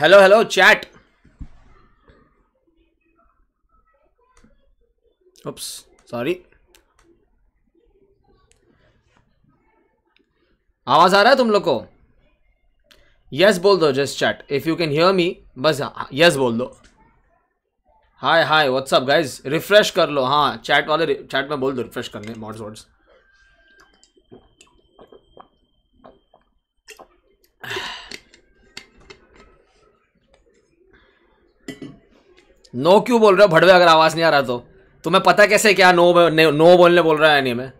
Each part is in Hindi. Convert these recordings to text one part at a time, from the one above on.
Hello hello chat oops sorry आवाज आ रहा है तुम लोग को यस बोल दो just chat if you can hear me बस यस हाँ, हाँ, बोल दो hi hi what's up guys refresh कर लो हाँ चैट वाले चैट में बोल दो रिफ्रेश करने मॉड्स वॉड्स नो क्यों बोल रहे हो भड़वे अगर आवाज़ नहीं आ रहा तो तुम्हें पता कैसे क्या नो नो बोलने बोल रहा है नहीं मैं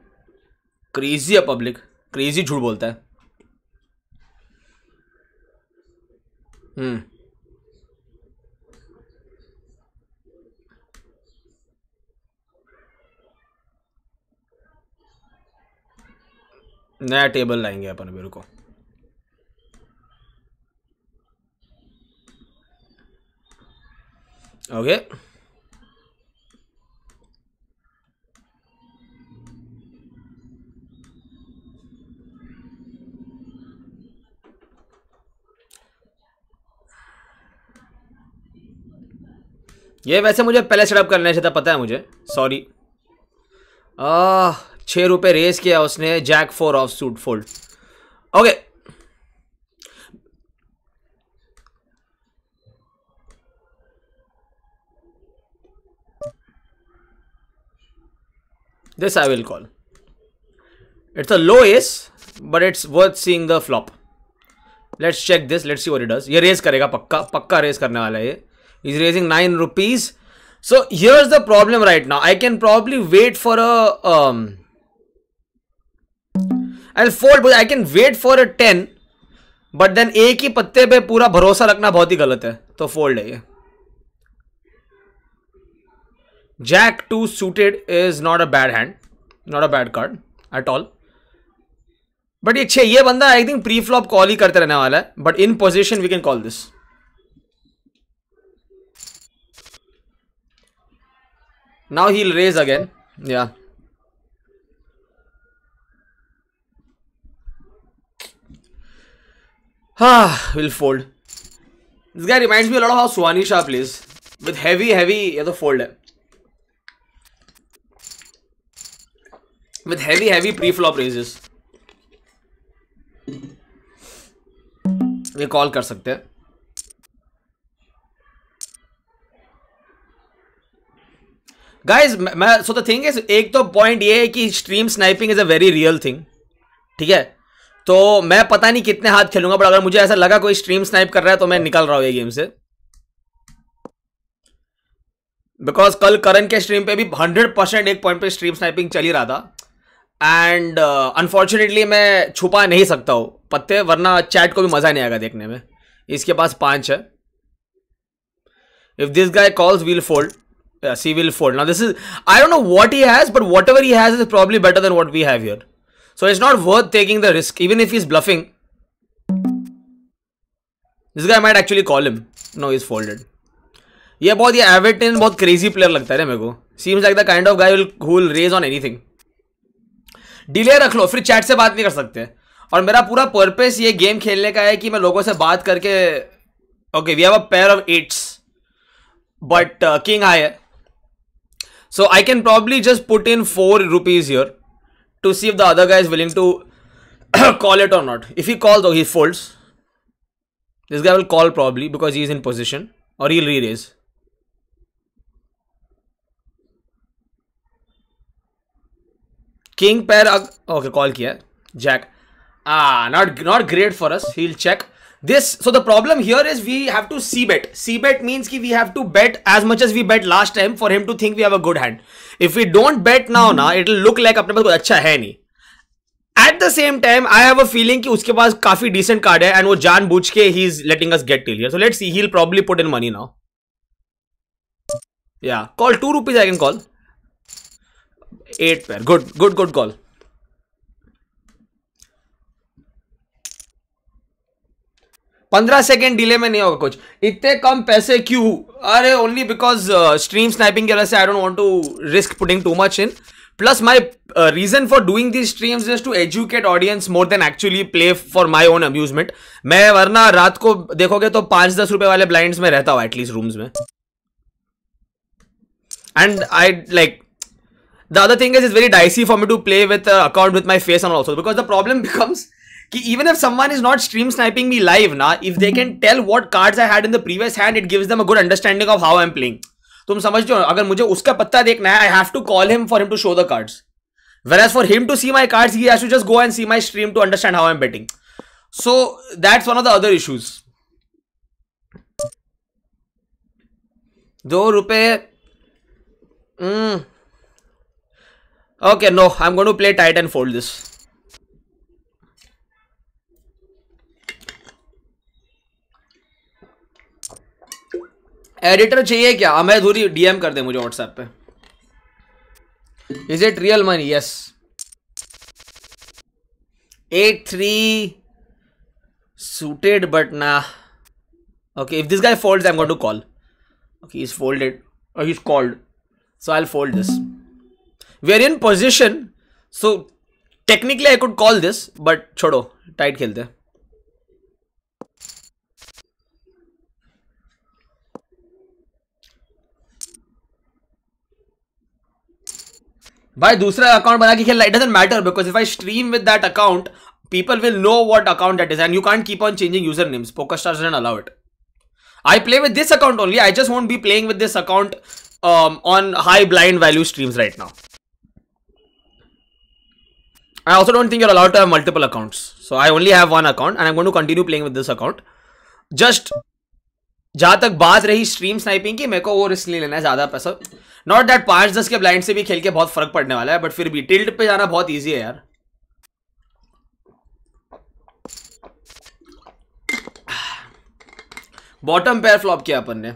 क्रेजी है पब्लिक क्रेजी झूठ बोलता है हम्म नया टेबल लाएंगे अपन मेरे को Okay. ये वैसे मुझे पहले सेटअप करना चाहिए था पता है मुझे सॉरी छः रुपये रेस किया उसने jack four of suit fold okay This I will call. It's a low ace, but it's worth seeing the flop. Let's check this. Let's see what it does. ये रेज करेगा पक्का पक्का रेज करने वाला है ये is raising nine rupees so here's the problem right now I can probably wait for a I fold I can wait for a ten but then एक ही पत्ते पे पूरा भरोसा रखना बहुत ही गलत है तो फोल्ड है ये Jack 2 suited is not a bad hand, not a bad card at all. But ये छः ये बंदा I think pre flop call ही करते रहने वाला है but in position we can call this now he raise again या हाँ will fold this guy reminds me lot of how Suhani Shah plays with heavy heavy ये तो फोल्ड है with heavy, heavy pre-flop raises. ये कॉल कर सकते हैं गाइज मैं सो द थिंग इज एक तो पॉइंट ये है कि stream sniping is a very real thing ठीक है तो मैं पता नहीं कितने हाथ खेलूंगा बट अगर मुझे ऐसा लगा कोई स्ट्रीम स्नाइप कर रहा है तो मैं निकल रहा हूँ ये गेम से बिकॉज कल करण के स्ट्रीम पे भी हंड्रेड परसेंट एक पॉइंट पे स्ट्रीम स्नाइपिंग चल ही रहा था एंड अनफॉर्चुनेटली uh, मैं छुपा नहीं सकता हूँ पत्ते वरना चैट को भी मज़ा नहीं आएगा देखने में इसके पास पांच है if this guy calls will fold she will fold ना this is I don't know what he has but whatever he has is probably better than what we have your so it's not worth taking the risk even if is bluffing this guy might actually call him no is folded ये बहुत ये एवेटिन बहुत क्रेजी प्लेयर लगता है मेरे को seems like the kind of guy will who will raise on anything delay रख लो फिर चैट से बात नहीं कर सकते और मेरा पूरा पर्पस ये गेम खेलने का है कि मैं लोगों से बात करके okay we have a pair of eights but king high है so I can probably just put in four rupees your to see if the other guy is willing to call it or not if you call though he folds. This guy call call because he is in position or or he'll re king pair okay call किया जैक आ not not great for us he check this so the problem here is we have to C bet C bet means की we have to bet as much as we bet last time for him to think we have a good hand if we don't bet now ना इट लुक लाइक अपने पास अच्छा है नहीं at the same time I have a feeling कि उसके पास काफी डिसेंट कार्ड है एंड वो जान बुझ के ही is letting us get till so let's see he will probably put in money now या call two rupees I can call at pair good good good call पंद्रह सेकेंड डिले में नहीं होगा कुछ इतने कम पैसे क्यों अरे ओनली बिकॉज स्ट्रीम स्नाइपिंग की वजह से I don't want to risk putting too much in plus my reason for doing this streams is to educate audience more than actually play for my own amusement मैं वरना रात को देखोगे तो पांच दस रुपए वाले ब्लाइंड में रहता हूँ एटलीस्ट रूम्स में and I like the other thing is it's very dicey for me to play with uh, account with my face on also because the problem becomes ki even if someone is not stream sniping me live na if they can tell what cards I had in the previous hand it gives them a good understanding of how I'm playing tum samajh jao agar mujhe uska patta dekhna hai i have to call him for him to show the cards whereas for him to see my cards he has to just go and see my stream to understand how i'm betting so that's one of the other issues other issues दो रुपये Okay, no, I'm going to play tight and fold this. Editor चाहिए क्या अमय धूरी डीएम कर दे मुझे व्हाट्सएप पे is it real money yes eight three suited but nah okay if this guy folds i'm going to call okay he's folded or he's called so i'll fold this we're in position. So technically I could call this, but chodo, tight khelte. भाई दूसरा अकाउंट बना के खेलना doesn't matter because if I stream with that account, people will know what account that is and you can't keep on changing usernames PokerStars doesn't allow it I play with this account only I just won't be playing with this account um, on high blind value streams right now I also don't think you're allowed to have multiple accounts. So I only have one account and I'm going to continue playing with this account. Just जहाँ तक बात रही स्ट्रीम स्नाइपिंग की मेरे को वो रिस्क नहीं लेना है ज्यादा पैसा नॉट दैट पांच दस के ब्लाइंड से भी खेल के बहुत फर्क पड़ने वाला है बट फिर भी टिल्ट पे जाना बहुत ईजी है यार बॉटम पेयर फ्लॉप किया अपन ने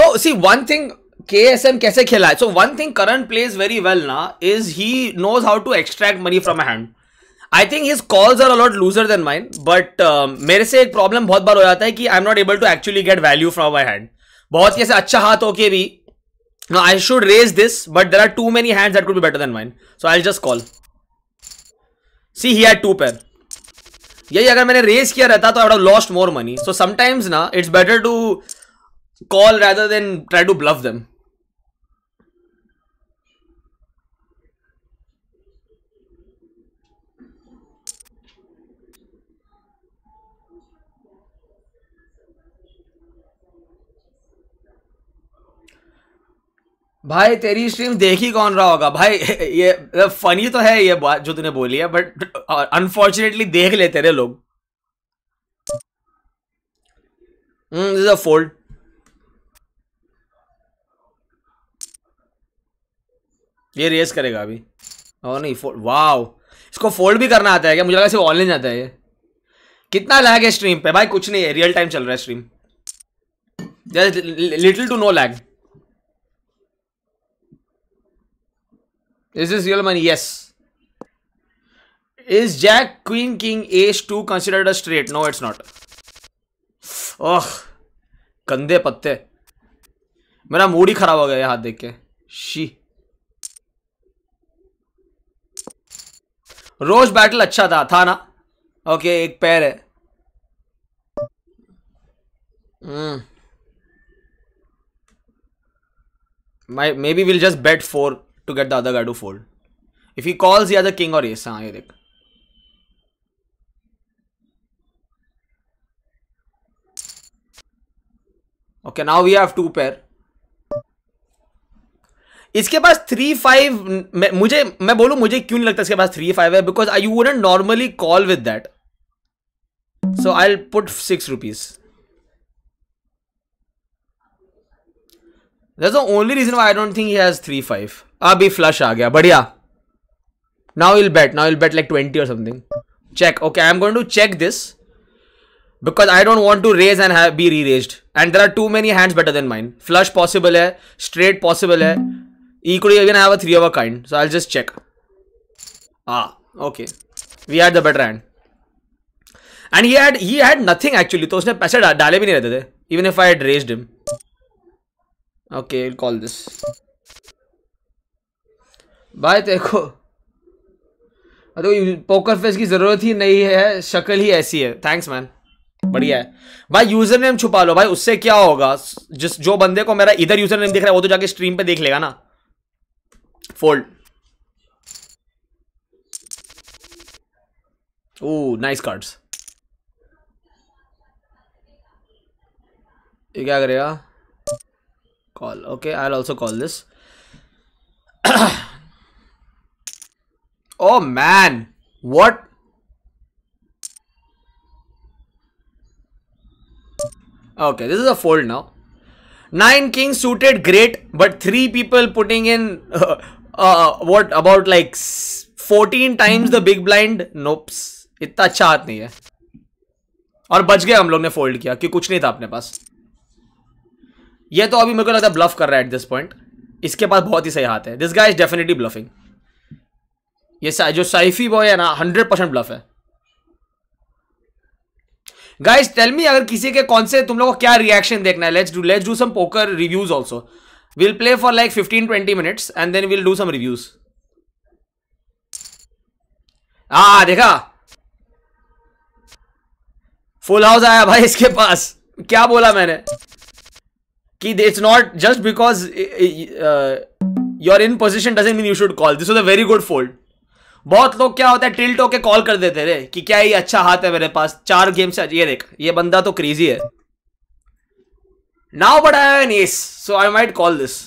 सो सी वन थिंग एम कैसे खेला है so one thing Karan plays very well ना is he knows how to extract money from hand I think his calls are a lot looser than mine but मेरे से एक प्रॉब्लम बहुत बार हो जाता है कि I am not able to actually get value from my hand बहुत कैसे अच्छा हाथ होके भी I should raise this but there are too many hands that could be better than mine so I just call see he two pair यही अगर मैंने रेस किया रहता तो I would lost more money so sometimes ना it's better to call rather than try to bluff दम भाई तेरी स्ट्रीम देख ही कौन रहा होगा भाई ये फनी तो है ये बात जो तूने बोली है बट अनफॉर्चुनेटली uh, देख लेते रहे लोग अ hmm, फोल्ड ये रेस करेगा अभी और नहीं फोल्ड वाओ इसको फोल्ड भी करना आता है क्या मुझे लगा सिर्फ ऑनलाइन आता है ये कितना लैग है स्ट्रीम पे भाई कुछ नहीं है रियल टाइम चल रहा है stream little to no lag Is this real money? Yes. Is Jack, Queen, King, Ace Two considered a straight? No, it's not. Oh, कंधे पत्ते मेरा मूड ही खराब हो गया हाथ देख के शी रोज बैटल अच्छा था था ना ओके एक पैर है maybe will just bet four to get the other guy to fold. If he calls, yeah, the king or ace. हाँ ये देख okay now we have two pair इसके पास थ्री फाइव मुझे मैं बोलू मुझे क्यों नहीं लगता इसके पास थ्री फाइव है because I you wouldn't normally call with that so I put six rupees that's the only reason I don't think he has three five अभी फ्लश आ गया बढ़िया now will bet now will bet like twenty और something check okay I am going to check this because I don't want to raise and be reraise and there are too many hands better than mine flush possible है स्ट्रेट पॉसिबल है equally again I have three of a kind so I just check uh okay we had the better hand and he had he had nothing actually तो उसने पैसे डाले भी नहीं रहते थे even if I had raised him okay will call this भाई देखो अरे पोकर फेस की जरूरत ही नहीं है शक्ल ही ऐसी है थैंक्स मैन बढ़िया है भाई यूजर नेम छुपा लो भाई उससे क्या होगा जिस जो बंदे को मेरा इधर यूजर नेम दिख रहा है वो तो जाके स्ट्रीम पे देख लेगा ना फोल्ड ओ नाइस कार्ड्स ये क्या करेगा call okay I also call this Oh man, what? Okay, this is a fold now. Nine kings suited great, but three people putting in uh, uh, what about like 14 times the big blind? Nope, इतना अच्छा हाथ नहीं है और बच गए हम लोग ने फोल्ड किया कि कुछ नहीं था अपने पास ये तो अभी मेरे को लगता है ब्लफ कर रहा है एट दिस पॉइंट इसके पास बहुत ही सही हाथ है this guy is definitely bluffing ये जो साइफी बॉय है ना हंड्रेड परसेंट ब्लफ है गाइस टेल मी अगर किसी के कौन से तुम लोग को क्या रिएक्शन देखना है let's do let's do some poker reviews also will play for like fifteen twenty minutes and then will do some reviews आ देखा फुल हाउस आया भाई इसके पास क्या बोला मैंने कि it's not just because you are in position doesn't mean you should call this was a very good fold बहुत लोग क्या होता है टिल्ट होके कॉल कर देते रे कि क्या ये अच्छा हाथ है मेरे पास चार गेम से ये देख ये बंदा तो क्रेजी है now but I an ace so I might call this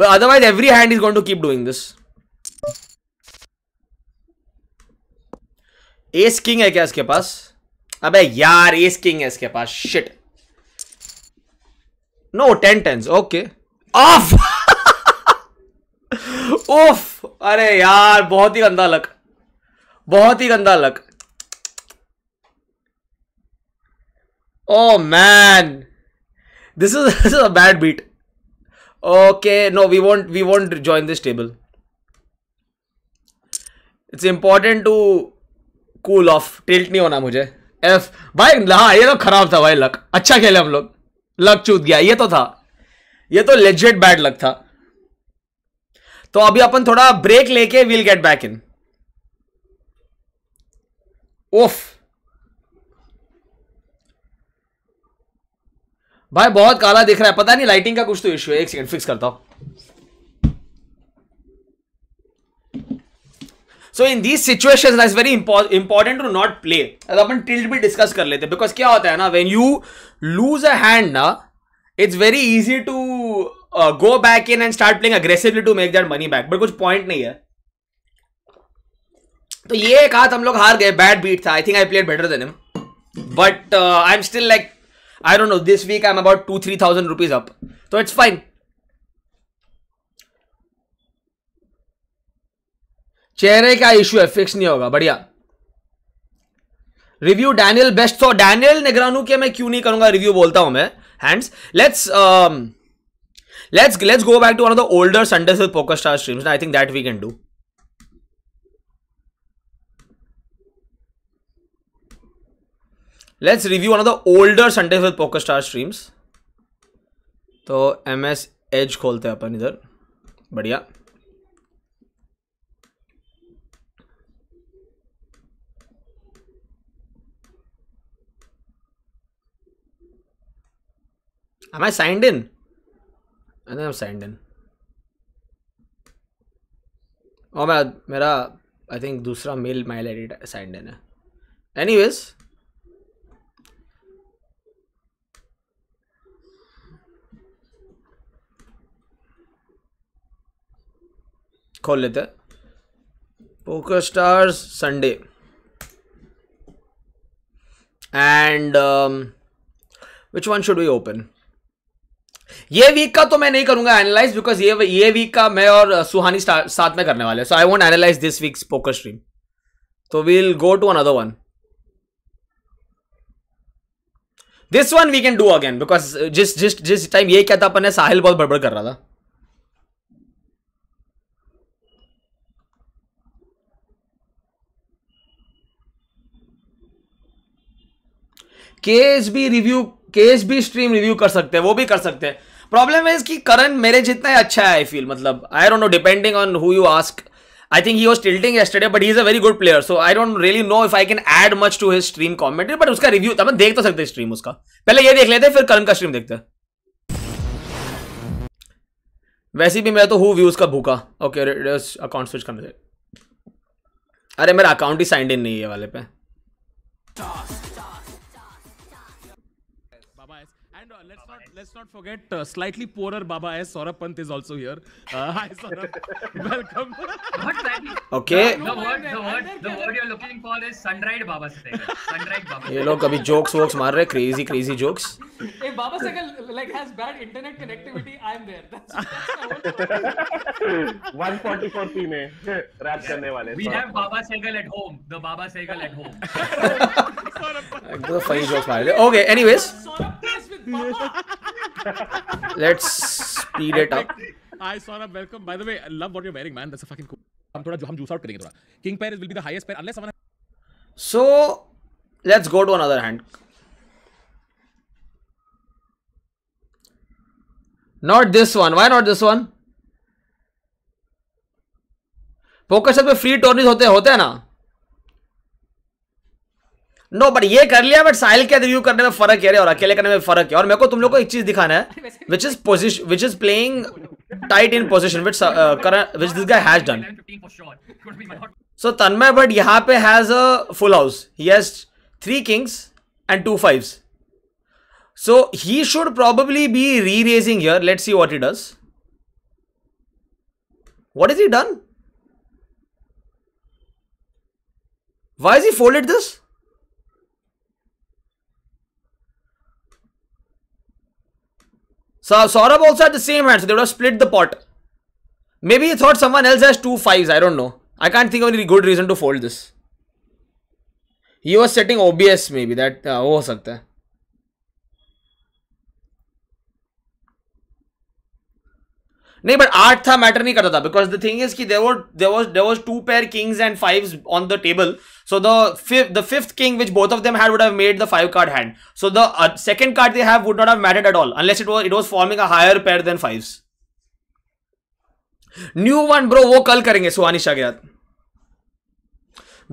but otherwise every hand is going to keep doing this ace king है क्या इसके पास अबे यार एस किंग है इसके पास shit no ten tens okay ऑफ उफ अरे यार बहुत ही गंदा लक बहुत ही गंदा luck oh man this is this is a bad beat okay no we won't we won't join this table it's important to cool off tilt नहीं होना मुझे एफ भाई हाँ ये तो खराब था भाई लक अच्छा खेले हम लोग लक चूत गया ये तो था ये तो लेजेड बैड लक था तो अभी अपन थोड़ा ब्रेक लेके विल गेट बैक इन ओफ भाई बहुत काला दिख रहा है पता नहीं लाइटिंग का कुछ तो इश्यू है एक सेकंड फिक्स करता हूं so in these situation is very important to not play अपन टिल्ट भी डिस्कस कर लेते बिकॉज क्या होता है ना when you lose a hand ना it's very easy to go back in and start playing aggressively to make that money back but कुछ पॉइंट नहीं है तो ये एक हाथ हम लोग हार गए बैड बीट था I think I played better than him but I am still like I don't know this week I am about two three thousand rupees up तो इट्स फाइन चेहरे का इश्यू है फिक्स नहीं होगा बढ़िया रिव्यू डैनियल बेस्ट तो डैनियल निगरानू के मैं क्यों नहीं करूंगा रिव्यू बोलता हूं मैं hands let's let's let's go back to one of the older Sundays with PokerStars streams. I think that we can do. Let's review one of the older Sundays with PokerStars streams. तो एम एस एज खोलते हैं अपन इधर बढ़िया Am I signed in? and then I'm signed और मेरा मेरा आई थिंक दूसरा मेल माइल एडिट डी इन है एनी वेज खोल लेते PokerStars Sunday and which one should we open ये वीक का तो मैं नहीं करूंगा एनालाइज बिकॉज ये ये वीक का मैं और uh, सुहानी साथ में करने वाले so I want analyze this week poker stream तो we'll go to another one this one we can do again because जिस जिस जिस टाइम ये क्या था अपन ने साहिल बहुत बड़बड़ कर रहा था केस भी बी रिव्यू केस भी स्ट्रीम रिव्यू कर सकते हैं वो भी कर सकते हैं प्रॉब्लम इज कि करण मेरे जितना ही अच्छा है आई फील मतलब I don't know depending on who you ask I think he was tilting yesterday, but is a very good player so I don't really know if I can add much to his stream commentary but उसका रिव्यू तब देख तो सकते स्ट्रीम उसका पहले ये देख लेते फिर करण का स्ट्रीम देखते हैं वैसे भी मैं तो हूँ व्यूज का भूखा ओके अकाउंट स्विच करने दे अरे मेरा अकाउंट ही साइंड इन नहीं है वाले पे Let's not forget, uh, slightly poorer Baba S. Saurabh Pant is also here. Uh, hi, Saurabh. Welcome. What that Okay. No, no, the word, the word, the word you're looking for is sunrise Baba Sagar. Sunrise Baba. ये लोग अभी jokes jokes मार रहे crazy crazy jokes. If Baba Sagar like has bad internet connectivity, i am there. That's, that's the 144p में rap करने वाले. We have Baba Sagar at home. The Baba Sagar at home. Saurabh. एकदम funny jokes मार रहे. Okay, anyways. Saurabh plays with Let's speed it up. I saw a Welcome. By the way, I love what you're wearing, man. That's a fucking cool. हम थोड़ा जो हम juice out करेंगे थोड़ा. King pair will be the highest pair unless someone. So, let's go to another hand. Not this one. Why not this one? Poker shop में free tournaments होते होते हैं ना नो बट ये कर लिया बट साहिल के रिव्यू करने में फर्क है और अकेले करने में फर्क है और मेरे को तुम लोग को एक चीज दिखाना है which is position which is playing tight in position which which this guy has done so Tanmay but यहाँ पे has a full house he has three kings and two fives so he should probably be reraising here let's see what he does what is he done Why has fold folded this So Saurabh also had the same hand, so they would have split the pot. Maybe he thought someone else has two fives, I don't know. I can't think of any good reason to fold this. He was setting OBS maybe, that uh, was sakta hai. नहीं बट आठ था मैटर नहीं करता था the thing is is there were there was there was two pair kings and fives on the table. So the fifth, the fifth king which both of them had would have made the five card hand. So the uh, second card they have would not have mattered at all unless it was it was forming a higher pair than fives. New one bro, वो कल करेंगे सुहानी शागियात.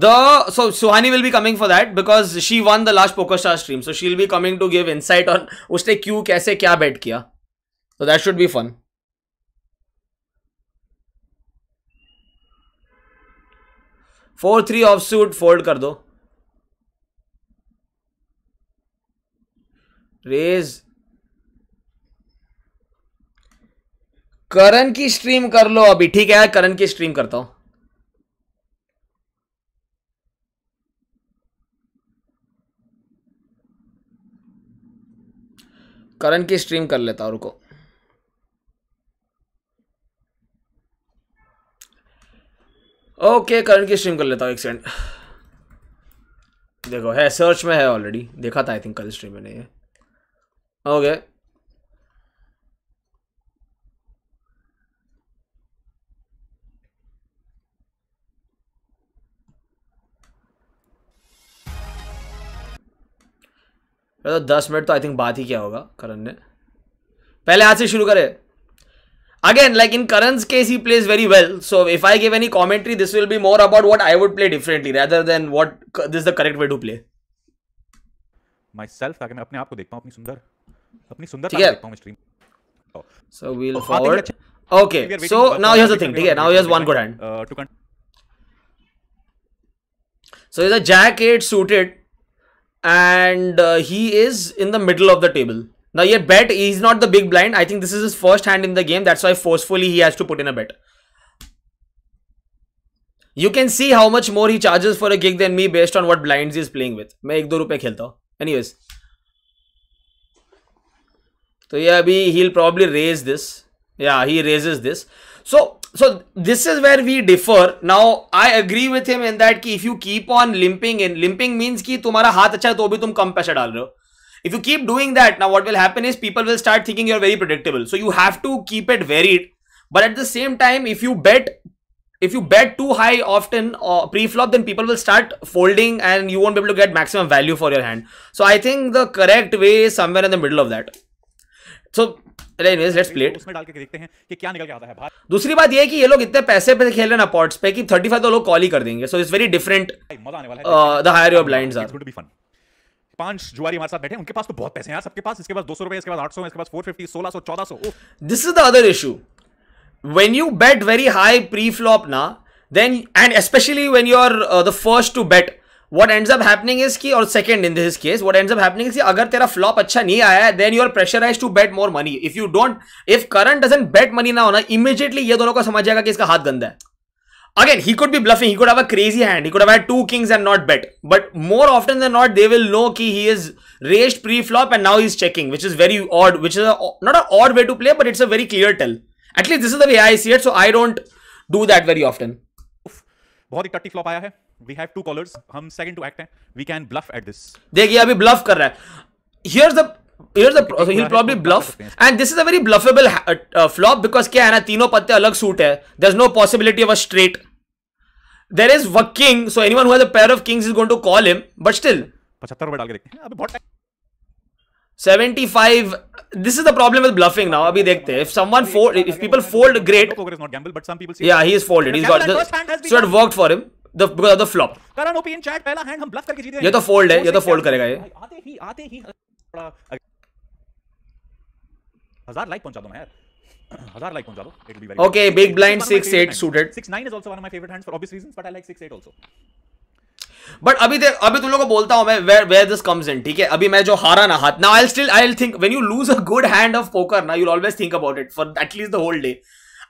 The so Suhani will be coming for that because she won the last Poker Star stream, so she'll be coming to give insight on usne q kaise kya bet kiya So that should be fun. Four three of suit fold कर दो रेज करण की स्ट्रीम कर लो अभी ठीक है करण की स्ट्रीम करता हूं करण की स्ट्रीम कर लेता हूं रुको ओके करंट की स्ट्रीम कर लेता हूँ एक सेकेंड देखो है सर्च में है ऑलरेडी देखा था आई थिंक कल स्ट्रीम मैंने ये ओके तो मतलब दस मिनट तो आई थिंक बात ही क्या होगा करण ने पहले आज से शुरू करें again like in Karan's case he plays very well so if I give any commentary this will be more about what I would play differently rather than what this is the correct way to play myself अगर मैं so we'll oh, forward okay so now here's the thing Okay. now here's one good hand uh, to so he's a jack 8 suited and uh, he is in the middle of the table Now your bet is not the big blind. I think this is his first hand in the game. That's why forcefully he has to put in a bet. You can see how much more he charges for a gig than me based on what blinds he is playing with. मैं एक दो रुपए खेलता हूँ. Anyways. तो ये अभी he'll probably raise this. Yeah, he raises this. So so this is where we differ. Now I agree with him in that कि if you keep on limping in, limping means कि तुम्हारा हाथ अच्छा है तो भी तुम कम पैसा डाल रहे हो. If you keep doing that, now what will happen is people will start thinking you're very predictable. So you have to keep it varied. But at the same time, if you bet, if you bet too high often or uh, pre-flop, then people will start folding and you won't be able to get maximum value for your hand. So I think the correct way is somewhere in the middle of that. So anyways, let's play it. दूसरी बात यह कि ये लोग इतने पैसे पे खेल रहे हैं पॉट्स पे कि 35 तो लोग कॉली कर देंगे so it's very different the higher your blinds are पांच जुआरी हमारे साथ बैठे उनके पास तो बहुत पैसे हैं सबके पास इसके पास दो सौ रुपए इसके पास आठ सौ इसके पास फोर फिफ्टी सोलह सौ चौदह सौ this is the other issue when you bet very high pre preflop ना then and especially when you are the first to bet what ends up happening is की और second in this case what ends up happening is कि अगर तेरा फ्लॉप अच्छा नहीं आया है then you are pressurize to bet more money if you don't if current doesn't bet money ना होना इमीजिएटली ये दोनों को समझ जाएगा कि इसका हाथ गंदा है Again, he could be bluffing. He could have a crazy hand. He could have had two kings and not bet. But more often than not, they will know ki he is raised pre-flop and now he's checking, which is very odd, which is a, not an odd way to play, but it's a very clear tell. At least this is the way I see it, so I don't do that very often. बहुत ही टट्टी फ्लॉप आया है we have two callers हम सेकंड टू एक्ट हैं we can bluff at this देखिए अभी bluff कर रहा है here's the Here's the so he'll probably bluff and this is a very bluffable uh, uh, flop because क्या है ना तीनों पत्ते अलग सूट है there's no possibility of a straight there is one king, so anyone who has a pair of kings is going to call him. But still. Seventy five this is the problem with bluffing now अभी देखते हैं if someone fold if people fold great या he is folded he got so it worked for him the because of the flop Karan OP in chat पहला हैंड हम ब्लफ करके जीते हैं ये तो फोल्ड है ये तो फोल्ड करेगा ये आते ही आते ही हजार लाइक पहुंचा दो मैं यार हजार दो it will be very okay big blind 6 8 suited 6 9 is also one of my favourite hands for obvious reasons but I like 6 8 also but अभी देख अभी तुम लोगों को बोलता हूं मैं where where this comes in ठीक है अभी मैं जो हारा ना हाथ now I still I think when you lose a good hand of poker ना you always think about it for at least the whole day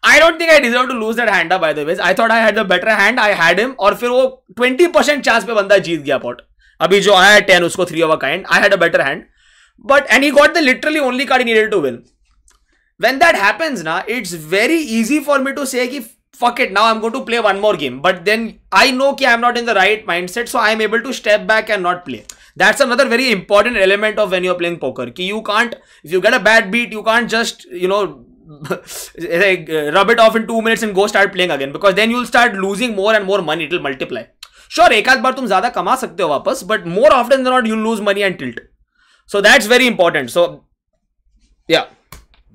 I don't think I deserve to lose that hand by the way I thought I had the better hand I had him और फिर वो 20% चांस पे बंदा जीत गया पॉट अभी जो आया 10 उसको 3 ओवर का hand I had a better hand but and he got the literally only card needed to win when that happens now it's very easy for me to say ki, fuck it now i'm going to play one more game but then i know ki i'm not in the right mindset so i'm able to step back and not play that's another very important element of when you're playing poker ki you can't if you get a bad beat you can't just you know uh, rub it off in two minutes and go start playing again because then you'll start losing more and more money it'll multiply Sure, but more often than not you'll lose money and tilt so that's very important so yeah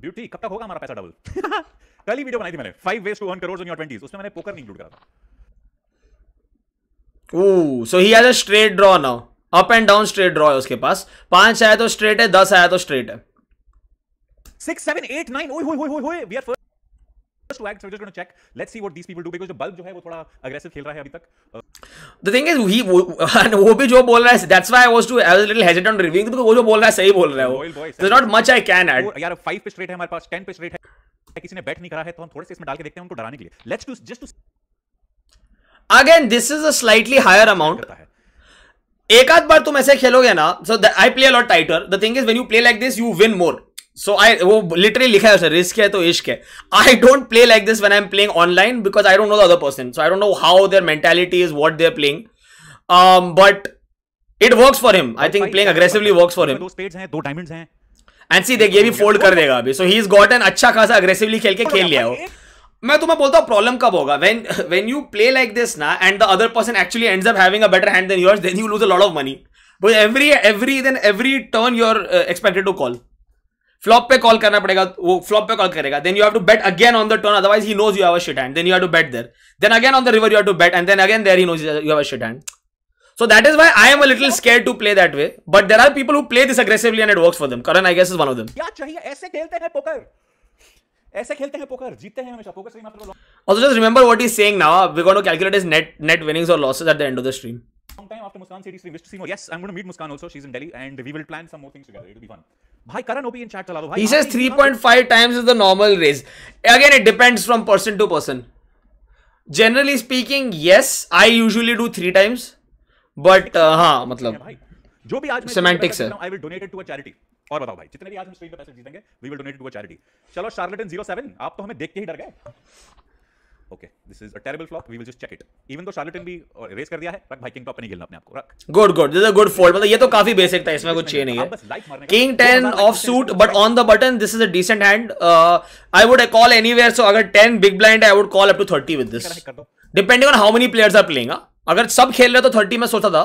duty कब तक होगा हमारा पैसा डबल कल ही वीडियो बनाई थी मैंने five ways to one crore in your twenties उसमें मैंने पोकर नहीं इंक्लूड करा था oh so he has a straight draw now up and down straight draw है उसके पास पांच आया तो स्ट्रेट है दस आया तो स्ट्रेट है सिक्स सेवन एट नाइन ओए होए we are first flagged, so we're just going to check. Let's see what these people do because the bulb जो है वो थोड़ा aggressive खेल रहा है अभी तक. The thing is he वो and वो भी जो बोल रहा है that's why I was too I was a little hesitant on reviewing because वो जो बोल रहा है सही बोल रहा है वो. There's not much I can add. यार 5 पे स्ट्रेट है हमारे पास 10 पे स्ट्रेट है किसी ने बैट नहीं करा है तो हम थोड़े से इसमें डाल के देखते हैं उनको डराने के लिए. Let's do just to Again this is a slightly higher amount. एक आध बार तुम ऐसे खेलोगे ना so I play a lot tighter the thing is when you play like this you win more so I वो लिटरली लिखा है सर रिस्क है तो इश्क है I don't play like this one I am playing online because I don't know the other person so I don't know how their mentality is what they playing but it work for him I think playing aggressively works for him दो स्पेड्स हैं एंड सी देख ये भी फोल्ड कर देगा अभी so he is got an अच्छा खासा अग्रेसिवली खेल के खेल लिया हो मैं तुम्हें बोलता हूँ प्रॉब्लम कब होगा when when you play like this ना and the other person actually ends up having a better hand than yours then you lose a lot of money because every every then every turn you're expected to call flop पे कॉल करना पड़ेगा वो फ्लॉप पे कॉल करेगा then you have to bet again on the turn otherwise he knows you have a shit hand then you have to bet there then again on the river you have to bet and then again there he knows you have a shit hand so that is why I am a little scared to play that way but there are people who play this aggressively and it works for them Karan I guess is one of them क्या चाहिए ऐसे खेलते हैं पोकर ऐसे खेलते हैं पोकर जीतते हैं हमेशा पोकर सही मात्रा में also just remember what he is saying now we gonna calculate his net net winnings और losses at the end of the stream Long time after Muskan City stream, wish to see more. Yes, I'm going to meet Muskan also. She's in Delhi, and we will plan some more things together. It'll be fun. भाई करण ओपी इन चैट चला दो भाई he says 3.5 times is the normal raise again it depends from person to person generally speaking yes I usually do 3 times but हां मतलब जो भी आज सेमेंटिक्स है I will donated to a charity और बताओ भाई जितने भी आज हम स्क्रीन पे पैसे जीतेंगे we will donate to a charity चलो शार्लटन 07 आप तो हमें देख के ही डर गए okay this is a terrible flop we will just check it even though charlatan भी रेस uh, कर दिया है बट भाई किंग टॉप पे नहीं खेलना अपने आपको रख good good this is a good fold मतलब ये तो काफी बेसिक था इसमें कुछ चाहिए नहीं है king 10 of suit but on the button this is a decent hand I would call anywhere so अगर 10 big blind I would call up to 30 with this depending on how many players are playing अगर सब खेल रहे तो 30 में सोचा था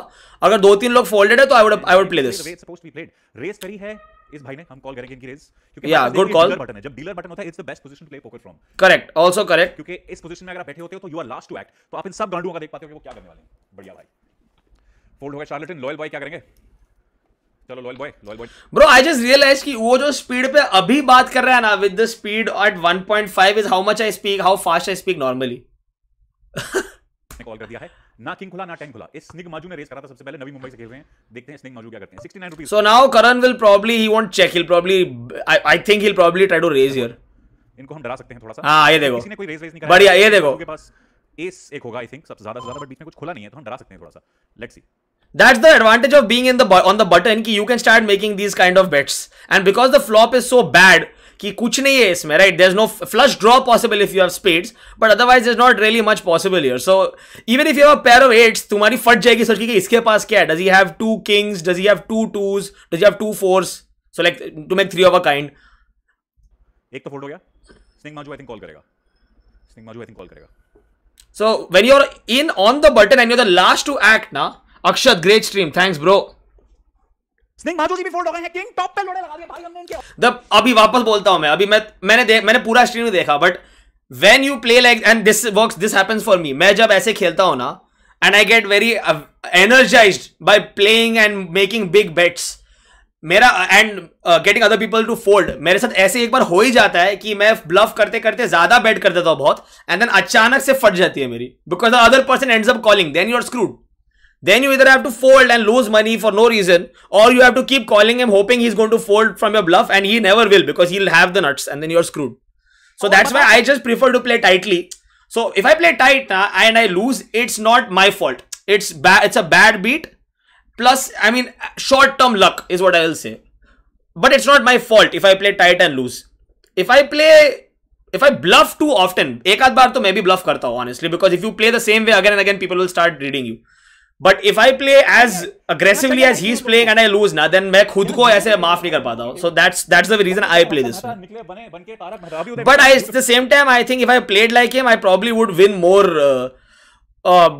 अगर दो तीन लोग फोल्डेड है तो I would I would play this raise करी है इस भाई ने हम कॉल करेंगे इनकी रेज क्योंकि या गुड कॉल बटन है जब डीलर बटन होता है it's the best position to play poker from correct also correct क्योंकि इस पोजीशन में अगर आप बैठे होते हो तो you are last to act तो आप इन सब गांडुओं का देख पाते हो कि वो क्या करने वाले हैं बढ़िया भाई फोल्ड होगा चार्लटन लॉयल बॉय क्या करेंगे चलो loyal boy loyal boy bro I just realize कि वो जो स्पीड पे अभी बात कर रहा है ना with the speed at 1.5 is how much I speak how fast I speak normally call कर दिया है ना किंग खुला ना टैंक खुला इस स्निग माजू ने रेस करा था सबसे पहले नवी मुंबई से खेल रहे हैं देखते हैं स्निग माजू क्या करते हैं 69 rupees so now Karan will probably he won't check he probably I think he probably try to raise here इनको हम डरा सकते हैं थोड़ा सा हां ये देखो किसी ने कोई रेस रेस नहीं करा बढ़िया ये देखो के पास एस एक होगा आई थिंक सबसे ज्यादा से ज्यादा बट बीच में कुछ खुला नहीं है तो हम डरा सकते हैं थोड़ा सा let's see that's the advantage of being in the on the button ki you can start making these kind of bets and because the flop is so bad कि कुछ नहीं है इसमें right there no flush draw possible if you have spades but otherwise is not really much possible your so even if you have pair of eights तुम्हारी फट जाएगी सोच कि इसके पास क्या है does you have two kings does you have two twos does you have two fours so like to make three of a kind एक तो फोल्ड हो गया Singh Maju I think call करेगा Singh Maju I think call करेगा so when you are in on the button and you are the last to act ना Akshat great stream thanks bro अभी वापस बोलता हूं मैं अभी मैं मैंने दे, मैंने पूरा स्ट्रीम देखा but when you play like and this work this happens for me मैं जब ऐसे खेलता हूं ना and I get very energized by playing and making big bets मेरा and getting other people to fold मेरे साथ ऐसे एक बार हो ही जाता है कि मैं ब्लफ करते करते ज्यादा बेट कर देता हूं बहुत एंड देन अचानक से फट जाती है मेरी because the other person ends up calling then you are screwed then you either have to fold and lose money for no reason or you have to keep calling him hoping he's going to fold from your bluff and he never will because he'll have the nuts and then you're screwed so oh, that's why i just prefer to play tightly so if i play tight uh, and i lose it's not my fault it's bad it's a bad beat plus i mean short term luck is what i'll say but it's not my fault if i play tight and lose if i play if I bluff too often, एक bar बार maybe bluff karta honestly because if you play the same way again and again, people will start reading you. But if I play as aggressively as he is playing and I lose ना देन मैं खुद को ऐसे माफ नहीं कर पाता हूं so that's that's the reason I play this but I the same time I think if I played like him I probably would win more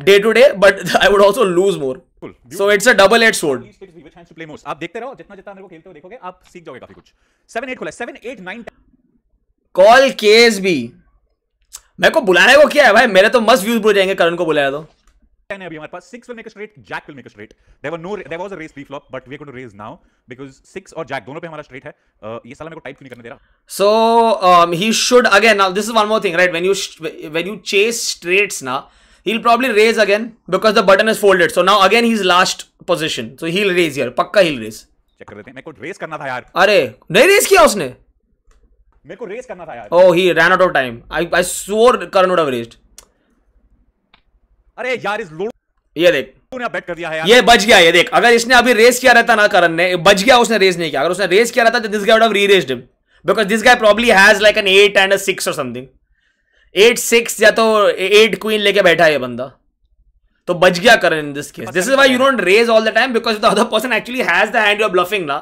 day to day but I would also lose more so it's a double एड स्वॉर्ड आप देखते रहो जितना जितना मेरे को खेलते हो देखोगे आप सीख जाओगे काफी कुछ 7 8 खुला 7 8 9 कॉल केएसबी मेरे को बुलाने को क्या है भाई मेरे तो मस्त व्यूज बुल जाएंगे करण को बुलाया तो 10 है अभी हमारे पास six will make a straight jack will make a straight there were no there was a raise pre flop but we are going to raise now because six और जैक दोनों पे हमारा स्ट्रेट है uh, ये साला मेरे को टाइप क्यों नहीं करने दे रहा so he should again now this is one more thing right when you when you chase straights ना he'll probably raise again because the button is folded so now again he's last position so he'll raise here pakka he'll raise check कर लेते हैं मेरे को रेस करना था यार अरे नहीं रेस किया उसने मेरे को रेस करना था यार oh he ran out of time I I swore Karan would have raised अरे यार इस लोड ये देख बैट कर दिया है यार। ये बच गया ये देख अगर इसने अभी रेस किया रहता ना करण ने बच गया उसने रेस नहीं किया अगर उसने रेस किया रहता तो this guy would have reraised him because this guy probably has like an 8 and a 6 और समथिंग 8 6 या तो 8 क्वीन लेके बैठा है ये बंदा तो बच गया Karan in this case this is why you don't raise all the time because the other person actually has the hand you are bluffing ना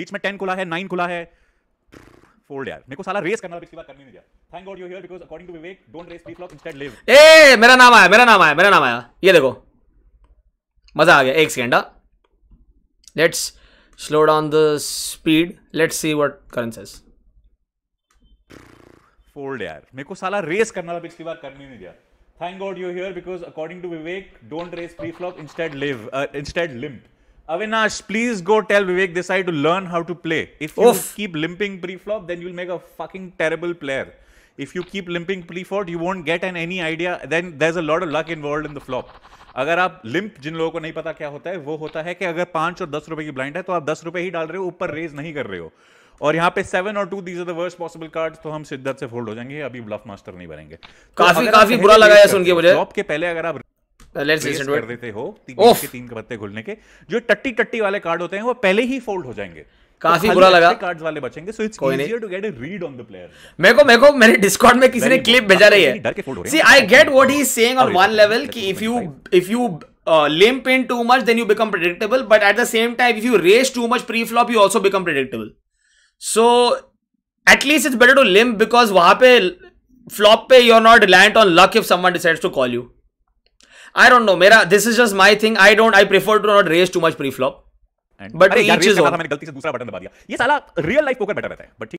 बीच में 10 खुला है 9 खुला है फोल्ड यार मेरे को साला रेस करना था पिछली बार करने नहीं दिया thank God you here because according to Vivek don't raise please flop instead live a मेरा नाम आया मेरा नाम आया मेरा नाम आया ये देखो मजा आ गया एक second let's slow down the speed let's see what Karan says fold यार मेरे को साला रेस करना था पिछली बार करने नहीं दिया thank God you here because according to Vivek don't raise pre flop instead live instead limp Avinash, please go tell Vivek Desai to learn how to play. If you Oof. keep limping pre-flop, then you'll make a fucking terrible player. If you keep limping pre-flop, you won't get an any idea. Then there's a lot of luck involved in the flop. अगर आप लिंप जिन लोगों को नहीं पता क्या होता है वो होता है कि अगर पांच और दस रुपए की ब्लाइंड है तो आप दस रुपए ही डाल रहे हो ऊपर रेज नहीं कर रहे हो और यहाँ पे सेवन और two these are the worst possible card तो हम शिद्दत से फोल्ड हो जाएंगे अभी ब्लफ मास्टर नहीं बनेंगे तो काफी काफी बुरा लगाया सुन के मुझे के पहले अगर आप कर देते हो तीन के तीन पत्ते खुलने के जो टट्टी टट्टी वाले कार्ड होते हैं वो पहले ही फोल्ड हो जाएंगे तो काफी बुरा लगा कार्ड्स वाले बचेंगे so it's easier to get a read on the player मेरे को मेरे को मेरे डिस्कॉर्ड में किसी ने क्लिप भेजा रही है see I get what he is saying on one level कि इफ यू इफ यू वहां पे फ्लॉप पे you are not reliant on luck if someone decides to call you I don't know मेरा this is just my thing I don't I prefer to not raise too much pre flop but each is मैंने गलती से दूसरा बटन दबा दिया ये साला रियल लाइफ पोकर बेटर रहता है बट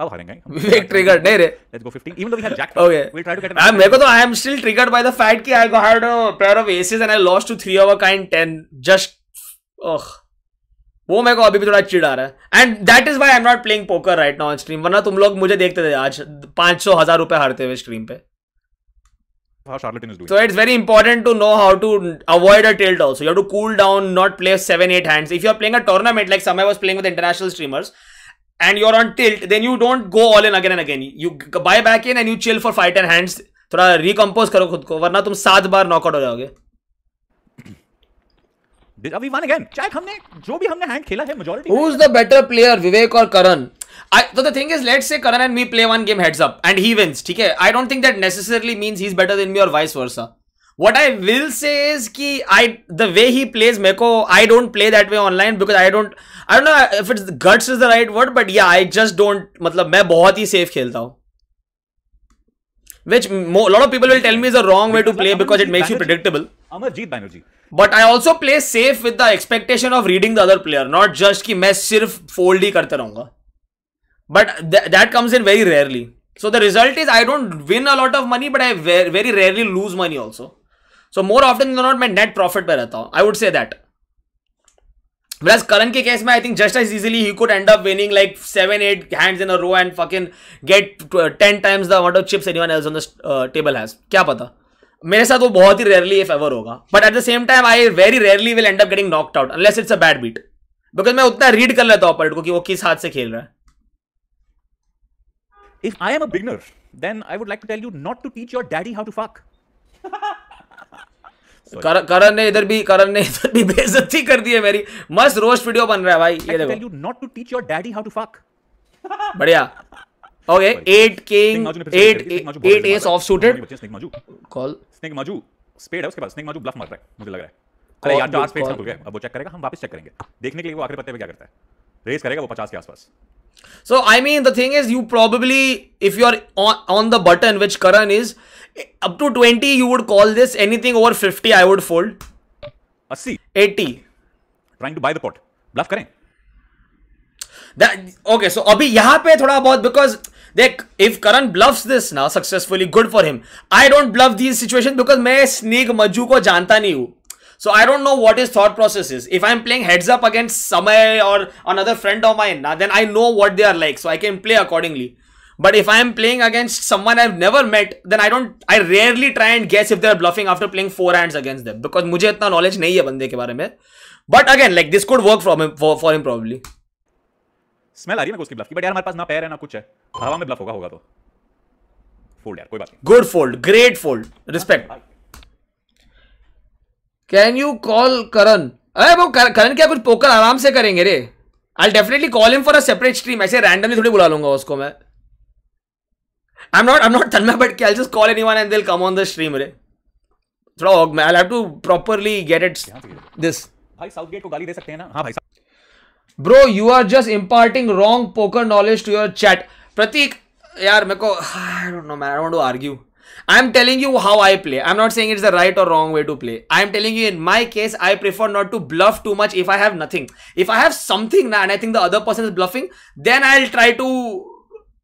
अब हारेंगे विवेक ट्रिगर्ड नहीं रे let's go 15 even though we have jack okay we try to get I मेरे को तो I am still triggered by the fact कि I a pair of aces and I lost to 3 kind 10 just oh वो मेरे को अभी भी थोड़ा रहा है and that is why I am not playing poker right now on stream वरना तुम लोग मुझे देखते थे आज पांच सौ हजार रुपए हारते हुए स्ट्रीम पे how charlatan is doing. So it's very important to know how to avoid a tilt also. You have to cool down, not play 7-8 hands. If you are playing a tournament like some I was playing with international streamers and you're on tilt, then you don't go all in again and again. You buy back in and you chill for 5-10 hands. थोड़ा रिकम्पोज करो खुद को वरना तुम सात बार नॉकआउट हो जाओगे अभी वन अगेन चाहे हमने जो भी हमने हैंड खेला है majority who is the better player Vivek और Karan I, so the thing is, let's say Karan and me play one game heads up and he wins. ठीक है, I don't think that necessarily means he's better than me or vice versa. What I will say is कि I the way he plays मेरे को I don't play that way online because I don't I don't know if it's guts is the right word but yeah I just don't मतलब मैं बहुत ही safe खेलता हूँ. Which mo, lot of people will tell me is a wrong way to play because it makes you predictable. Amarjeet Banerjee. But I also play safe with the expectation of reading the other player, not just कि मैं सिर्फ फोल्ड ही करते रहूंगा but that comes in so the result is i don't win a lot of money but i very rarely lose money also so more often than not my net profit pe i would say that whereas karan ke case i think just as easily he could end up winning like 7 8 hands in a row and fucking get 10 times the amount of chips anyone else on the uh, table has मेरे साथ वो बहुत ही रेयरली इफ एवर होगा but at the same time I very rarely will end up getting knocked out unless it's a bad beat because मैं उतना रीड कर लेता हूं ऑपरेट को कि वो किस हाथ से खेल रहा है If I am a beginner, then I would like to tell you not to teach your daddy how to fuck. कर, करण ने इधर भी करण ने इधर भी बेइज्जती कर दी है मेरी मस्त रोस्ट वीडियो बन रहा है भाई ये देखो not to teach your daddy how to fuck बढ़िया okay eight king eight eight ace of suited call snake Maju spade है उसके पास स्नेक माजू ब्लफ मार रहा है मुझे लग रहा है अरे यार चार स्पेड खुल गया अब वो चेक करेगा हम वापस चेक करेंगे देखने के लिए वो आखिरी पत्ते पे क्या करता है रेस करेगा वो 50 के आसपास so I mean the thing is you probably if you are on the button which Karan is up to 20 you would call this anything over 50 I would fold 80 trying to buy the pot bluff करें ओके सो okay, so अभी यहां पे थोड़ा बहुत बिकॉज़ देख इफ करण ब्लव्स दिस ना successfully good for him I don't bluff this situation because मैं स्नेक मज्जू को जानता नहीं हूं so I don't know what is thought process is if I am playing heads up against Samay और अनदर फ्रेंड ऑफ माई ना then I know what they are like so I can play accordingly but if I am playing against someone I never met then I don't I rarely try and guess if they are bluffing after playing for and against them because मुझे इतना नॉलेज नहीं है बंदे के बारे में but again like this could work for for him probably smell आ रही है मेरे उसकी ब्लफ की बट यार हमारे पास ना पैर है ना कुछ है हवा में ब्लफ होगा होगा तो फोल्ड यार कोई बात नहीं good fold great fold respect can you call Karan अरे वो करण क्या कुछ पोकर आराम से करेंगे रे I definitely call him for a separate stream ऐसे रैंडमली थोड़ी बुला लूंगा उसको मैं I am not I am not Tanmay but I just call anyone and they will come on the stream रे थोड़ा I have to properly get it this भाई साउथ गेट को गाली दे सकते हैं ना हां भाई bro you are just imparting wrong poker knowledge to your chat प्रतीक यार मेरे को I don't know man I don't argue I am telling you how I play I am not saying it's the right और wrong way to play I am telling you in my case I prefer not to bluff too much if I have nothing if I have something ना and I think the other person is bluffing then I will try to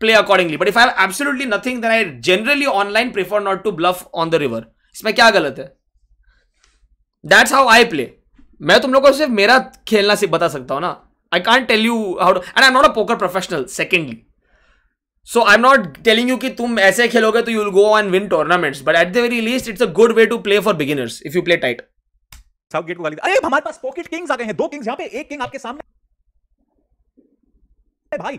play accordingly but if I have absolutely nothing then I generally online prefer not to bluff on the river इसमें क्या गलत है दैट्स हाउ आई प्ले मैं तुम लोगों को सिर्फ मेरा खेलना सिर्फ बता सकता हूँ ना I can't tell you how to and I'm not a poker professional, secondly. So I'm not telling you that तुम ऐसे खेलोगे तो you will go and win tournaments. But at the very least, it's a good way to play for beginners if you play tight. South gate वाली अरे हमारे पास पॉकेट किंग्स आ गए हैं दो किंग्स यहाँ पे एक किंग आपके सामने भाई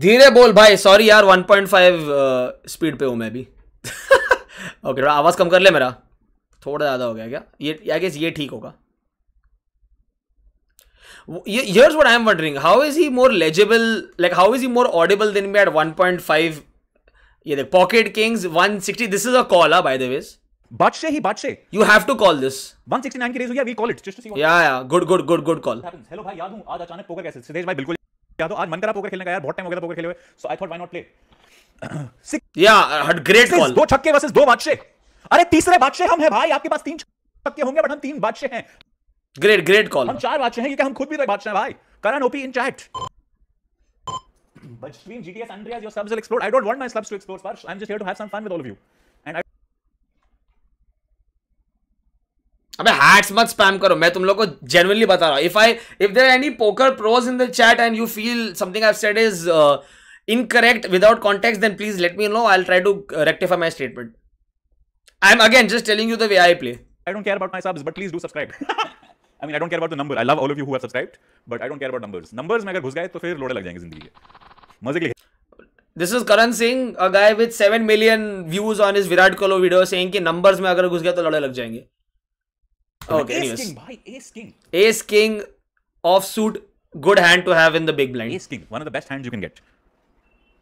धीरे बोल भाई सॉरी यार 1.5 स्पीड पे हूँ मैं भी ओके okay, आवाज़ कम कर ले मेरा थोड़ा ज़्यादा हो गया क्या ये आई गेस ये ठीक होगा here's what I'm wondering: how is he more legible? Like, how is he more audible than me at 1.5? Yeah, the Pocket Kings 160. This is a call, huh, by the way. Batshe he batshe. You have to call this. 169 ki raise hui hai. We call it just to see. What yeah, yeah. Good, good, good, good call. Happens. Hello भाई याद हूँ आज अचानक पोकर कैसे? सिद्धेश भाई बिल्कुल याद हो आज मन करा poker khelne ka yaar. Bahut time ho gaya था पोकर खेले हुए. So I thought why not play. Six. Yeah, great call. Do chakke versus do बादशाह. अरे तीसरे बादशाह हम हैं भाई. आपके पास तीन छक्के होंगे बट हम तीन बादशाह हैं. ग्रेट ग्रेट कॉल हम चार बादशाह हैं क्योंकि हम खुद भी तो एक बादशाह भाई Karan OP in chat But stream GTS Andreas, your subs will explode. I don't want my subs to explode, Sparsh. I'm just here to have some fun with all of you. And I... अबे हैट्स मत स्पैम करो मैं तुम लोग को जेनुअनली बता रहा हूँ if I if there any poker pros in the chat and you feel something I said is incorrect without context then please let me know I try to rectify my statement I am again just telling you the way I play I don't care about my subs but please do subscribe I mean I don't care about the number I love all of you who have subscribed but I don't care about numbers numbers में अगर घुस गए तो फिर लोड़े लग जाएंगे जिंदगी के मजे के लिए this is Karan Singh a guy with seven million views on his Virat Kohli video saying कि नंबर्स में अगर घुस गया तो लड़े लग जाएंगे ओके एनीवेज भाई ace king ace king of suit good hand to have in the big blind ace king one of the best hand you can get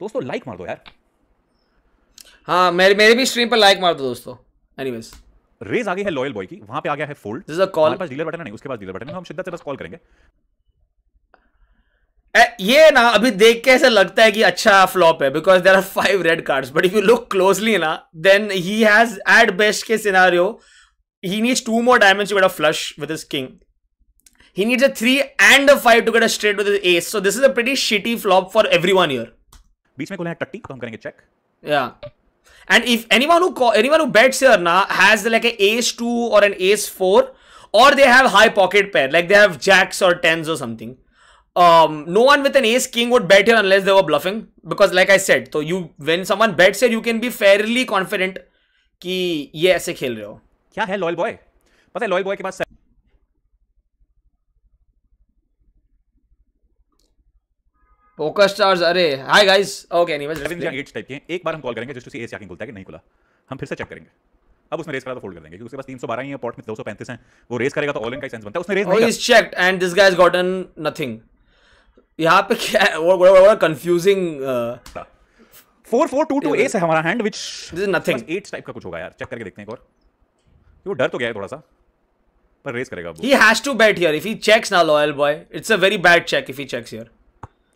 दोस्तों लाइक मार दो यार हाँ मेरे मेरे भी स्ट्रीम पर लाइक मार दो दोस्तों एनीवेज रेज आ गई है लॉयल बॉय की वहां पे आ गया है fold this is a call हमारे पास डीलर बटन है नहीं उसके पास डीलर बटन है हम शिद्दत से बस कॉल करेंगे ये ना अभी देख के ऐसा लगता है कि अच्छा फ्लॉप है because there are five red cards but if you look closely ना then he has at best के scenario he needs two more diamonds to get a flush with his king he needs a 3 and a 5 to get a straight with his ace so this is a pretty shitty flop for everyone here बीच में कौन है टट्टी तो हम करेंगे चेक या yeah. And if anyone who call, anyone who bets here na has like a ace 2 or an ace 4 or they have high pocket pair, like they have jacks or tens or something. Um, no one with an ace king would bet here unless they were bluffing because, like I said, so you when someone bets here, you can be fairly confident ki ye aise khel rahe ho kya hai loyal boy pata hai loyal boy ke paas PokerStars अरे hi guys okay anyways eights type के एक बार हम कॉल करेंगे जस्ट टू सी एस याकिंग बोलता है कि नहीं खुला हम फिर से चेक करेंगे अब उसने रेस करा तो फोल्ड कर देंगे क्योंकि उसके पास 312 ही है पॉट में 235 हैं वो रेस करेगा तो ऑल इन का सेंस बनता है उसने रेस नहीं oh, किया checked and this guys gotten nothing यहां पे क्या है वो बड़ा कंफ्यूजिंग 4422 एस है हमारा hand which this is nothing eight type का कुछ होगा यार चेक करके देखते हैं एक और वो डर तो गया है थोड़ा सा पर रेस करेगा वो he has to bet here if he checks ना loyal boy it's a very bad check if he checks here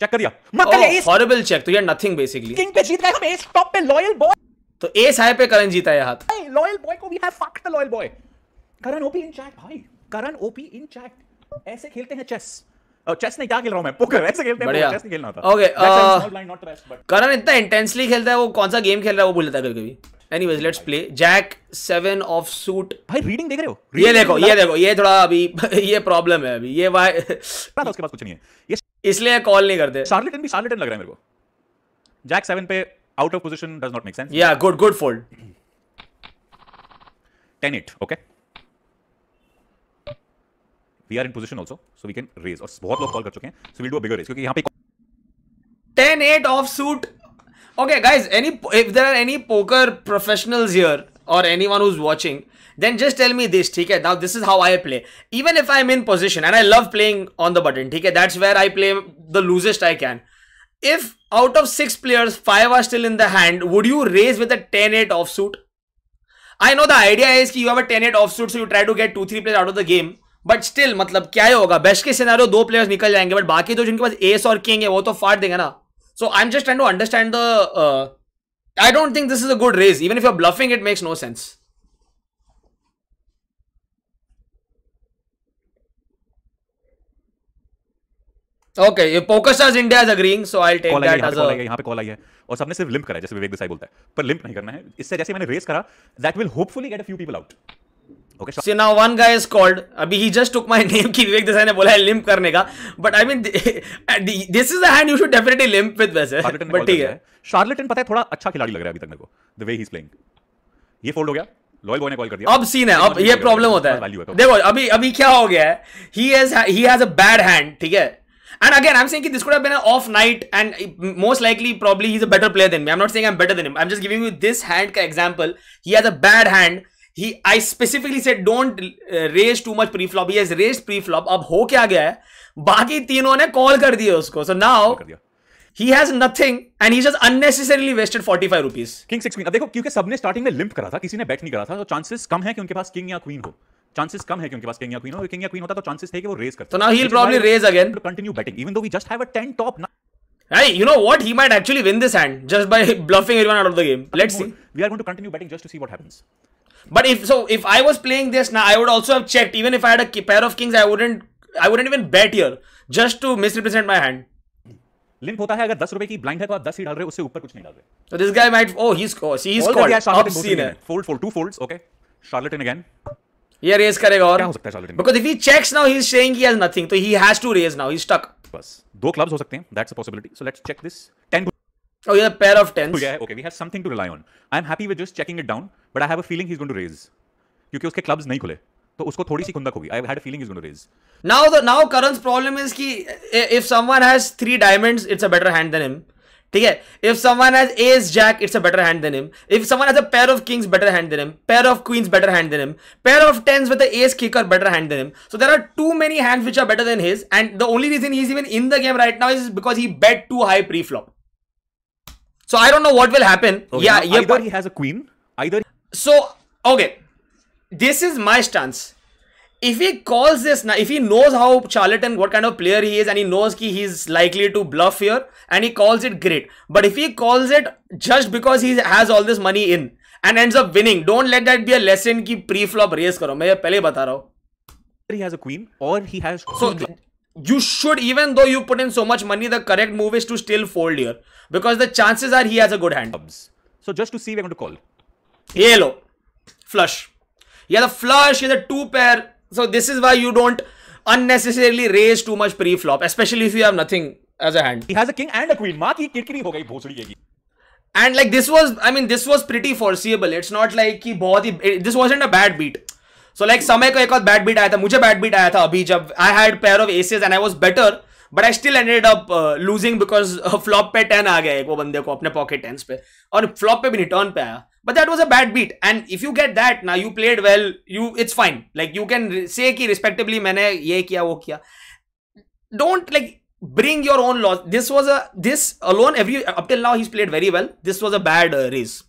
check कर दिया मत कर दिया हॉरिबल oh, चेक तो यार नथिंग बेसिकली किंग पे जीत गए हम एस टॉप पे लॉयल बॉय तो एस हाई पे करण जीता है हाथ लॉयल बॉय को we have fucked the loyal boy Karan OP in chat भाई करण ओपी इन चैट ऐसे खेलते हैं चेस चेस नहीं क्या खेल रहा हूं मैं पोकर ऐसे खेलते हैं चेस नहीं खेलना था ओके uh, करण इतना इंटेंसली खेलता है वो कौन सा गेम खेल रहा है वो भूल जाता है कभी Anyways, let's play. Jack, seven of suit. भाई रीडिंग देख रहे हो ये देखो ये देखो ये थोड़ा अभी ये प्रॉब्लम है अभी ये वाई उसके पास कुछ नहीं है ये इसलिए कॉल नहीं करते सार्लेटन भी सार्लेटन लग रहा है मेरे को जैक सेवन पे out of position does not make sense या good good fold ten eight okay we are in position also so we can raise और बहुत लोग कॉल कर चुके हैं so we do a bigger raise क्योंकि यहां पे 10 8 of suit okay guys any if there are any poker professionals here or anyone who's watching, then just tell me this, okay? Now this is how I play. Even if I'm in position and I love playing on the button, okay? That's where I play the loosest I can. If out of six players, five are still in the hand, would you raise with a 10-8 offsuit? I know the idea is ki you have a 10-8 offsuit, so you try to get two three players out of the game. But still मतलब क्या ही होगा बेस्ट के सिनारियो दो प्लेयर्स निकल जाएंगे बट बाकी जो जिनके पास एस और किंग है वो तो फाड़ देंगे ना so I am just trying to understand the I don't think this is a good raise. Even if you're bluffing, it makes no sense. Okay ये PokerStars India is agreeing so I take that as a यहां पे कॉल आई है और सबने सिर्फ लिंप करा है जैसे विवेक देसाई बोलता है पर लिंप नहीं करना है इससे जैसे मैंने रेस करा that will hopefully get a few people out okay so now one guy is called अभी ही जस्ट टुक माय नेम की विवेक देसाई ने बोला है लिंप करने का but I mean this is hand you should definitely limp with वैसे बट ठीक है शार्लेटन पता है थोड़ा अच्छा खिलाड़ी लग रहा है अभी तक मेरे को the way he is playing ये फोल्ड हो गया लॉयल बॉय ने कॉल कर दिया अब सीन है अब ये प्रॉब्लम होता है देखो अभी अभी क्या हो गया है he has he has a bad hand ठीक है And again, I'm saying this could have been an off night, and most likely, probably he's a better player than me. I'm not saying I'm better than him. I'm just giving you this hand example. He has a bad hand, he I specifically said don't raise too much pre flop He has raised pre flop ab ho kya gaya hai बाकी teenon ne call kar दिया usko So now he has nothing and he's just unnecessarily wasted 45 rupees. King six queen. अब देखो क्योंकि सबने starting mein limp kara tha kisi ne bet nahi kara tha so chances kam hai ki unke paas king ya queen ho chances kam hai ki unke paas king ya queen ho king ya queen hota to chances the ki wo raise तो so now he'll probably raise again to continue betting even though we just have a 10 top Hey, you know what? He might actually win this hand just by bluffing everyone out of the game. Let's see. We are going to continue betting just to see what happens. But if so, if I was playing this now, I would also have checked. Even if I had a pair of kings, I wouldn't. I wouldn't even bet here just to misrepresent my hand. Limp होता है अगर दस रुपए की ब्लाइंड है तो आप दस ही डाल रहे हो उससे ऊपर कुछ नहीं डाल रहे तो this guy might oh he scores he scored अब सीन है fold fold two folds okay charlatan again ये रेज करेगा और क्या हो सकता है charlatan because if he checks now he is saying he has nothing तो he has to raise now he stuck बस दो क्लब्स हो सकते हैं that's a possibility so let's check this 10 Oh, yeah, a pair of tens. Yeah, okay, we have something to rely on. I'm happy with just checking it down. But I have a feeling he is going to raise क्योंकि उसके क्लब्स नहीं खुले तो उसको थोड़ी सी खुंदक होगी I had a feeling is going to raise now the now current problem is कि if someone has three diamonds it's a better hand than him ठीक है if someone has ace jack it's a better hand than him if someone has a pair of kings better hand than him pair of queens better hand than him pair of tens with ace kicker better hand than him so there are too many hands which are better than his and the only reason he is even in the game right now is because he bet too high pre flop so I don't know what will happen या ये he has a queen either so, okay, this is my stance. If he calls this, if he knows how charlatan, what kind of player he is, and he knows he he's likely to bluff here, and he calls it great. But if he calls it just because he has all this money in and ends up winning, don't let that be a lesson ki pre-flop raise karo. मैं ये पहले बता रहा हूँ. He has a queen or he has. So you should, even though you put in so much money, the correct move is to still fold here because the chances are he has a good hand. So just to see, we're going to call. ये लो फ्लश या द फ्लश या two pair so this is why you don't unnecessarily raise too much pre flop specially if you have nothing as a hand he has a king and a queen मां की किरकिरी हो गई भोसड़ी की and like this was I mean this was pretty forcible it's not like कि बहुत ही this wasn't a bad beat so like समय को एक और बैड बीट आया था मुझे बैड बीट आया था अभी जब I had pair of aces and I was better but I still ended up losing because flop पे टेन आ गया एक वो बंदे को अपने पॉकेट टेन्स पे और फ्लॉप पे भी नहीं टर्न पे आया but that was a bad beat and if you get that now you played well you it's fine like you can say ki respectably maine ye kiya wo kiya don't like bring your own loss this was a this alone every up till now he's played very well this was a bad uh, race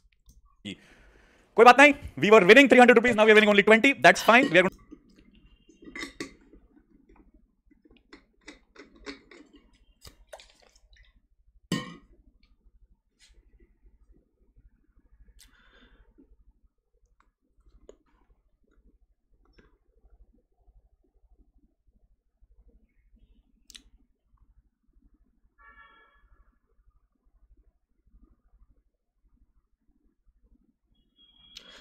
कोई बात नहीं we 300 rupees. Now we are winning only 20 That's fine.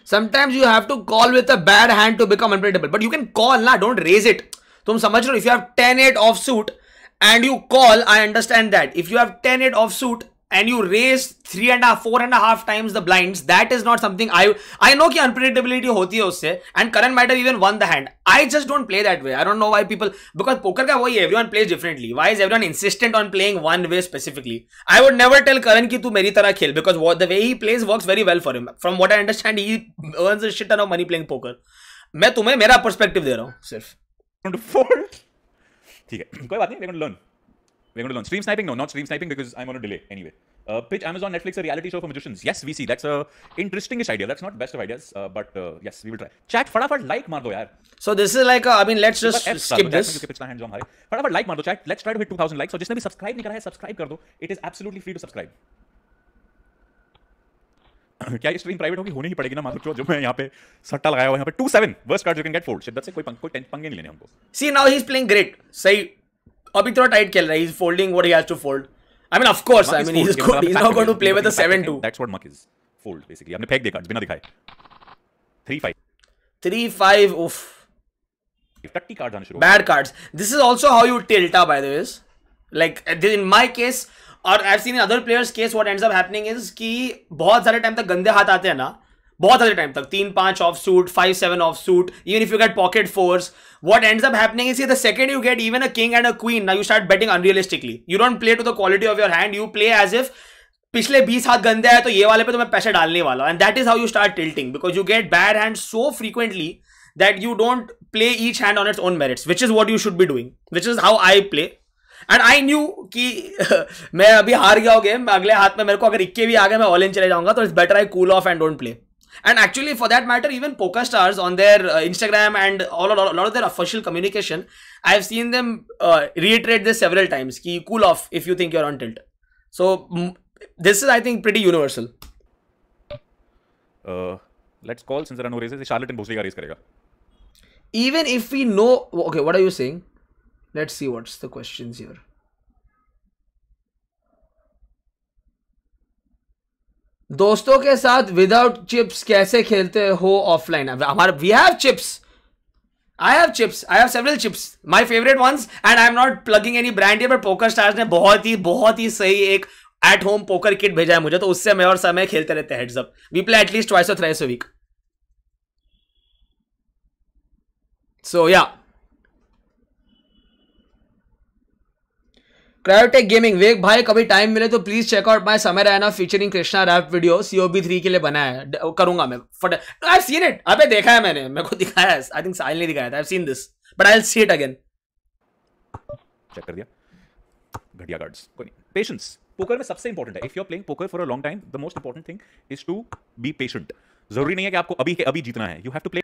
sometimes you have to call with a bad hand to become unpredictable but you can call na don't raise it tum samajh if you have 10 8 off suit and you call i understand that if you have 10 8 off suit and you raise three and a half four and a half times the blinds that is not something i i know ki unpredictability hoti hai usse and current matter even won the hand i just don't play that way i don't know why people because poker ka wahi everyone plays differently why is everyone insistent on playing one way specifically i would never tell karan ki tu meri tarah khel because what the way he plays works very well for him from what i understand he earns a shit ton of money playing poker मैं तुम्हें मेरा पर्सपेक्टिव दे रहा हूँ सिर्फ ठीक है कोई बात नहीं लेकिन learn We're going to learn. Stream sniping? No, not stream sniping because I'm on a delay anyway. Uh, pitch Amazon Netflix a reality show for magicians. Yes, we see. That's a interestingish idea. That's not best of ideas, uh, but uh, yes, we will try. Chat, फटाफट like मार दो यार. So this is like a, I mean let's just F skip this. पिछला हैंड्स हमारे. फटाफट like मार दो chat. Let's try to hit 2000 likes. और जिसने भी सब्सक्राइब नहीं करा है सब्सक्राइब कर दो. It is absolutely free to subscribe. क्या ये स्ट्रीम प्राइवेट होगी होनी ही पड़ेगी ना माधव जो मैं यहाँ पे सट्टा लगाया हुआ यहाँ पे two seven worst card you can get fold shit that's कोई पंग कोई टेंशन पंगे नहीं लेने हमको see now he is playing great सही अभी थोड़ा टाइट खेल रहा है is folding what he has to fold I mean of course I mean he is good he is not going to play with the 7 2 that's what मक इज फोल्ड बेसिकली हमने फेंक दिया बिना दिखाए 3 5 3 5 उफ टट्टी कार्ड आने शुरू bad cards this is also how you tilt by the way like in my case और I have seen in other players case what ends up happening is कि बहुत सारे टाइम तक गंदे हाथ आते हैं ना बहुत सारे टाइम तक तीन पांच off suit five seven off suit even if you get pocket fours what and up happening is the second you get even a king and a queen now you start betting unrealistically you don't play to the quality of your hand you play as पिछले बीस हाथ गंदे आए तो ये वाले पे तो मैं पैसे डालने वाला and that is how you start tilting because you get bad hand so frequently that you don't play each hand on its own merits which is what you should be doing which is how I play and I knew कि मैं अभी हार गया हो गेम अगले हाथ में मेरे को अगर इक्के भी आ गए मैं ऑल इन चले जाऊंगा तो it's better I cool off and don't play and actually for that matter even poker stars on their uh, instagram and all a lot, of their official communication i have seen them uh, reiterate this several times ki cool off if you think you're on tilt so this is i think pretty universal uh, let's call since there are no races charlotte and bosley race karega even if we know okay what are you saying let's see what's the questions here दोस्तों के साथ विदाउट चिप्स कैसे खेलते हो ऑफलाइन हमारे we have chips I have chips I have several chips my favourite ones and I am not plugging any brand पर पोकर स्टार्स ने बहुत ही बहुत ही सही एक एट होम पोकर किट भेजा है मुझे तो उससे मैं और समय खेलते रहते हैं heads up we play at least twice और thrice a week so yeah क्रायोटेक गेमिंग वेग भाई कभी टाइम मिले तो please checkout my Samay Raina featuring Krishna rap video COB three के लिए बनाया है करूंगा मैं फट आई सीन इट अबे देखा है मैंने मेरे को दिखाया है आई थिंक साइल ने दिखाया था I seen this but I see it again check कर दिया घटिया कार्ड्स कोई नहीं पेशेंस पोकर में सबसे इंपॉर्टेंट है if you are playing poker for a long time the most important thing is to be patient जरूरी नहीं है कि आपको अभी के अभी जीतना है you have to play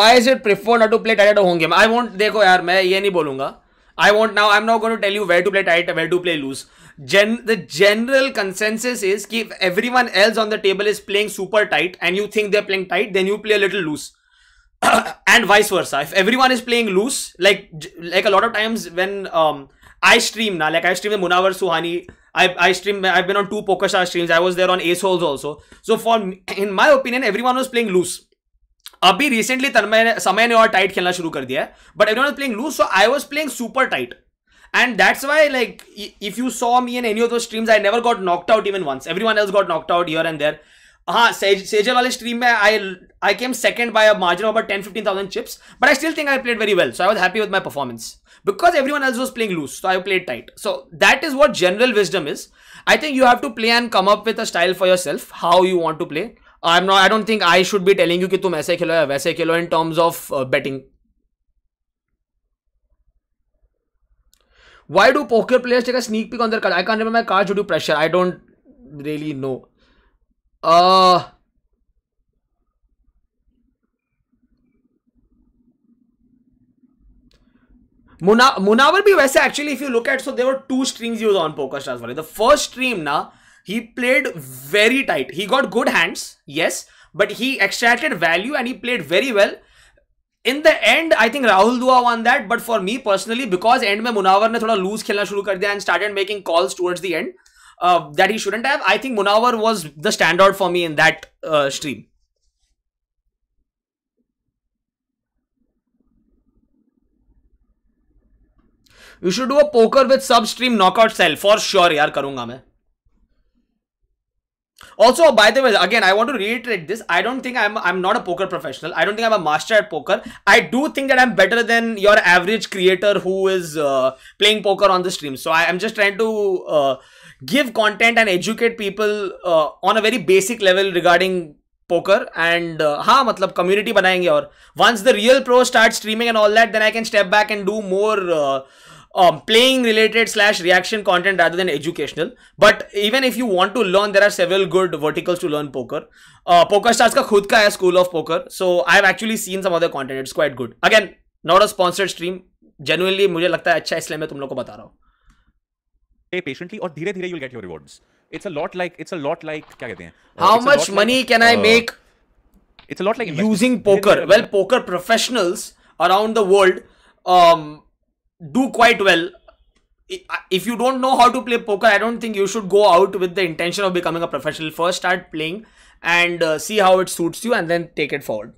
why is it prefer not to play tighted home game I want देखो यार मैं ये नहीं बोलूंगा I won't now. I'm not going to tell you where to play tight, where to play loose. Gen the general consensus is if everyone else on the table is playing super tight and you think they're playing tight, then you play a little loose. and vice versa. If everyone is playing loose, like like a lot of times when um I stream now, like I stream with Munawar Suhani. I, I stream. I've been on two PokerStars streams. I was there on Ace Holes also. So for in my opinion, everyone was playing loose. अभी रिसेंटली तन्मय ने समय ने और टाइट खेलना शुरू कर दिया है but every playing loose so I was playing super tight and that's why like if you saw me an any of streams I never got knocked out even once every one else got knocked out yeah and there हाँ सेजल वाले स्ट्रीम में I I came second by a margin of ten fifteen thousand chips but I still think I played very well so I was happy with my performance because every one else was playing loose so I played tight so that is what general wisdom is I think you have to play and come up with a style for your self how you want to play I am not I don't think I should be telling you कि तुम ऐसे खेलो या वैसे खेलो in terms of betting why do poker players take sneak pick अंदर I can my car do pressure I don't really know मुना मुनावर भी वैसे actually if you look at so there were two streams use on PokerStars वाले द फर्स्ट स्ट्रीम ना He played very tight. He got good hands, yes, but he extracted value and he played very well. In the end I think Rahul Dua won that but for me personally because end में मुनावर ने थोड़ा लूज खेलना शुरू कर दिया and started making calls towards the end that he shouldn't have I think Munawar was the stand out for me in that stream you should do a poker with सब stream knockout sale for sure यार करूंगा मैं Also, by the way, again, I want to reiterate this. I don't think I'm I'm not a poker professional. I don't think I'm a master at poker. I do think that I'm better than your average creator who is uh, playing poker on the stream. So I am just trying to uh, give content and educate people uh, on a very basic level regarding poker. And ha, uh, matlab community banayenge. Or once the real pro starts streaming and all that, then I can step back and do more. Uh, um, playing related slash reaction content rather than educational. But even if you want to learn, there are several good verticals to learn poker. Uh, PokerStars ka khud ka hai school of poker. So I've actually seen some other content. It's quite good. Again, not a sponsored stream. Genuinely मुझे लगता है अच्छा इसलिए मैं तुम लोग को बता रहा हूँ. Stay patiently और धीरे-धीरे you'll get your rewards. It's a lot like it's a lot like क्या कहते हैं? Uh, How much money can I uh, make? It's a lot like using poker. Well, poker professionals around the world. Um, do quite well if you don't know how to play poker i don't think you should go out with the intention of becoming a professional first start playing and uh, see how it suits you and then take it forward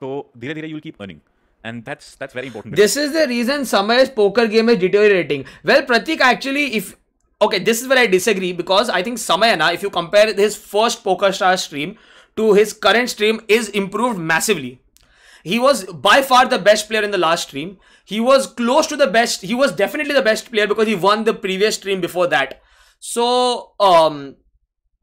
so you'll keep earning and that's that's very important this is the reason samay's poker game is deteriorating well pratik actually if okay this is where i disagree because i think samayana if you compare his first poker star stream to his current stream is improved massively he was by far the best player in the last stream. He was close to the best. He was definitely the best player because he won the previous stream before that. So, um,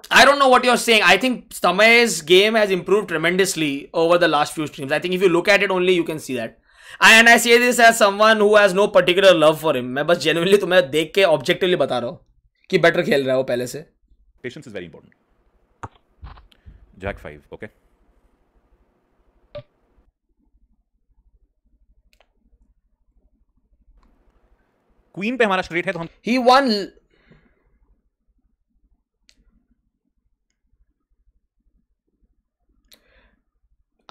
I don't know what you're saying. I think Stamay's game has improved tremendously over the last few streams. I think if you look at it only, you can see that. And I say this as someone who has no particular love for him. I'm just genuinely तुम्हें देख के objectively that he's better खेल Patience is very important. Jack five, okay. Queen पे हमारा स्ट्रेट है तो हम ही won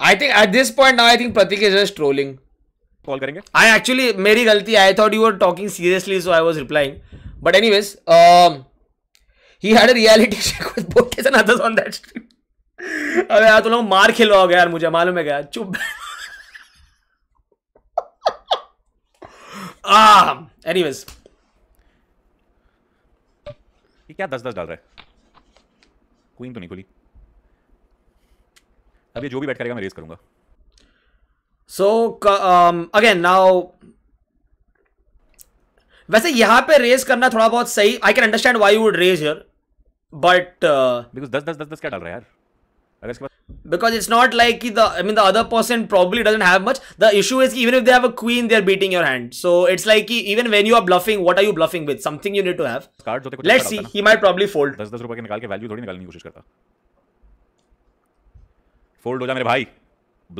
I think at this point I think Prateek is just trolling call करेंगे आई एक्चुअली मेरी गलती I thought you are talking seriously so I was replying but any ways he had a reality check with both and others on that stream अरे यार तुम लोग मार खिलवाओगे यार मुझे मालूम है क्या चुप आ एनीवेज ये क्या दस दस डाल रहा है क्वीन तो नहीं खुली अब ये जो भी बैठ करेगा मैं रेस करूंगा सो अगेन नाउ वैसे यहां पे रेस करना थोड़ा बहुत सही I can understand why would raise here but because दस दस दस दस क्या डाल रहा है यार अगर इसके पास बिकॉज इट्स नॉट लाइक कि I mean the other person probably doesn't have much the issue is even if they have a queen they are beating your hand so it's like की even when you are bluffing what are you bluffing with something you need to have card होते कुछ let's see he might probably fold 10 10 रुपए के निकाल के वैल्यू थोड़ी निकालने की कोशिश करता फोल्ड हो जा मेरे भाई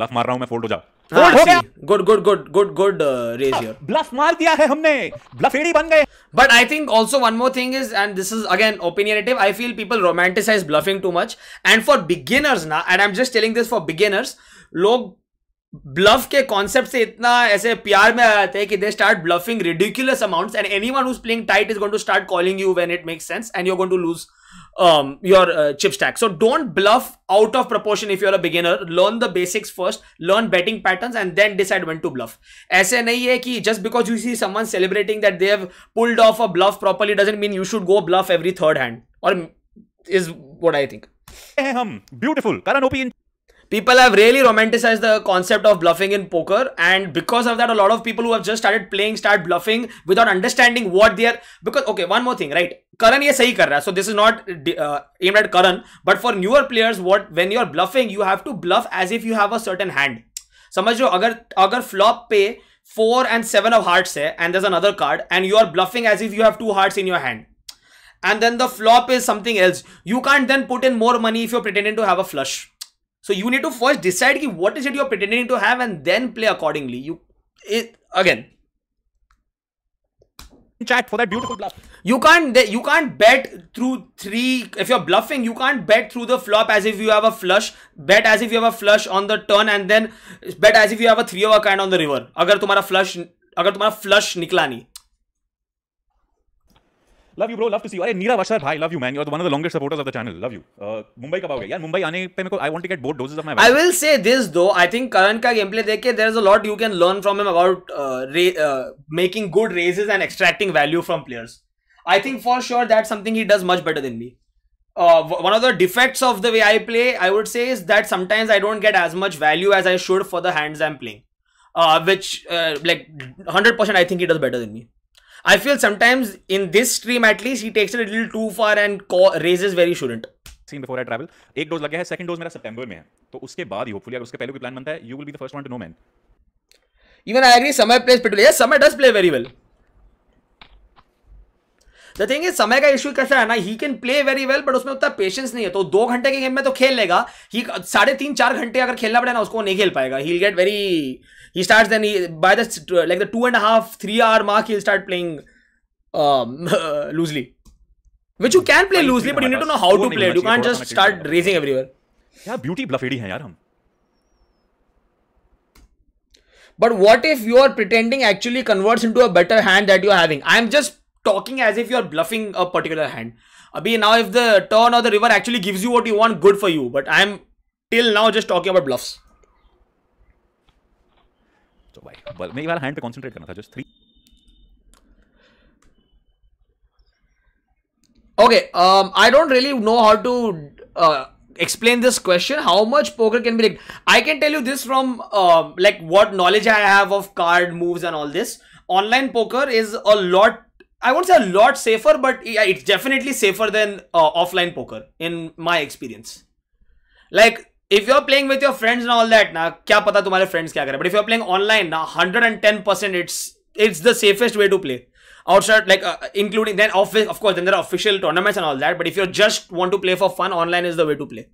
ब्लफ मार रहा हूं मैं फोल्ड हो जा good good good good good raise here bluff मार दिया है हमने ब्लफेड़ी बन गए but I think also one more thing is and this is again opinionative I feel people romanticise bluffing too much and for beginners ना and I am just telling this for beginners लोग ब्लफ के कॉन्सेप्ट से इतना ऐसे प्यार में आ जाते हैं कि they start bluffing ridiculous amounts and any one playing tight is going to start calling you when it makes sense and you going to lose um, your uh, chip stack. So don't bluff out of proportion if you're a beginner. Learn the basics first, learn betting patterns, and then decide when to bluff. ऐसे नहीं just because you see someone celebrating that they have pulled off a bluff properly doesn't mean you should go bluff every third hand. Or is what I think. Ahem, beautiful. Karan Opi in people have really romanticized the concept of bluffing in poker and because of that a lot of people who have just started playing start bluffing without understanding what they are because okay one more thing right karan is sahi so this is not uh, aimed at karan but for newer players what when you're bluffing you have to bluff as if you have a certain hand samajh lo agar agar flop pe 4 and 7 of hearts hai and there's another card and you are bluffing as if you have two hearts in your hand and then the flop is something else you can't then put in more money if you're pretending to have a flush so you need to first decide ki what is it you're pretending to have and then play accordingly. You it, again. Chat for that beautiful bluff. You can't you can't bet through three. If you're bluffing, you can't bet through the flop as if you have a flush. Bet as if you have a flush on the turn and then bet as if you have a three of a kind on the river. अगर तुम्हारा flush अगर तुम्हारा flush niklani. Love you, bro. Love to see you. Neera Vashar, bhai. Love you, man. You're one of the longest supporters of the channel. Love you. Uh, Mumbai kab Yeah, Mumbai aane pe I want to get both doses of my. I will say this though. I think Karan ka gameplay dekhe, there's a lot you can learn from him about uh, uh, making good raises and extracting value from players. I think for sure that's something he does much better than me. Uh, one of the defects of the way I play, I would say, is that sometimes I don't get as much value as I should for the hands I'm playing. Uh, which, uh, like, 100% I think he does better than me. I feel sometimes in this stream at least he takes it a little too far and raises where shouldn't. Seen before I travel एक डोज लग गया है सेकंड डोज मेरा सितंबर में है तो उसके बाद ही होपफुली अगर उसके पहले कोई प्लान बनता है you will be the first one to know man even I agree Samay plays पिटुल yes Samay does play very well the thing is Samay का इशू कैसा है ना he can play very well but उसमें उतना पेशेंस नहीं है तो दो घंटे के गेम में तो खेल लेगा ही साढ़े तीन चार घंटे अगर खेलना पड़े ना उसको नहीं खेल पाएगा he get very He starts then he by the like the two and a half three hour mark he'll start playing um, loosely, which you hmm. can play loosely, but you need to know how to play it. You can't just start racing everywhere. Yeah, beauty bluffedy hai yaar hum. But what if you are pretending actually converts into a better hand that you're having? I'm just talking as if you're bluffing a particular hand. Abhi, now if the turn or the river actually gives you what you want, good for you. But I'm till now just talking about bluffs. So why? बल मैं ये वाला हैंड पे कॉन्सेंट्रेट करना था Okay, um, I don't really know how to uh, explain this question. How much poker can be rigged? I can tell you this from um, like what knowledge I have of card moves and all this. Online poker is a lot. I won't say a lot safer, but it's definitely safer than uh, offline poker in my experience. Like if you're playing with your friends and all that, na, kya pata tumhare friends kya kare. But if you're playing online, na, 110% it's, it's the safest way to play. Outside, like, uh, including, then of, of course, then there are official tournaments and all that. But if you just want to play for fun, online is the way to play.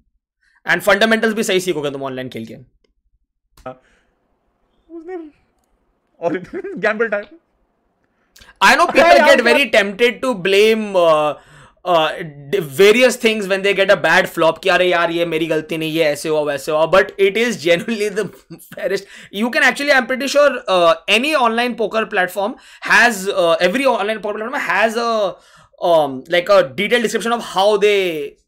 And fundamentals, भी सही सीखोगे तुम online खेल के और gamble time I know people get very tempted various things when they get a bad flop कि अरे यार ये मेरी गलती नहीं है ऐसे हुआ वैसे हुआ but it is genuinely the fairest you can actually I am pretty sure any online poker platform has every online poker platform has like a detail description of how they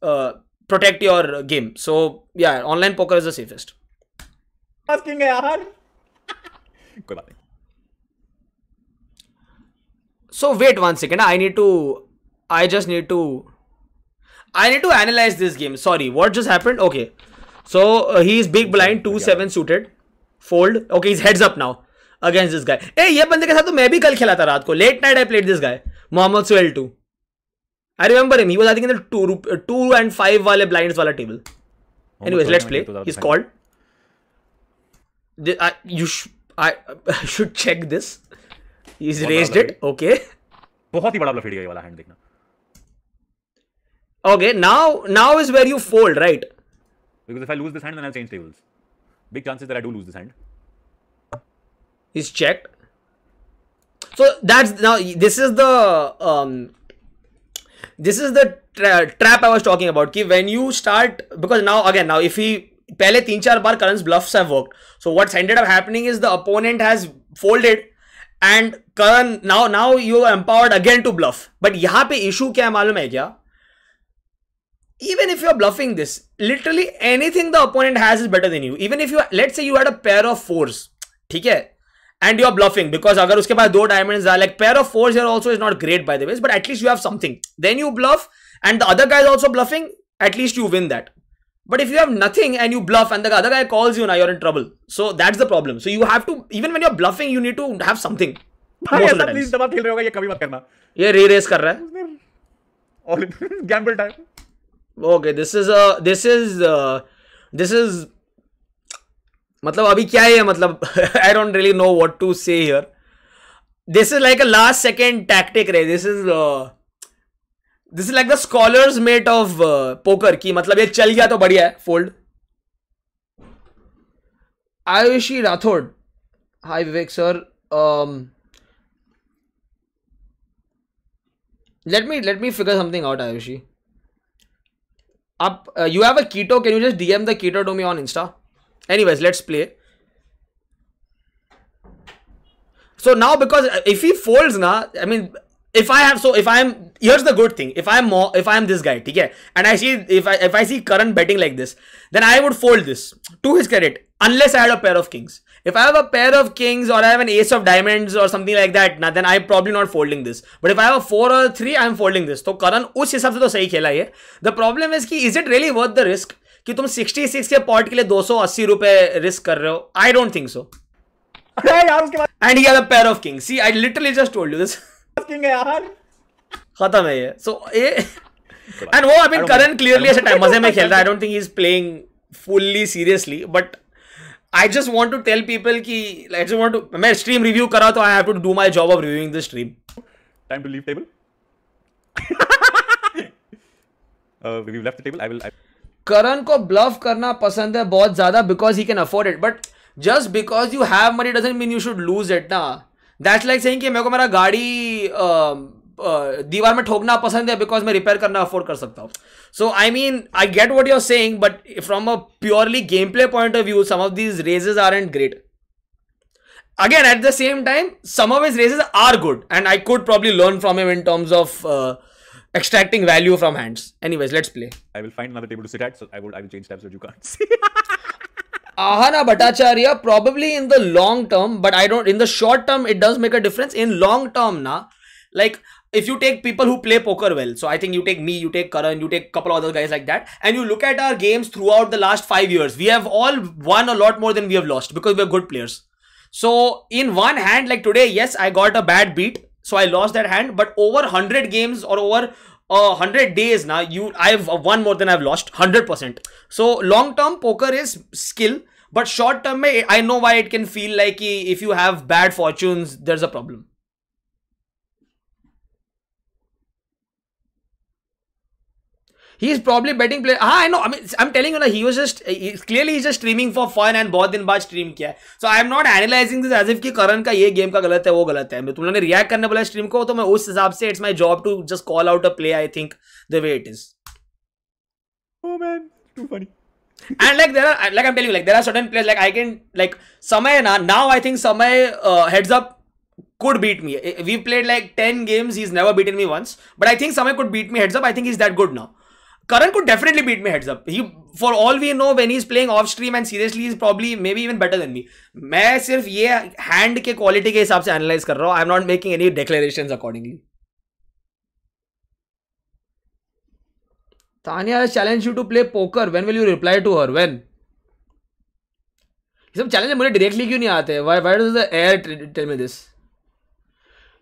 protect your game so yeah online poker is the safest asking है यार कोई बात नहीं so wait one second I need to I just need to I need to analyze this game. Sorry, what just happened? Okay. So uh, he's big blind, 2-7 suited. Fold. Okay, he's heads up now. Against this guy. Hey, ये बंदे के साथ तो मैं भी कल खेला था रात को. Late night I played this guy. Mohammad Suhail too. I remember him. He was I think in the 2, uh, two and 5 वाले blinds वाला table. Anyways, let's play. He's called. The, I, you sh I, I should check this. He's raised it. Okay. बहुत ही बड़ा वाला देखना Okay, now now is where you fold, right? Because if I lose this hand, then I'll change tables. Big chances that I do lose this hand. He's checked. So that's now this is the um this is the tra trap I was talking about. Ki when you start because now again now if he पहले तीन चार बार करंस bluffs have worked So what's ended up happening is the opponent has folded, and Karan now now you empowered again to bluff. But but यहाँ पे इशू क्या है मालूम है क्या even if you're bluffing this, literally anything the opponent has is better than you. Even if you, let's say you had a pair of fours, ठीक है and you are bluffing because अगर उसके पास दो diamonds are like pair of fours also is not great by the ways but at least you have something then you bluff and the other guy is also bluffing at least you win that but if you have nothing and you bluff and the other guy calls you ना you're in trouble so that's the problem so you have to even when you're bluffing you need to have something ये कभी मत करना ये री रेस कर रहा है gamble time okay this is this is this is मतलब अभी क्या है मतलब I don't really know what to say here this is like a last second tactic रे this is this is like the scholar's mate of poker की मतलब ये चल गया तो बढ़िया है fold Ayushi Rathore hi Vivek sir let me let me figure something out Ayushi up uh, you have a keto can you just dm the keto to me on insta anyways let's play so now because uh, if he folds na i mean if i have so if i am here's the good thing if i am more if i am this guy okay and i see if i if i see current betting like this then i would fold this to his credit unless i had a pair of kings If I have a pair of kings or I have an ace of diamonds or something like that, ना then I'm probably not folding this. But if I have a four or a three, I'm folding this. So Karan, उस हिसाब से तो सही खेला ये. The problem is कि is it really worth the risk कि तुम 66 के पॉट के लिए 280 रुपए रिस्क कर रहे हो? I don't think so. अरे यार उसके बाद. And he has a pair of kings. See, I literally just told you this. King है यार. खत्म है ये. So ये. And वो अभी Karan clearly ऐसे time मजे में खेल रहा I don't think he's playing fully seriously, but I just want to tell people की स्ट्रीम रिव्यू करा तो I have to do my job of reviewing the stream time to leave table Karan को ब्लफ करना पसंद है बहुत ज्यादा because he can afford it but just because you have money doesn't mean you should lose it ना दैट्स लाइक सेइंग कि मेरे को मेरा गाड़ी uh, uh, दीवार में ठोकना पसंद है बिकॉज मैं रिपेयर करना अफोर्ड कर सकता हूँ So, I mean, I get what you're saying, but from a purely gameplay point of view, some of these raises aren't great. Again, at the same time, some of his raises are good, and I could probably learn from him in terms of uh, extracting value from hands. Anyways, let's play. I will find another table to sit at, so I will I will change tabs so you can't see. Ahana Bhattacharya probably in the long term, but I don't in the short term it does make a difference. In long term, na like if you take people who play poker well, so I think you take me, you take Karan, you take couple other guys like that, and you look at our games throughout the last five years, we have all won a lot more than we have lost because we're good players. So in one hand, like today, yes, I got a bad beat, so I lost that hand, but over 100 games or over uh, 100 days now, you I've won more than I've lost, 100%. So long-term poker is skill, but short-term, I know why it can feel like if you have bad fortunes, there's a problem. He is probably betting player हाँ I know I am telling you ना he was just clearly is just streaming for fun and बहुत दिन बाद स्ट्रीम किया है so I am not analysing this as if कि करण का ये गेम का गलत है वो गलत है तुम लोगों ने रिएक्ट करने बोला स्ट्रीम को तो मैं उस हिसाब से it's my job to just call out a play I think the way it is Oh man, too funny. and like there are like I'm telling you, like there are certain players like I can like Samay na now I think Samay uh, heads up could beat me. We played like 10 games, he's never beaten me once. But I think Samay could beat me heads up. I think he's that good now. Karan could definitely beat me heads up. He, for all we know, when he's playing off stream and seriously, he's probably maybe even better than me. मैं सिर्फ ये हैंड के क्वालिटी के हिसाब से एनालाइज कर रहा हूँ I am not making any declaration accordingly Tanya has challenged you to play poker. When will you reply to her? When? ये सब चैलेंज मुझे डायरेक्टली क्यों नहीं आते why why does the air tell me this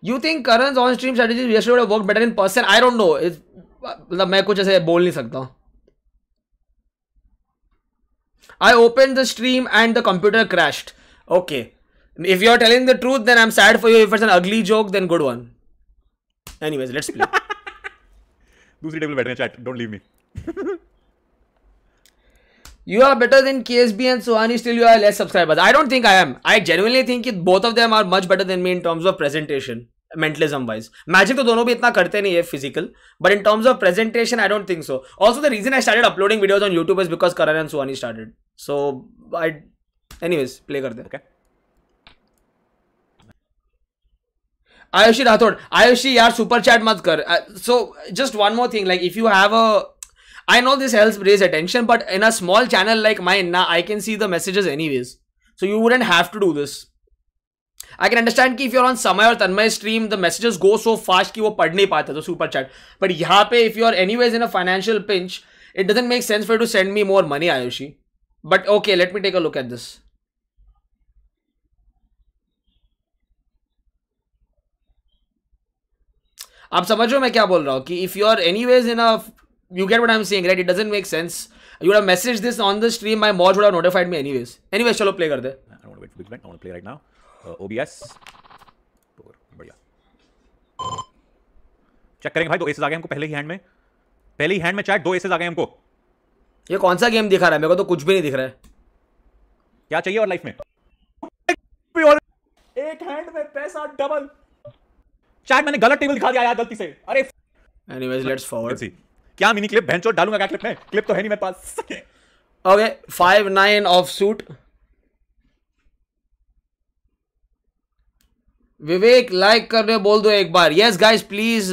you think Karan's on stream strategies yesterday work better in person I don't know it's मतलब मैं कुछ ऐसे बोल नहीं सकता I open the stream and the computer crashed okay if you are telling the truth then I am sad for you if it's an ugly joke then good one anyways let's play दूसरी टेबल बैठे chat don't leave me You are better than KSB and Sohani, still you are less subscribers. I don't think I am. I genuinely think it, both of them are much better than me in terms of presentation. Mentalism wise magic तो दोनों भी इतना करते नहीं है physical but in terms of presentation I don't think so also the reason I started uploading videos on YouTube is because कर and Soni started so I was play करते okay. आयुषी राठौड़ आयुषी यार सुपर चैट मत कर so just one more thing like if you have a no this help raise attention but in a small channel like my ना I can see the messages anyways so you wouldn't have to do this I can understand की if you are on Samay और Tanmay stream the messages go so fast की वो पढ़ नहीं पाता तो सुपर चैट बट यहाँ पे if you are anyways in a financial pinch it doesn't make sense for to send me more money Ayushi but okay let me take a look at this आप समझ रहे हो मैं क्या बोल रहा हूँ कि if you are anyways in you get what I am saying right it doesn't make sense you are message this on the stream my मॉच वोडा notified me anyways anyways चलो प्ले कर दे ओ बी एस बढ़िया चेक करेंगे भाई दो एसेस आ गए हमको पहले ही हैंड में पहले ही हैंड में चैट दो एसेस आ गए हमको ये कौन सा गेम दिखा रहा है मेरे को तो कुछ भी नहीं दिख रहा है क्या चाहिए और लाइफ में एक हैंड में पैसा डबल चैट मैंने गलत टेबल दिखा दिया यार गलती से अरे एनीवेज लेट्स फॉरवर्ड सी क्या मिनी क्लिप बेंचोट डालूंगा क्या क्लिप में क्लिप तो है नहीं मेरे पास okay 5 9 off suit Vivek like करने बोल दो एक बार yes guys please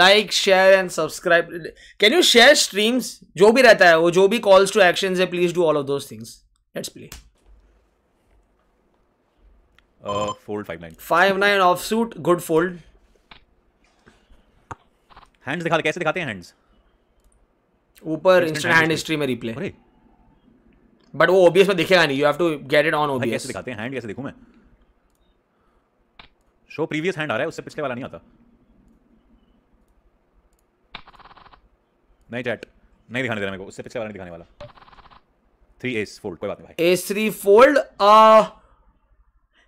like share and subscribe can you share streams जो भी रहता है वो जो भी कॉल्स टू एक्शन है please do all of those things let's play fold five nine five nine off suit good fold hands दिखा कैसे दिखाते हैं हैंड्स ऊपर इंस्टेंट हैंड हिस्ट्री में रिप्ले बट वो ओबीएस में दिखेगा नहीं you have to get it on OBS कैसे दिखाते हैं हैंड कैसे दिखूं मैं शो प्रीवियस हैंड आ रहा है उससे पिछले वाला नहीं आता नहीं चैट नहीं दिखाने दे रहा मेरे को उससे पिछले वाला नहीं दिखाने वाला थ्री एस फोल्ड कोई बात नहीं भाई एस थ्री फोल्ड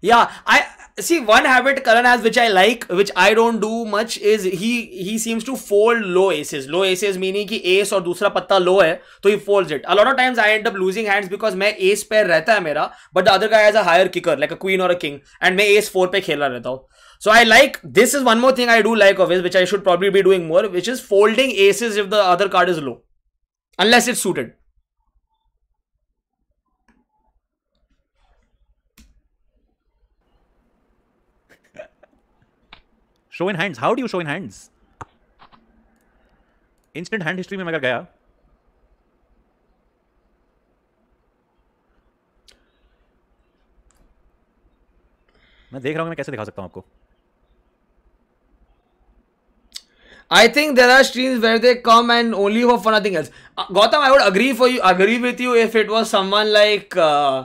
या I see one habit Karan has which I like which I don't do much is he he seems to fold low aces low aces meaning ki ace aur dusra patta low hai तो he folds it a lot of times I end up losing hands because main ace pair rehta hai mera but the other guy has a higher kicker like a queen or a king and main ace four pe khel raha rehta hu so I like this is one more thing I do like of his which I should probably be doing more which is folding aces if the other card is low unless it's suited show in hands how do show in hands instant hand history में मैं अगर गया मैं देख रहा हूँ मैं कैसे दिखा सकता हूँ आपको I think there are streams where they come and only for nothing else. Uh, Gotham, I would agree for you, agree with you if it was someone like. Uh,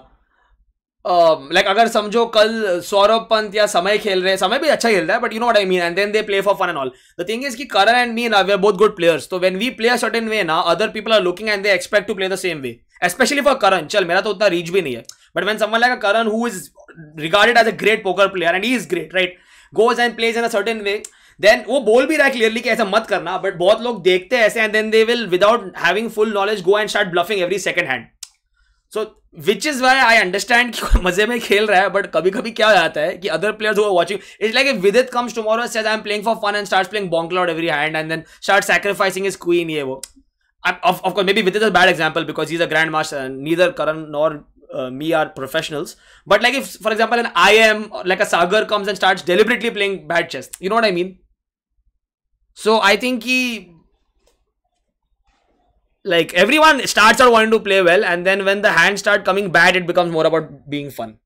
like um, अगर समझो कल सौरभ पंत या समय खेल रहे हैं समय भी अच्छा खेल रहा है but you know I mean and then they play for fun and all the thing is की करण एंड मी ना we are both good players तो when we play a certain way ना other people are looking and they expect to play the same way specially for Karan चल मेरा तो उतना रीच भी नहीं है बट वेन समझ like Karan who is regarded as a great poker player and he is great right goes and plays in a certain way then वो बोल भी रहा है क्लियरली कि ऐसा मत करना बट बहुत लोग देखते हैं ऐसे and then they will without having full knowledge go and start bluffing every second hand so which is why I understand कि मजे में खेल रहा है बट कभी कभी क्या हो जाता है कि अदर प्लेयर्स हुआ watching it's like with Vidit comes to says I am playing for fun and start playing बॉन्कलॉड every hand and then start sacrificing is queen ये वो of course maybe with is a bad example because is a grandmaster neither Karan nor me are professionals but like if for example an I M like a Sagar comes and start deliberately playing bad chest you know I mean so I think की like everyone starts out wanting to play well and then when the hands start coming bad it becomes more about being fun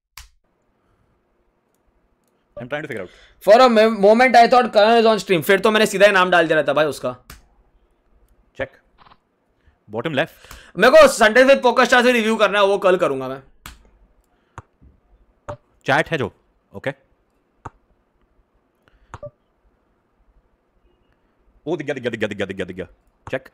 I'm trying to figure out. For a moment I thought Karan is on stream. फिर तो मैंने सीधा ही नाम डाल दिया था भाई उसका. Check. Bottom left. मेरे को Sunday with Poker Star से review करना है वो कल करूंगा मैं. Chat है जो. Okay. ओ दिख गया दिख गया दिख गया दिख गया दिख गया. Check.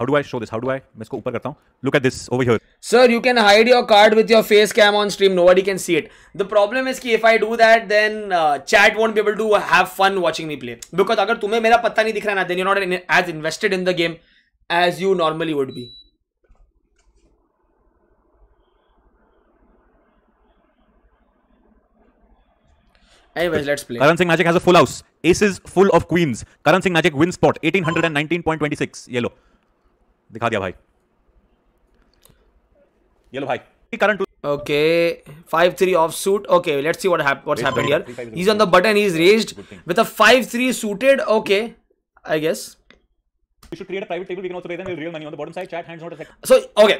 How do I show this? How do I? मैं इसको ऊपर करता हूँ. Look at this over here. Sir, you can hide your card with your face cam on stream. Nobody can see it. The problem is कि if I do that, then uh, chat won't be able to have fun watching me play. Because अगर तुम्हें मेरा पत्ता नहीं दिख रहा ना, then you're not in, as invested in the game as you normally would be. Anyways, let's play. Karan Singh Magic has a full house. Aces full of queens. Karan Singh Magic win spot 1819.26. Yellow. दिखा दिया भाई ये लो भाई current okay five three of suit okay let's see what hap what's happened here he is on the button he is raised with a five three suited okay I guess you should create a private table we can also raise them real money on the bottom side chat hands not a so okay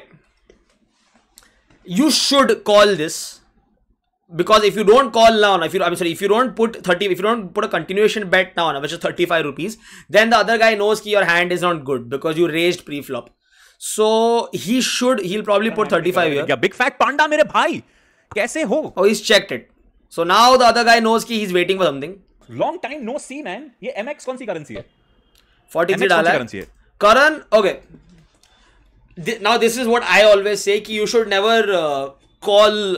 you should call this because if you don't call now, if you I'm sorry, if you don't put 30, if you don't put a continuation bet now, which is 35 rupees, then the other guy knows ki your hand is not good because you raised pre-flop. So he should, he'll probably put 35 here. Yeah, big fat panda, mere bhai. Kaise ho? Oh, he's checked it. So now the other guy knows ki he's waiting for something. Long time no see, man. ye MX kaun si currency hai 43 dollar currency hai Karan, okay. Now this is what I always say ki you should never uh, call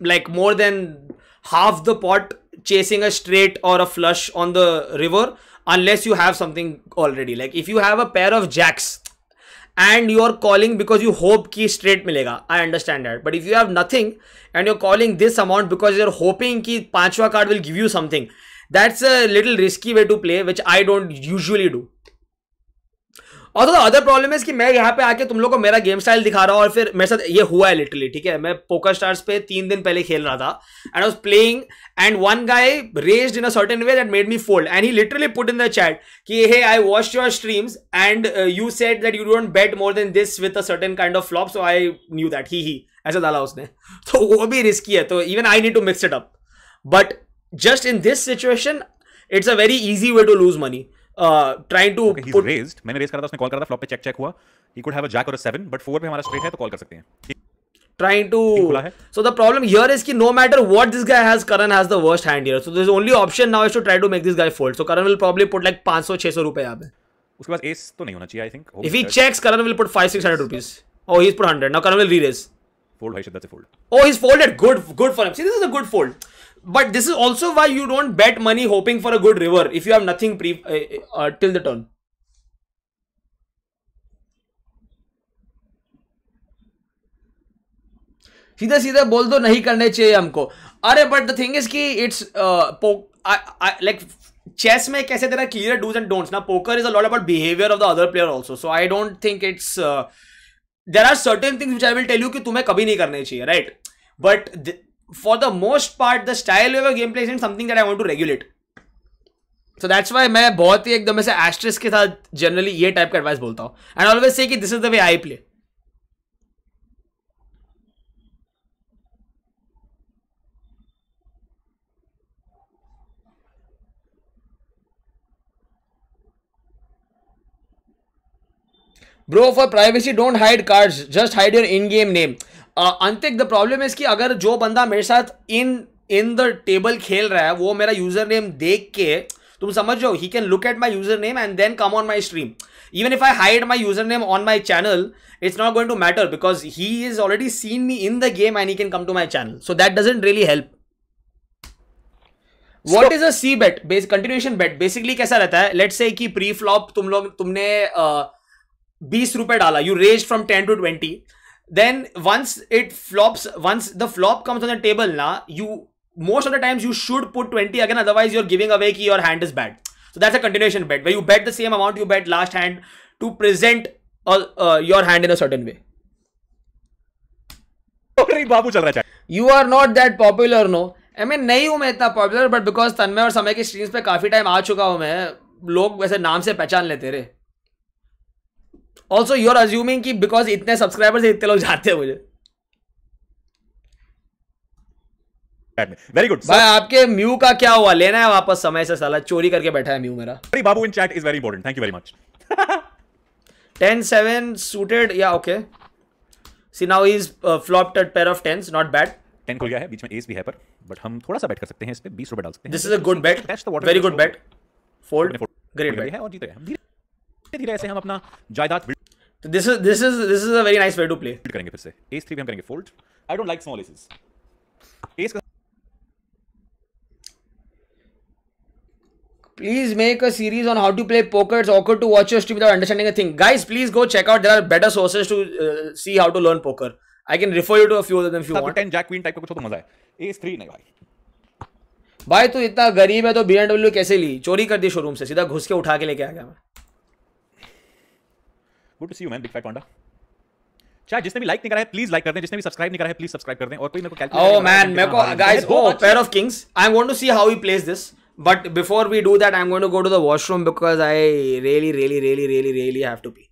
like more than half the pot chasing a straight or a flush on the river unless you have something already. Like if you have a pair of jacks and you are calling because you hope ki straight milega. I understand that. But if you have nothing and you're calling this amount because you're hoping ki panchwa card will give you something, that's a little risky way to play which I don't usually do. और तो अदर प्रॉब्लम है कि मैं यहाँ पे आके तुम लोग को मेरा गेम स्टाइल दिखा रहा हूँ और फिर मेरे साथ ये हुआ है लिटरली ठीक है मैं पोकर स्टार्स पे तीन दिन पहले खेल रहा था and I was playing and one guy raised in a certain way that made me fold and he literally put in the chat कि hey I watch your streams and you said that you don't bet more than this with a certain kind of flop so I knew that he he ऐसा डाला उसने तो वो भी रिस्की है तो even I need to mix it up but just in this situation it's a very easy way to lose money trying to put raised मैंने रेज करा था उसने कॉल करा था फ्लॉप पे चेक चेक हुआ he could have a jack और अ 7 बट 4 पे हमारा स्ट्रेट है तो कॉल कर सकते हैं trying to so the problem here is ki no matter what this guy has karan has the worst hand here so there's only option now is to try to make this guy fold so karan will probably put like 500 600 rupees yahan pe uske paas ace to nahi hona chahiye i think if he checks karan will put 5 600 rupees oh he's put 100 now karan will re-raise fold bhai that's a fold oh he's folded good good for him see this is a good fold But this is also why you don't bet money hoping for a good river if you have nothing pre uh, uh, till the turn. सीधा सीधा बोल दो नहीं करने चाहिए हमको अरे बट द थिंग इज कि इट्स लाइक चेस में कैसे तेरा क्लियर डूज एंड डोंट्स ना poker is a lot about behaviour of the other player also so I don't think it's there are certain things which I will tell you कि तुम्हें कभी नहीं करने चाहिए right but for the most part the style of your gameplay isn't something that I want to regulate. So that's why मैं बहुत ही एकदम ऐसे एस्ट्रिस के साथ जनरली ये टाइप का एडवाइस बोलता हूँ एंड ऑलवेज से कि this is the way I play Bro, for privacy, don't hide cards. Just hide your in-game name. Antik the problem is कि अगर जो बंदा मेरे साथ इन इन द टेबल खेल रहा है वो मेरा यूजर नेम देख के तुम समझ जाओ he can look at my username and then come on my stream even if I hide my username on my channel it's not going to matter because he is already seen me in the game and he can come to my channel so that doesn't really help what is a C bet base continuation bet basically कैसा रहता है लेट से प्री फ्लॉप तुम लोग तुमने बीस रुपए डाला you raise from ten to twenty then once it flops once the flop comes on the table now you most of the times you should put 20 again otherwise you're giving away ki your hand is bad so that's a continuation bet where you bet the same amount you bet last hand to present uh, uh, your hand in a certain way बाबू चल रहा है you are not that popular no I mean नहीं हूं मैं इतना पॉपुलर बट बिकॉज तन्मय और समय की स्ट्रीम्स पे काफी टाइम आ चुका हूं मैं लोग वैसे नाम से पहचान लेते रहे ऑल्सो यूर अज्यूमिंग की बिकॉज इतने सब्सक्राइबर्स इतने लोग जाते हैं मुझे वेरी गुड भाई आपके म्यू का क्या हुआ लेना है वापस समय से साला चोरी करके बैठा है म्यू मेरा अरे बाबू in chat is very important thank you very much 10 7 suited yeah okay see now he's uh, flopped off pair not bad not 10 खुल गया है बीच में एस भी है पर बट हम थोड़ा सा बेट कर सकते हैं इस पे 20 रुपए डाल सकते हैं this is a good bet very good bet fold great bet है और जीते हैं धीरे ऐसे हम अपना जायदाद तो this is this is this is a very nice way to play करेंगे फिर से एस थ्री हम करेंगे fold I don't like small aces ace please make a series on how to play poker it's awkward to watch your stream without understanding a thing guys please go check out there are better sources to see how to learn poker I can refer you to a few of them if want 10 jack queen type का कुछ तो मजा है एस नहीं भाई भाई तू इतना गरीब है तो बीएनडब्ल्यू कैसे ली चोरी कर दी शोरूम से सीधा घुस के उठा के लेके आ गया मैं good to see you man big fat panda शायद जिसने भी लाइक नहीं करा है प्लीज लाइक कर दें जिसने भी सब्सक्राइब नहीं करा है प्लीज सब्सक्राइब कर दें और कोई मेरे को कैलकुलेट ओह मैन मेरे को guys oh pair of kings I am going to see how he plays this but before we do that I am going to go to the washroom because I really really really really really have to pee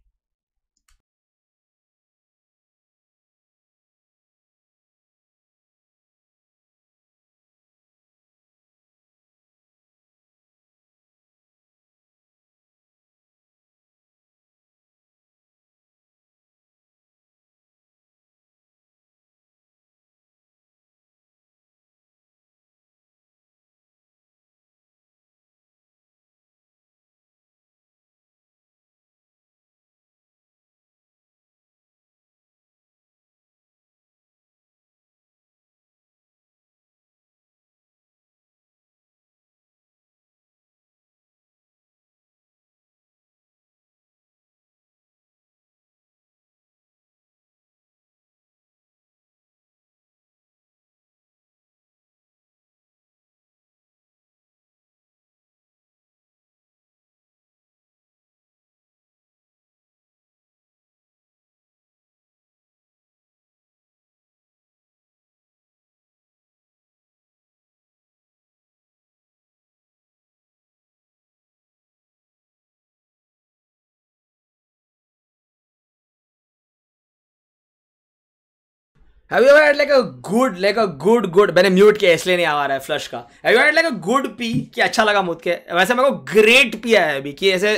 have you ever like a good like a good good मैंने म्यूट किया इसलिए नहीं आ रहा है फ्लश का have you like a good pee कि अच्छा लगा मुझ के वैसे मेरे को ग्रेट पी आया है अभी कि ऐसे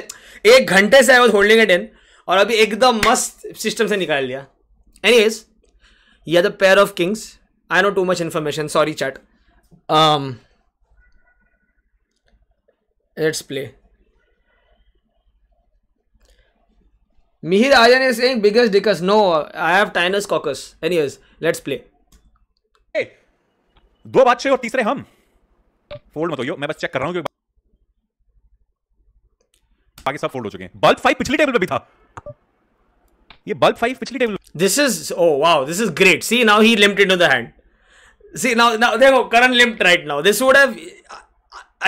एक घंटे से I was holding it in और अभी एकदम मस्त सिस्टम से निकाल लिया एनी इज ये the pair of kings I know too much information sorry chat let's play Mihir Aryan is saying biggest dickus. No, I have Tinus caucus. Anyways, let's play. Hey, दो बादशाह और तीसरे हम फोल्ड मत होइयो मैं बस चेक कर रहा हूँ बाकी सब फोल्ड हो चुके हैं बल्ब फाइव पिछली टेबल पे भी था ये बल्ब फाइव पिछली table this is oh wow this is great see now he limped into the hand see now now देखो Karan limped right now this would have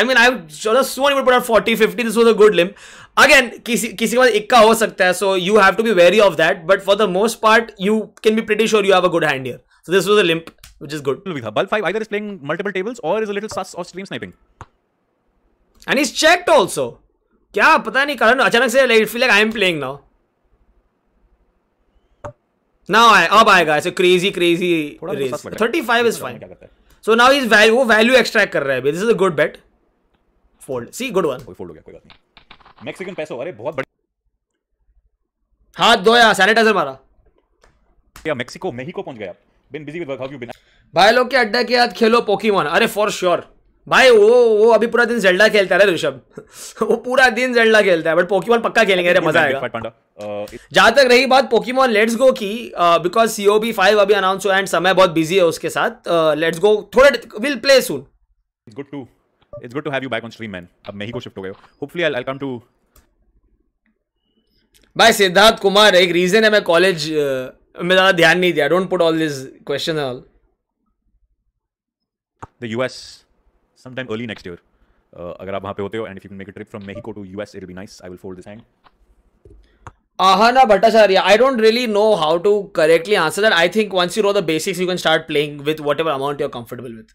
I mean, I would sure someone would put out 40, 50. This was a good limp. Again किसी किसी के पास इक्का हो सकता है so you have to be very of that but for the most part you can be pretty sure you have a good hand here so this was a limp which is good bull five either is playing multiple tables और is a little sus of stream sniping and he is checked also क्या पता नहीं करण अचानक से like feel like I am playing now now I अब आएगा ऐसे crazy crazy raise 35 is fine so now is value value extract कर रहा है this is a good bet fold see good one कोई फोल्ड हो गया कोई बात नहीं मेक्सिकन पैसो अरे बहुत बड़ी हाथ धोया सैनिटाइजर मारा या मेक्सिको मेहिको पहुंच गया been busy with work how you been भाई लोग के अड्डा के बाद खेलो पोकेमोन अरे फॉर श्योर भाई वो वो अभी पूरा दिन जेल्डा खेलता है ऋषभ वो पूरा दिन जेल्डा खेलता है बट पोकेमोन पक्का खेलेंगे अरे मजा आएगा जहां तक रही बात पोकेमोन लेट्स गो की बिकॉज सीओ बी फाइव अभी अनाउंस हुआ एंड समय बहुत बिजी है उसके साथ लेट्स गो थोड़े will play soon good to it's good to have you back on stream man अब मैं ही को शिफ्ट हो गए होपफुली आई कम टू भाई सिद्धार्थ कुमार एक रीजन है मैं कॉलेज में ज्यादा ध्यान नहीं दिया don't put all this question all the US sometime early next year अगर आप वहां पे होते हो and if you can make a trip from Mexico to US it will be nice I will fold this hand Ahana Bhattacharya, I don't really know how to correctly answer that. I think once you know the basics, you can start playing with whatever amount you're comfortable with.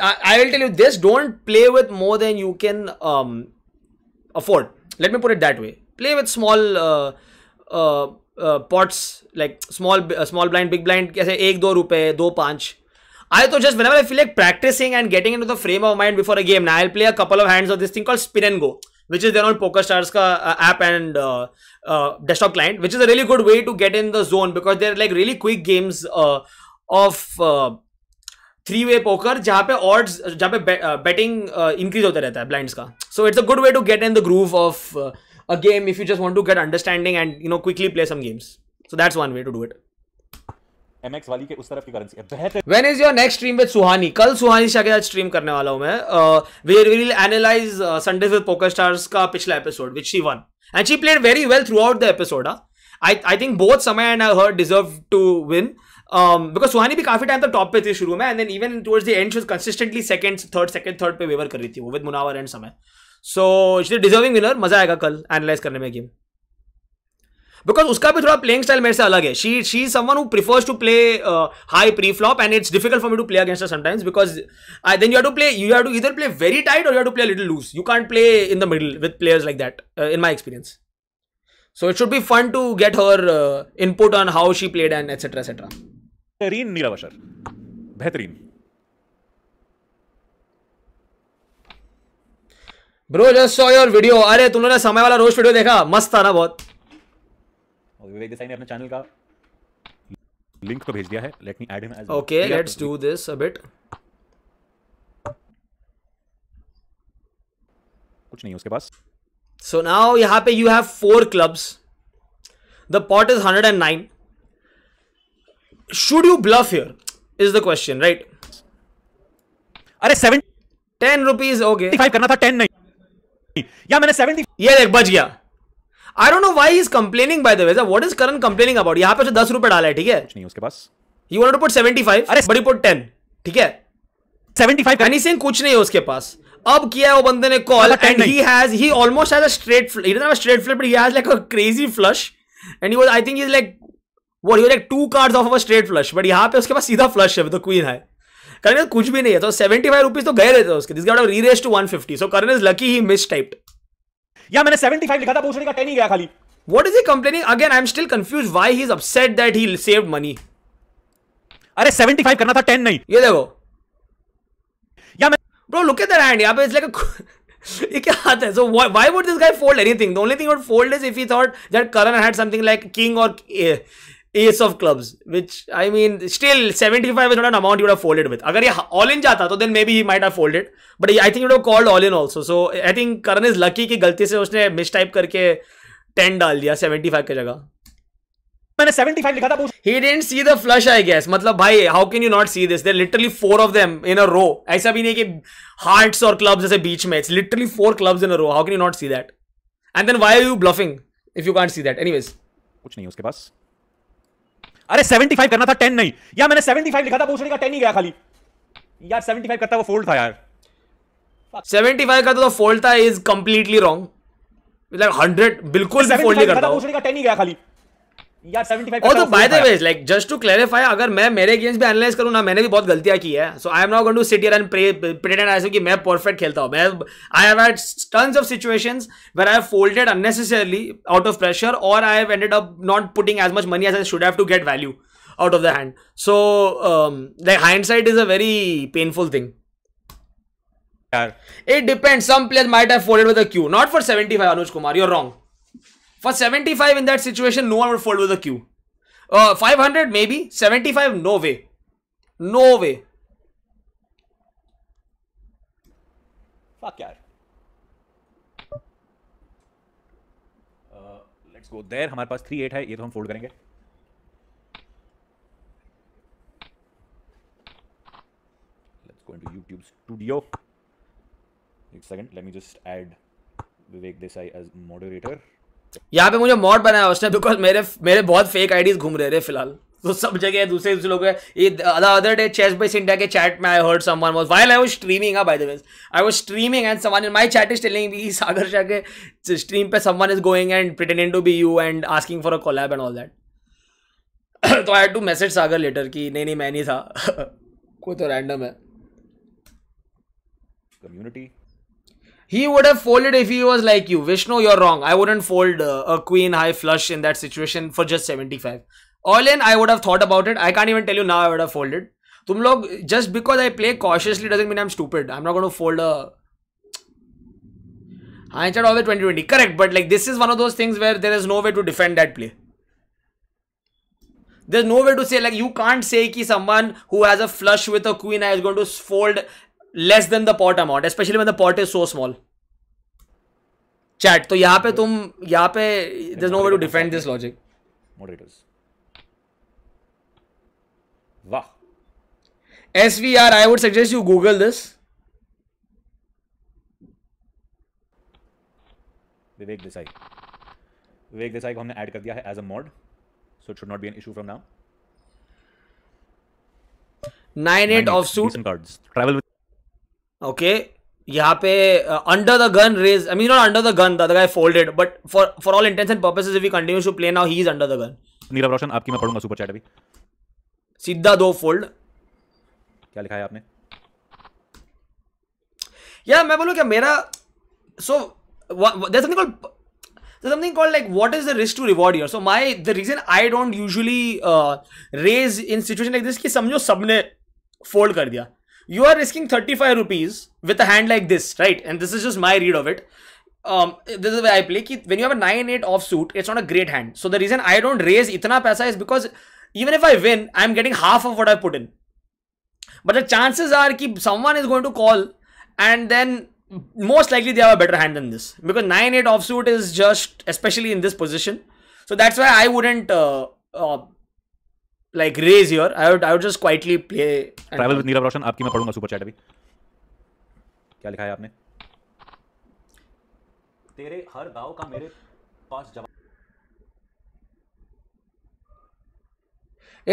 I, I will tell you this don't play with more than you can um, afford. Let me put it that way. Play with small uh, uh, uh, pots like small uh, small blind, big blind, ek do rupaye, do panch. I thought just whenever I feel like practicing and getting into the frame of mind before a game, now I'll play a couple of hands of this thing called Spin and Go, which is their own PokerStars ka, uh, app and uh, uh, desktop client, which is a really good way to get in the zone because they're like really quick games uh, of uh, three way poker जहाँ पे ऑड्स जहाँ पे बे, बेटिंग इंक्रीज होता रहता है ब्लाइंड्स का so it's a good way to get in the groove of a game if you just want to get understanding and you know quickly play some games so that's one way to do it MX वाली के उस तरफ की करेंसी है बेहतर when is your next stream with Suhani कल सुहानी शाह के साथ स्ट्रीम करने वाला हूं मैं we will analyse Sunday with PokerStars का पिछला episode which she won and she played very well throughout the episode I I think both Samay and I heard deserve to win because um, Suhani भी काफी टाइम तक टॉप पे थी शुरू में and then even towards the end she's consistently second third second third पे वेवर कर रही थी वो विद मुनावर एंड समय सो इट डिजर्विंग विनर मजा आएगा कल एनालाइज करने में गेम बिकॉज उसका भी थोड़ा प्लेइंग स्टाइल मेरे से अलग है she she someone who prefers to play high pre flop and it's difficult for me to play against sometimes because I then you have to play you have to इधर प्ले वेरी टाइट और you have to play little loose you can't play in the middle with players like that in my experience so it should be fun to get her input on how she played and etcetera etcetera बेहतरीन नीला बशर बेहतरीन bro just saw your video अरे तुम लोगों ने समय वाला रोज वीडियो देखा मस्त था ना बहुत विवेक देसाई ने अपने चैनल का लिंक तो भेज दिया है let me add him as okay let's do this a bit कुछ नहीं उसके पास सो नाउ यहां पे you have four clubs the pot is 109 should you bluff here is the question right अरे seven ten rupees okay five करना था टेन नहीं या मैंने सेवेंटी ये देख बच गया I don't know why is complaining by the way what is current complaining about यहां पे दस रुपए डाला है ठीक है कुछ नहीं उसके पास यू वांट टू पुट 75 अरे बड़ी पुट 10 ठीक है 75 कनी सिंह कुछ नहीं है उसके पास अब किया है वो बंदे ने call and he has he almost has a straight he doesn't have a straight flip but he has like a crazy flush and he was I think he is like what you like two card of our straight flush but यहाँ पे उसके पास सीधा फ्लश है तो क्वीन है तो कुछ भी नहीं है तो सेवेंटी फाइव रुपीज तो गए रहते हैं उसके this got re raise to one fifty so Karan is lucky he miss type या मैंने सेवेंटी फाइव लिखा था पूछने का टेन ही गया खाली what is he complaining again I am still confuse why he is upset that he save money अरे सेवेंटी फाइव करना था टेन नहीं ये देखो या मैं bro look at that hand यहां पे इट्स लाइक ये क्या हाथ है so why would this guy fold anything the only thing would fold is if he thought that Karan had something like king और ace of clubs which I mean still 75 is not an amount you folded with अगर ये ऑल इन जाता तो then may be might have folded but I think you called all in also so I think Karan is lucky कि गलती से उसने मिस टाइप करके टेन डाल दिया सेवेंटी फाइव की जगह मैंने 75 लिखा था he didn't see the flush I guess मतलब भाई how can you not see this there literally four of them in a row ऐसा भी नहीं कि हार्ट्स और क्लब्स जैसे बीच में it's literally four clubs in a row how can you not see that and then why are you bluffing if you can't see that anyways कुछ नहीं उसके पास अरे 75 करना था 10 नहीं यार मैंने 75 लिखा था पूछने का 10 ही गया खाली यार 75 करता वो फोल्ड था यार 75 करता तो फोल्ड तो था इज कंप्लीटली रॉन्ग लाइक 100 बिल्कुल भी फोल्ड नहीं करता पूछने का 10 ही गया खाली जस्ट टू क्लेरिफाई अगर मैं मेरे गेम्स भी एनालाइज करूं ना मैंने भी बहुत गलतियां की है so I am not going to sit here and कि मैं परफेक्ट खेलता हूँ I have had tons of situations where I have folded unnecessarily out of pressure और I have ended up not putting as much money as I should have to get value out of the hand so like side is a very painful thing It depends. Some players might have folded with a Q. Not for 75, Anuj Kumar. You're wrong. For 75 in that situation, no one will fold with a Q. Uh, 500 maybe, 75 no way. No way. Fuck yeah. Uh, let's go there, Hamar pass 3 8 hai, ye to hum fold Let's go into YouTube studio. Wait a second, let me just add this Desai as moderator. यहाँ पे मुझे मॉड बनाया उसने बिकॉज मेरे मेरे बहुत फेक आईडीज घूम रहे थे फिलहाल तो सब जगह दूसरे दूसरे लोग other day ChessBase India के चैट में I heard someone was while I was streaming by the way I was streaming and someone in my chat is telling me Sagar Shah के स्ट्रीम पे someone is going and pretending to be you and asking for a collab and all that तो I had to message Sagar later कि नहीं नहीं मैं नहीं था कोई तो रैंडम है community He would have folded if he was like you. Vishnu, you're wrong. I wouldn't fold uh, a queen high flush in that situation for just 75. All in, I would have thought about it. I can't even tell you now I would have folded. Tum log, just because I play cautiously doesn't mean I'm stupid. I'm not going to fold a hindsight all the 2020 correct but like this is one of those things where there is no way to defend that play there's no way to say like you can't say that someone who has a flush with a queen is going to fold less than the pot amount specially when the pot is so small chat तो यहां पे तुम यहां पे there no way to defend this logic वाह S V R I would suggest you Google this Vivek Desai Vivek Desai को हमने ऐड कर दिया है as a mod so it should not be an issue from now nine eight of offsuit cards travel okay यहाँ पे under the gun raise I mean not under the gun the but for for all intents and purposes if we continue to play now he is under the gun Nirav Roshan आपकी मैं पढ़ूंगा सुपर चैट अभी सीधा दो फोल्ड क्या लिखा है आपने या मैं बोलूं क्या मेरा so there something called something called like what is the risk to reward your so my the reason I don't usually raise in situation like this कि समझो सबने फोल्ड कर दिया you are risking 35 rupees with a hand like this, right? And this is just my read of it. Um, this is the way I play. When you have a 9-8 offsuit, it's not a great hand. So the reason I don't raise itna paisa is because even if I win, I'm getting half of what I put in. But the chances are that someone is going to call and then most likely they have a better hand than this. Because 9-8 offsuit is just, especially in this position. So that's why I wouldn't uh, uh, like raise your I would I would just quietly play. Travel with Nirav Roshan. aapki main padhunga super chat abhi kya likha hai aapne tere har gaon ka mere paas jawab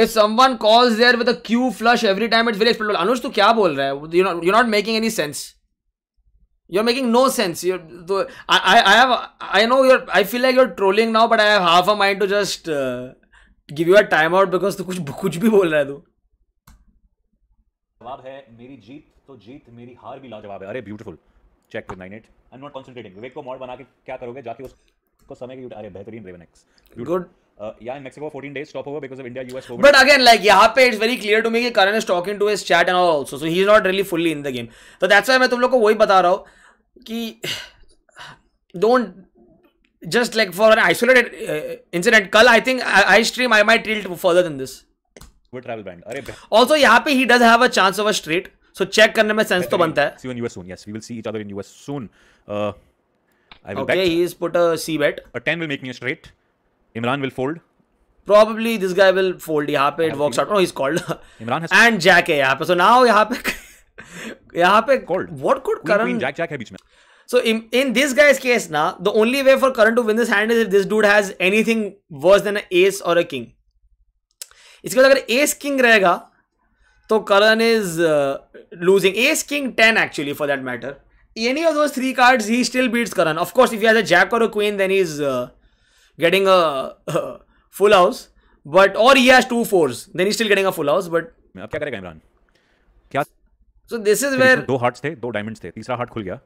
If someone calls there with a Q flush every time, it's will explode. Anush, तू क्या बोल रहा है? You're not, you're not making any sense. You're making no sense. You're, the, I, I, I have, I know you're. I feel like you're trolling now, but I have half a mind to just. Uh, give you a time out because तू कुछ कुछ भी बोल रहा है तू जवाब है मेरी जीत तो जीत मेरी हार भी लाजवाब है अरे beautiful check with nine I am not concentrating Vivek को मॉड बना के क्या करोगे जाके उसको समय के अरे बेहतरीन raven X good but again like यहाँ पे it's very clear to me Karan is talking to is chat and also so he is not really fully in the game तो दैट्स वाई मैं तुम लोग को वही बता रहा हूँ कि don't just like for an isolated uh, incident, Kal, I think I, uh, I, stream I might tilt further than this. Good travel brand. Also, यहाँ पे he does have a chance of a straight, so check करने में sense तो बनता है. See you in US soon. Yes, we will see each other in US soon. Uh, I will okay, bet. he has put a C bet. A 10 will make me a straight. Imran will fold. Probably this guy will fold. यहाँ पे it works out. No, he's called. Imran has and Jack है यहाँ पे. So now यहाँ पे यहाँ पे. What could Karan? Jack Jack है बीच में. So in, in this guy's case, na, the only way for current to win this hand is if this dude has anything worse than an ace or a king. इसके बाद अगर ace king रहेगा तो Karan is uh, losing ace king 10 actually for that matter. Any of those three cards he still beats current Of course, if he has a jack or a queen, then he's uh, getting a uh, full house. But or he has two fours, then he's still getting a full house. But अब क्या करेगा इमरान? क्या? So this is where दो hearts थे, दो diamonds थे, तीसरा heart खुल गया.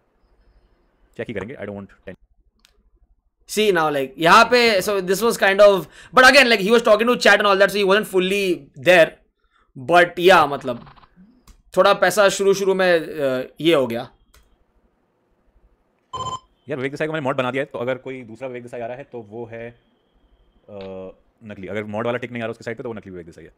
चेक ही करेंगे I don't want see now like यहाँ पे so this was kind of but again like he was talking to chat and all that so he wasn't fully there but yeah मतलब थोड़ा पैसा शुरू शुरू में uh, ये हो गया यार विवेक देसाई को मैंने मॉड बना दिया है तो अगर कोई दूसरा विवेक देसाई आ रहा है तो वो है आ, uh, नकली अगर मॉड वाला टिक नहीं आ रहा उसके साइड पे तो वो नकली विवेक देसाई है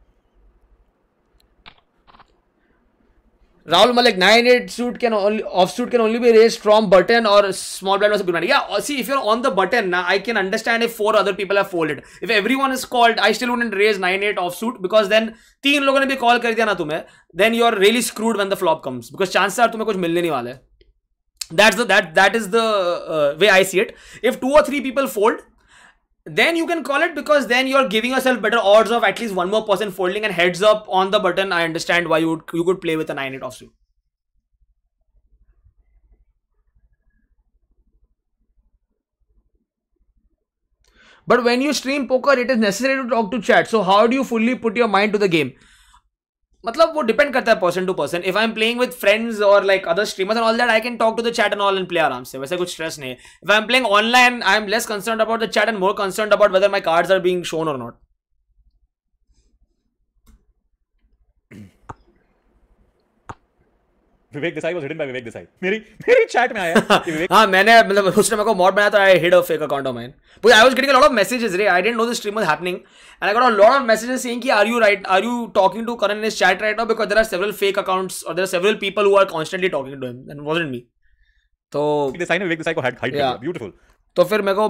Rahul Malik nine eight suit can off suit can only be raise from button और small blind was big yeah see if you are on the button ना I can understand if four other people have folded if everyone is called I still wouldn't raise nine eight of suit because then तीन लोगों ने भी कॉल कर दिया ना तुम्हें then you are really screwed when the flop comes because chance are तुम्हें कुछ मिलने नहीं वाले that's the that that is the way I see it if two और three people fold then you can call it because then you're giving yourself better odds of at least one more person folding and heads up on the button. I understand why you would, you could play with a 9-8 offsuit. But when you stream poker, it is necessary to talk to chat. So how do you fully put your mind to the game? मतलब वो डिपेंड करता है person to person if I am playing with friends और like other streamers and all that I can talk to the chat and all and play आराम से वैसे कुछ स्ट्रेस नहीं है if I am playing online I am less concern about the chat and more concern about whether my cards are being shown और not Vivek Desai was hidden by Vivek Desai मेरी मेरी चैट में आया कि विवेक हां मैंने मतलब उसने मेरे को मॉड बनाया तो I hid a fake account of mine but I was getting a lot of messages रे I didn't know this stream was happening and I got a lot of messages saying कि are you right are you talking to Karan in this chat right now because there are several fake accounts और there are several people who are constantly talking to him and wasn't me तो देसाई ने विवेक देसाई को हाइड हाइड किया ब्यूटीफुल तो फिर मेरे को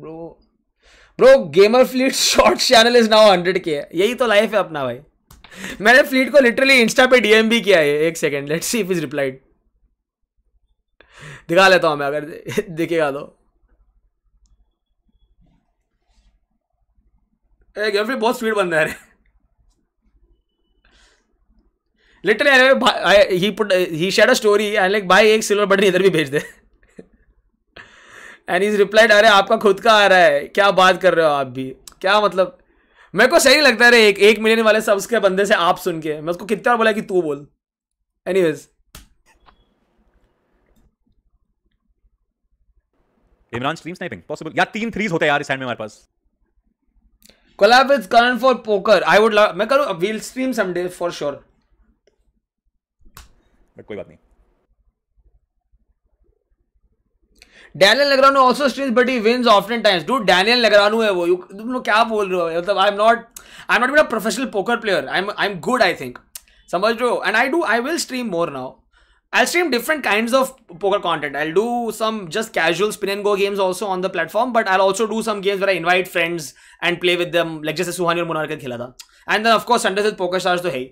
bro bro gamer fleet short channel is now 100k यही तो लाइफ है अपना भाई मैंने फ्लीट को लिटरली इंस्टा पे डीएम भी किया है एक second let see if is replied दिखा लेता हूं मैं अगर दिखेगा तो गर्लफ्रेंड बहुत स्वीट बंदा है literally he put he shared a story and like भाई एक सिल्वर बटन इधर भी भेज दे एंड इज रिप्लाइड अरे आपका खुद का आ रहा है क्या बात कर रहे हो आप भी क्या मतलब मेरे को सही लगता है रे एक एक मिलियन वाले सब्स के बंदे से आप सुन के मैं उसको कितना बोला कि तू बोल anyways Imran stream sniping possible या तीन थ्रीज होते हैं यार इस हैंड में हमारे पास collab is current for poker I would love मैं करूं will stream someday for sure but कोई बात नहीं Daniel Negreanu also streams but he wins often times do Daniel Negreanu है वो तुम लोग क्या बोल रहे हो मतलब I am not I am not been a professional poker player I am I am good I think समझ रहे हो and I do I will stream more now I'll stream different kinds of poker content. I'll do some just casual spin and go games also on the platform, but I'll also do some games where I invite friends and play with them, like just Suhani or Monarch khela tha. And then of course Sundays with Poker Stars to hey.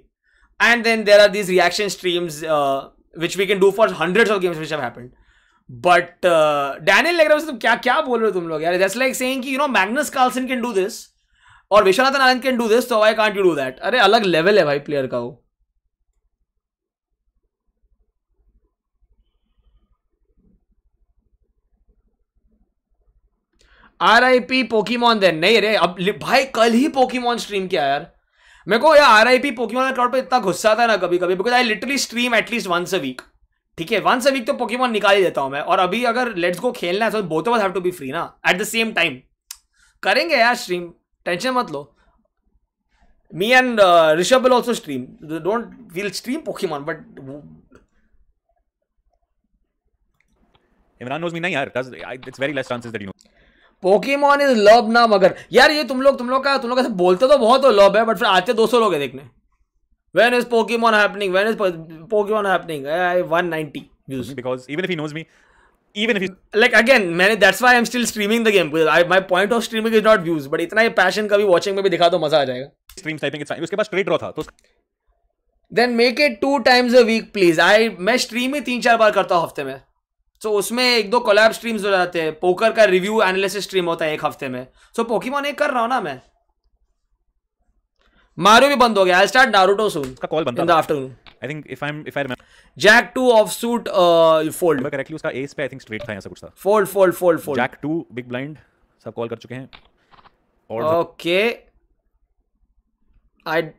And then there are these reaction streams uh, which we can do for hundreds of games which have happened. But Daniel लग रहा है तुम क्या क्या बोल रहे हो तुम लोग यार जैसे लाइक सेइंग कि you know Magnus Carlsen can do this और Viswanathan Anand can do this तो I can't you do that अरे अलग लेवल है भाई प्लेयर का वो R I P Pokemon then नहीं अरे अब भाई कल ही पोकीमॉन स्ट्रीम किया यार मेरे को यार R I P Pokemon crowd पर इतना गुस्सा था ना कभी कभी because I literally stream at least once a week ठीक है वंस अ वीक तो पोकेमॉन निकाल ही देता हूं मैं और अभी अगर लेट्स गो खेलना है तो both of have to be free ना एट द सेम टाइम करेंगे यार स्ट्रीम टेंशन मत लो me and Rishabh will also stream don't will stream Pokemon but Imran knows me नहीं यार it's very less chances that you know Pokemon is love ना मगर यार ये तुम लोग तुम लोग का तुम लोग ऐसे बोलते तो बहुत हो लव है बट फिर आते 200 लोग हैं देखने when is Pokemon happening? When is po Pokemon happening? I 190 views. Because even if he knows me, even if he like again, man, that's why I'm still streaming the game. because I, my point of streaming is not views, but इतना ही passion कभी watching में भी दिखा दो मजा आ जाएगा. Streams typing it's fine. उसके पास straight draw था तो then make it two times a week please I मैं stream ही तीन चार बार करता हूँ हफ्ते में सो so, उसमें एक दो कोलैब स्ट्रीम्स हो जाते हैं पोकर का रिव्यू एनालिसिस स्ट्रीम होता है एक हफ्ते में सो so, पोकेमोन एक कर रहा हूँ ना मैं मारो भी बंद हो गया आई स्टार्ट नारुतो सून उसका कॉल बनता in the afternoon I think if I am if I remember jack 2 off suit fold मैं करेक्टली उसका एस पे आई थिंक स्ट्रेट था ऐसा कुछ था fold fold fold fold jack 2 big blind सब कॉल कर चुके हैं और okay I I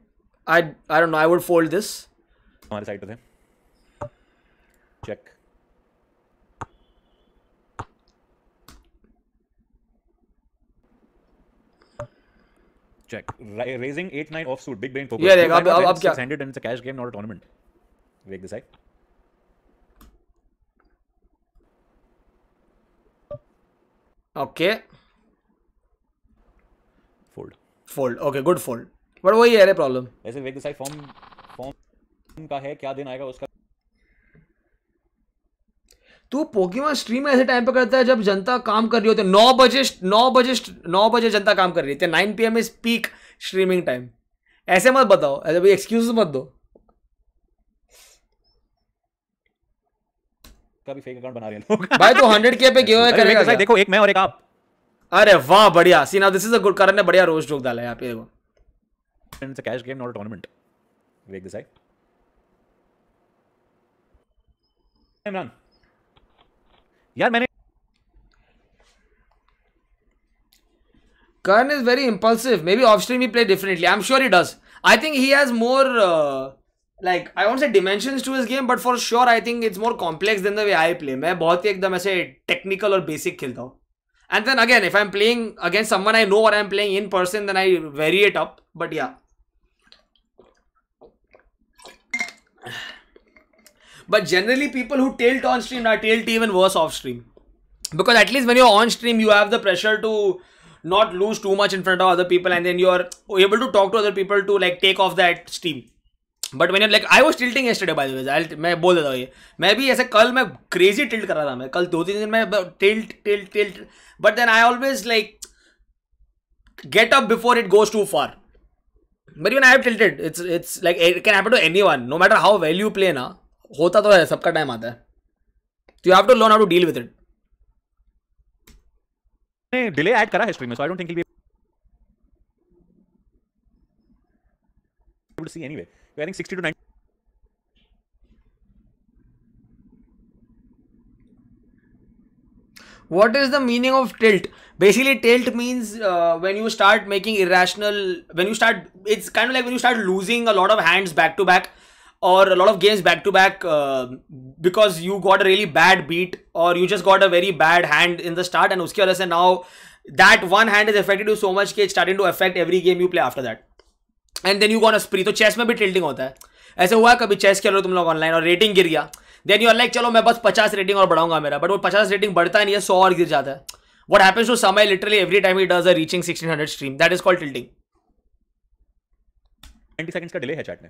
I don't know I would fold this हमारे साइड पे थे check check. Raising 8 9 offsuit, big brain focus. Yeah, yeah, ab, ab, ab, kya? handed and it's a cash game, not a tournament. Rake this side. Okay. Fold. Fold. Okay, good fold. But वही है प्रॉब्लम ऐसे वेक फॉर्म फॉर्म का है क्या दिन आएगा उसका तू पोकेमॉन स्ट्रीम ऐसे टाइम पे करता है जब जनता काम कर रही होती है नौ बजे नौ बजे नौ बजे जनता काम कर रही होती है nine P M is peak streaming time ऐसे मत बताओ ऐसे भाई एक्सक्यूज मत दो कभी फेक अकाउंट बना रहे हैं लोग भाई तो हंड्रेड के पे गिव अवे करेगा क्या? देखो एक मैं और एक आप अरे वाह बढ़िया see now this is a good Karan ने बढ़िया रोज जोक डाला है यहाँ पे देखो it's a cash game not a tournament wake this I Imran यार मैंने Karan is very impulsive maybe off stream play differently I am sure he does I think he has more like I won't say dimension to his game but for sure I think it's more complex then the way I play मैं बहुत ही एकदम ऐसे टेक्निकल और बेसिक खेलता हूँ and then again if I am playing against someone I know or I am playing in person then I vary it up but yeah But generally, people who tilt on stream are tilted even worse off stream. Because at least when you're on stream, you have the pressure to not lose too much in front of other people and then you're able to talk to other people to like take off that steam. But when you're like, I was tilting yesterday, by the way. I'll main bol deta hu i Main bhi aise kal main crazy tilt kar raha tha main. Kal do teen din main tilt tilt tilt. But then I always like get up before it goes too far. But even I have tilted. It's it's like it can happen to anyone. No matter how well you play, na. होता तो है सबका टाइम आता है तो you have to learn how to deal with it ने डिले ऐड करा हिस्ट्री में so I don't think he able to see anyway. You're getting 60 to 90. What is the meaning of tilt? Basically, tilt means uh, when you start making irrational, when you start, it's kind of like when you start losing a lot of hands back to back और lot of games back to back because you got a really bad beat और you just got a very bad hand in the start and उसकी वजह से now that one hand is affected you so much के starting to affect every game you play after that and then you gone a spree तो चेस में भी ट्रेडिंग होता है ऐसे हुआ कभी चेस खेल रहे हो तुम लोग ऑनलाइन और रेटिंग गिर गया देन यू आर लाइक चलो मैं बस पचास रेटिंग और बढ़ाऊंगा मेरा बट वो पचास रेटिंग बढ़ता नहीं है सौ और गिर जाता है what happens to Samay literally every time he does a reaching sixteen hundred stream that is call trading twenty seconds का डिले है चैट में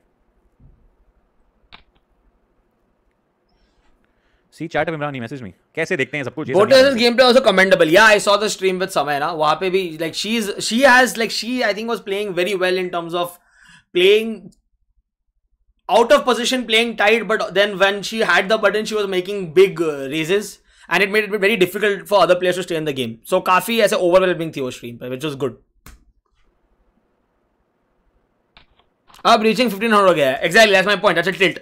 सी चैट इमरान ही मैसेज में कैसे देखते हैं सब कुछ voters is game play also commendable yeah I saw the stream with Samay ना वहां पे भी like she is she has like she I think was playing very well in terms of playing out of position playing tight but then when she had the button she was making big raises and it made it very difficult for other players to stay in the game so काफी ऐसे ओवरवेलमिंग थी वो स्ट्रीम पर व्हिच वाज गुड अब रीचिंग 1500 हो गया exactly that's my point that's a tilt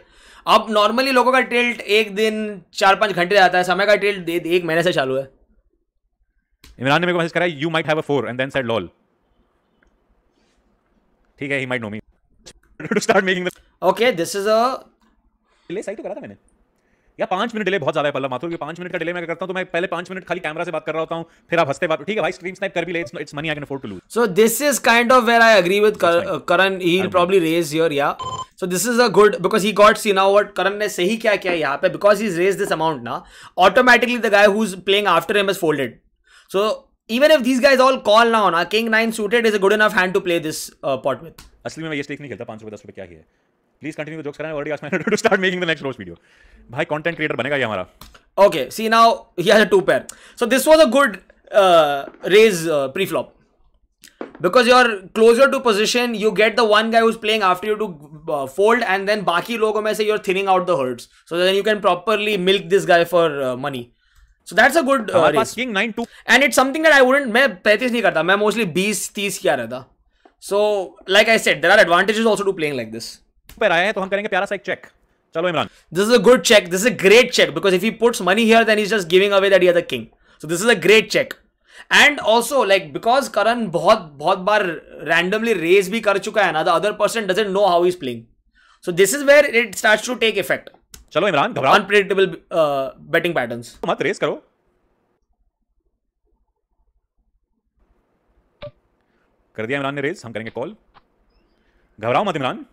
अब नॉर्मली लोगों का टिल्ट एक दिन चार पांच घंटे जाता है समय का दे, एक महीने से चालू है इमरान ने मेरे को मैसेज करा you might have a four and then said lol ठीक है he might know me to start making okay this is a lay side तो करा था मैंने या पांच मिनट डिले बहुत ज्यादा है पल्ला माथुर की पांच मिनट का डिले मैं करता हूं तो मैं पहले पांच मिनट खाली कैमरा से बात कर रहा होता हूं फिर आप हंसते बात ठीक है भाई स्ट्रीम स्नाइप कर भी ले it's it's money I can afford to lose so this is kind of where I agree with Karan he will probably raise your या so this is a good because he got see now what Karan ने सही क्या किया यहाँ पे because he is raise this amount ना automatically the guy who is playing after him is folded so even if this guys all call now ना king 9 suited is a good enough hand to play this pot pot असली में मैं ये स्टेक नहीं खेलता पाँच रुपए दस रुपए क्या है प्लीज कंटिन्यू जोक्स करना already ask to start making the next roast video भाई कंटेंट क्रिएटर बनेगा ये हमारा okay see now he has a two pair so this was a good raise preflop because you are closer to position you get the one guy who's playing after you to fold and then बाकी लोगों में से you are thinning out the herds so then you can properly milk this guy for money so that's a good king nine two and it's something that I wouldn't मैं पैंतीस नहीं करता मैं मोस्टली बीस तीस क्या रहता so like I said there are advantages also to playing like this पर आया है तो हम करेंगे प्यारा सा एक चेक चलो Imran this is a good check this is a great check because if he puts money here then is just giving away that he is a king so this is a great check and also like because Karan बहुत बहुत बार रैंडमली रेज भी कर चुका है ना the other person doesn't know how is playing so this is where it start to take effect चलो इमरान घबराओ अनप्रेडिक्टेबल बेटिंग पैटर्न्स मत रेज करो कर दिया इमरान ने रेज हम करेंगे कॉल घबराओ मत इमरान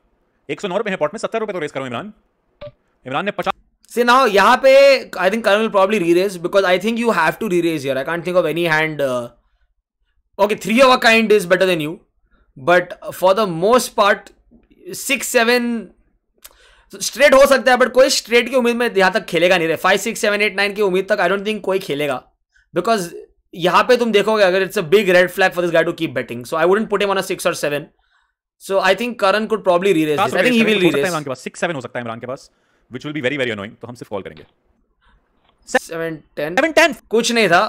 एक सौ नौ रुपए पॉट में सत्तर रुपए तो रेस करो इमरान इमरान ने पचास See now, यहाँ पे I think Karan will probably re-raise because I think you have to re-raise here. I can't think of any hand. Uh, okay, three of a kind is better than you, but for the most part, six straight हो सकता है बट कोई स्ट्रेट की उम्मीद में यहाँ तक खेलेगा नहीं रहे five six seven eight nine की उम्मीद तक आई डोंट थिंक कोई खेलेगा बिकॉज यहाँ पे तुम देखोगे अगर it's a big red flag for this guy to keep betting so I wouldn't put em on a six और seven So I think Karan could probably re-raise this. I think he will re-raise. Imran के पास 6-7 हो सकता है इमरान के पास which will be very very annoying तो हम सिर्फ कॉल करेंगे 7-10 7-10 कुछ नहीं था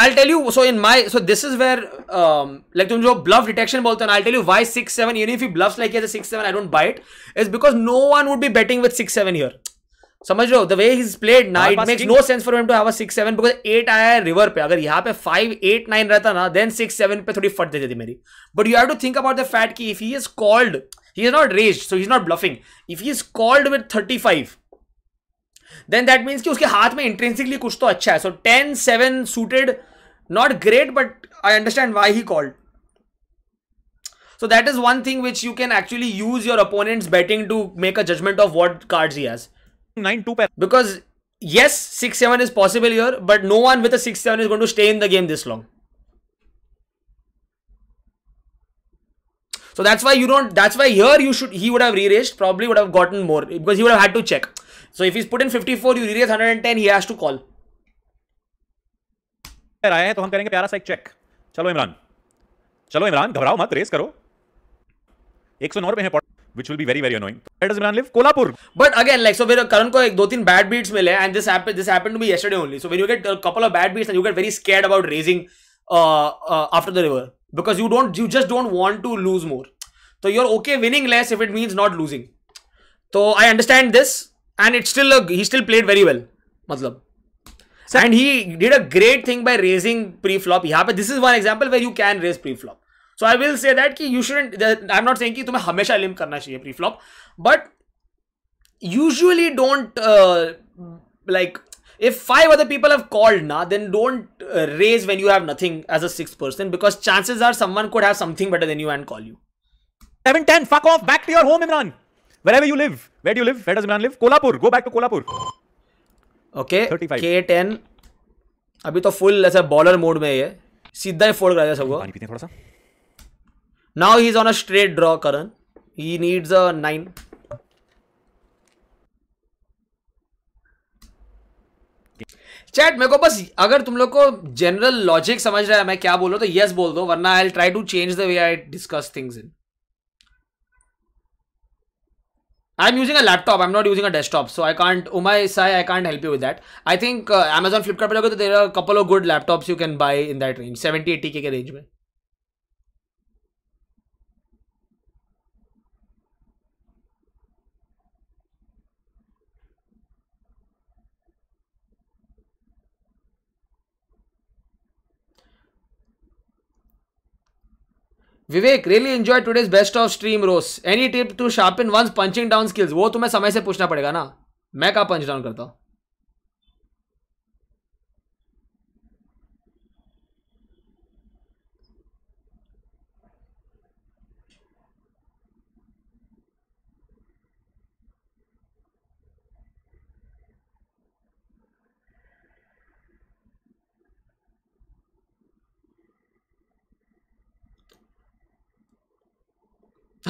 I'll tell you so in my so this is where um like तुम जो bluff detection बोलते हो I'll tell you why 6-7 even if he bluffs like he has a 6-7 I don't buy it is because no one would be betting with 6-7 here समझ रहे हो द वे इज प्लेड ना it makes no sense for him to have a 6 7 because 8 आया है रिवर पे अगर यहां पे 5 8 9 रहता ना देन 6 7 पे थोड़ी फट देती मेरी but you have to think about the fact की if he is called he is not raised so he is not bluffing if he is called with 35 then that means कि उसके हाथ में इंट्रेंसिकली कुछ तो अच्छा है so ten seven suited not great but I understand why he called so that is one thing which you can actually use your opponents betting to make a judgement of what cards he has nine two pair. Because yes, six seven is possible here, but no one with a six seven is going to stay in the game this long. So that's why you don't. That's why here you should. He would have re-raised. Probably would have gotten more because he would have had to check. So if he's put in 54, you re-raise 110. He has to call. आए हैं तो हम करेंगे प्यारा सा एक चेक चलो इमरान चलो इमरान घबराओ मत रेस करो एक सौ नौ रुपए हैं which will be very very annoying. Where does Imran live? Kolhapur. But again, like so, where Karan ko ek do teen bad beats mile, and this happened this happened to me yesterday only. So when you get a couple of bad beats, and you get very scared about raising uh, uh, after the river because you don't you just don't want to lose more. So you're okay winning less if it means not losing. So I understand this, and it's still a, he still played very well. Matlab. and he did a great thing by raising pre-flop. Here, but this is one example where you can raise pre-flop. So I will say that कि you shouldn't I am not saying कि तुम्हें हमेशा लिम करना चाहिए pre flop but usually don't like if five other people have called ना then don't raise when you have nothing as a six person because chances are someone could have something better than you and call you seven fuck off back to your home Imran where you live where you live where does Imran live Kolhapur go back to Kolhapur okay के अभी तो फुल ऐसे बॉलर मोड में है सीधा ही फोल्ड कर दिया सबको पानी पीते थोड़ा सा now he is on a straight draw karan he needs a 9 chat मेरे को बस अगर तुम लोग को जनरल लॉजिक समझ रहा है मैं क्या बोलो तो यस बोल दो वरना आई try to change the way I discuss things in I am using a laptop I am not using a desktop so I can't उमाई Sai I can't help you with that I think Amazon Flipkart पर जाओगे तो देर couple of good laptops you can buy in that range seventy eighty के रेंज में विवेक really enjoy today's best of stream rows any tip to sharpen one's punching down skills वो तुम्हें समय से पूछना पड़ेगा ना मैं कहा पंच डाउन करता हूँ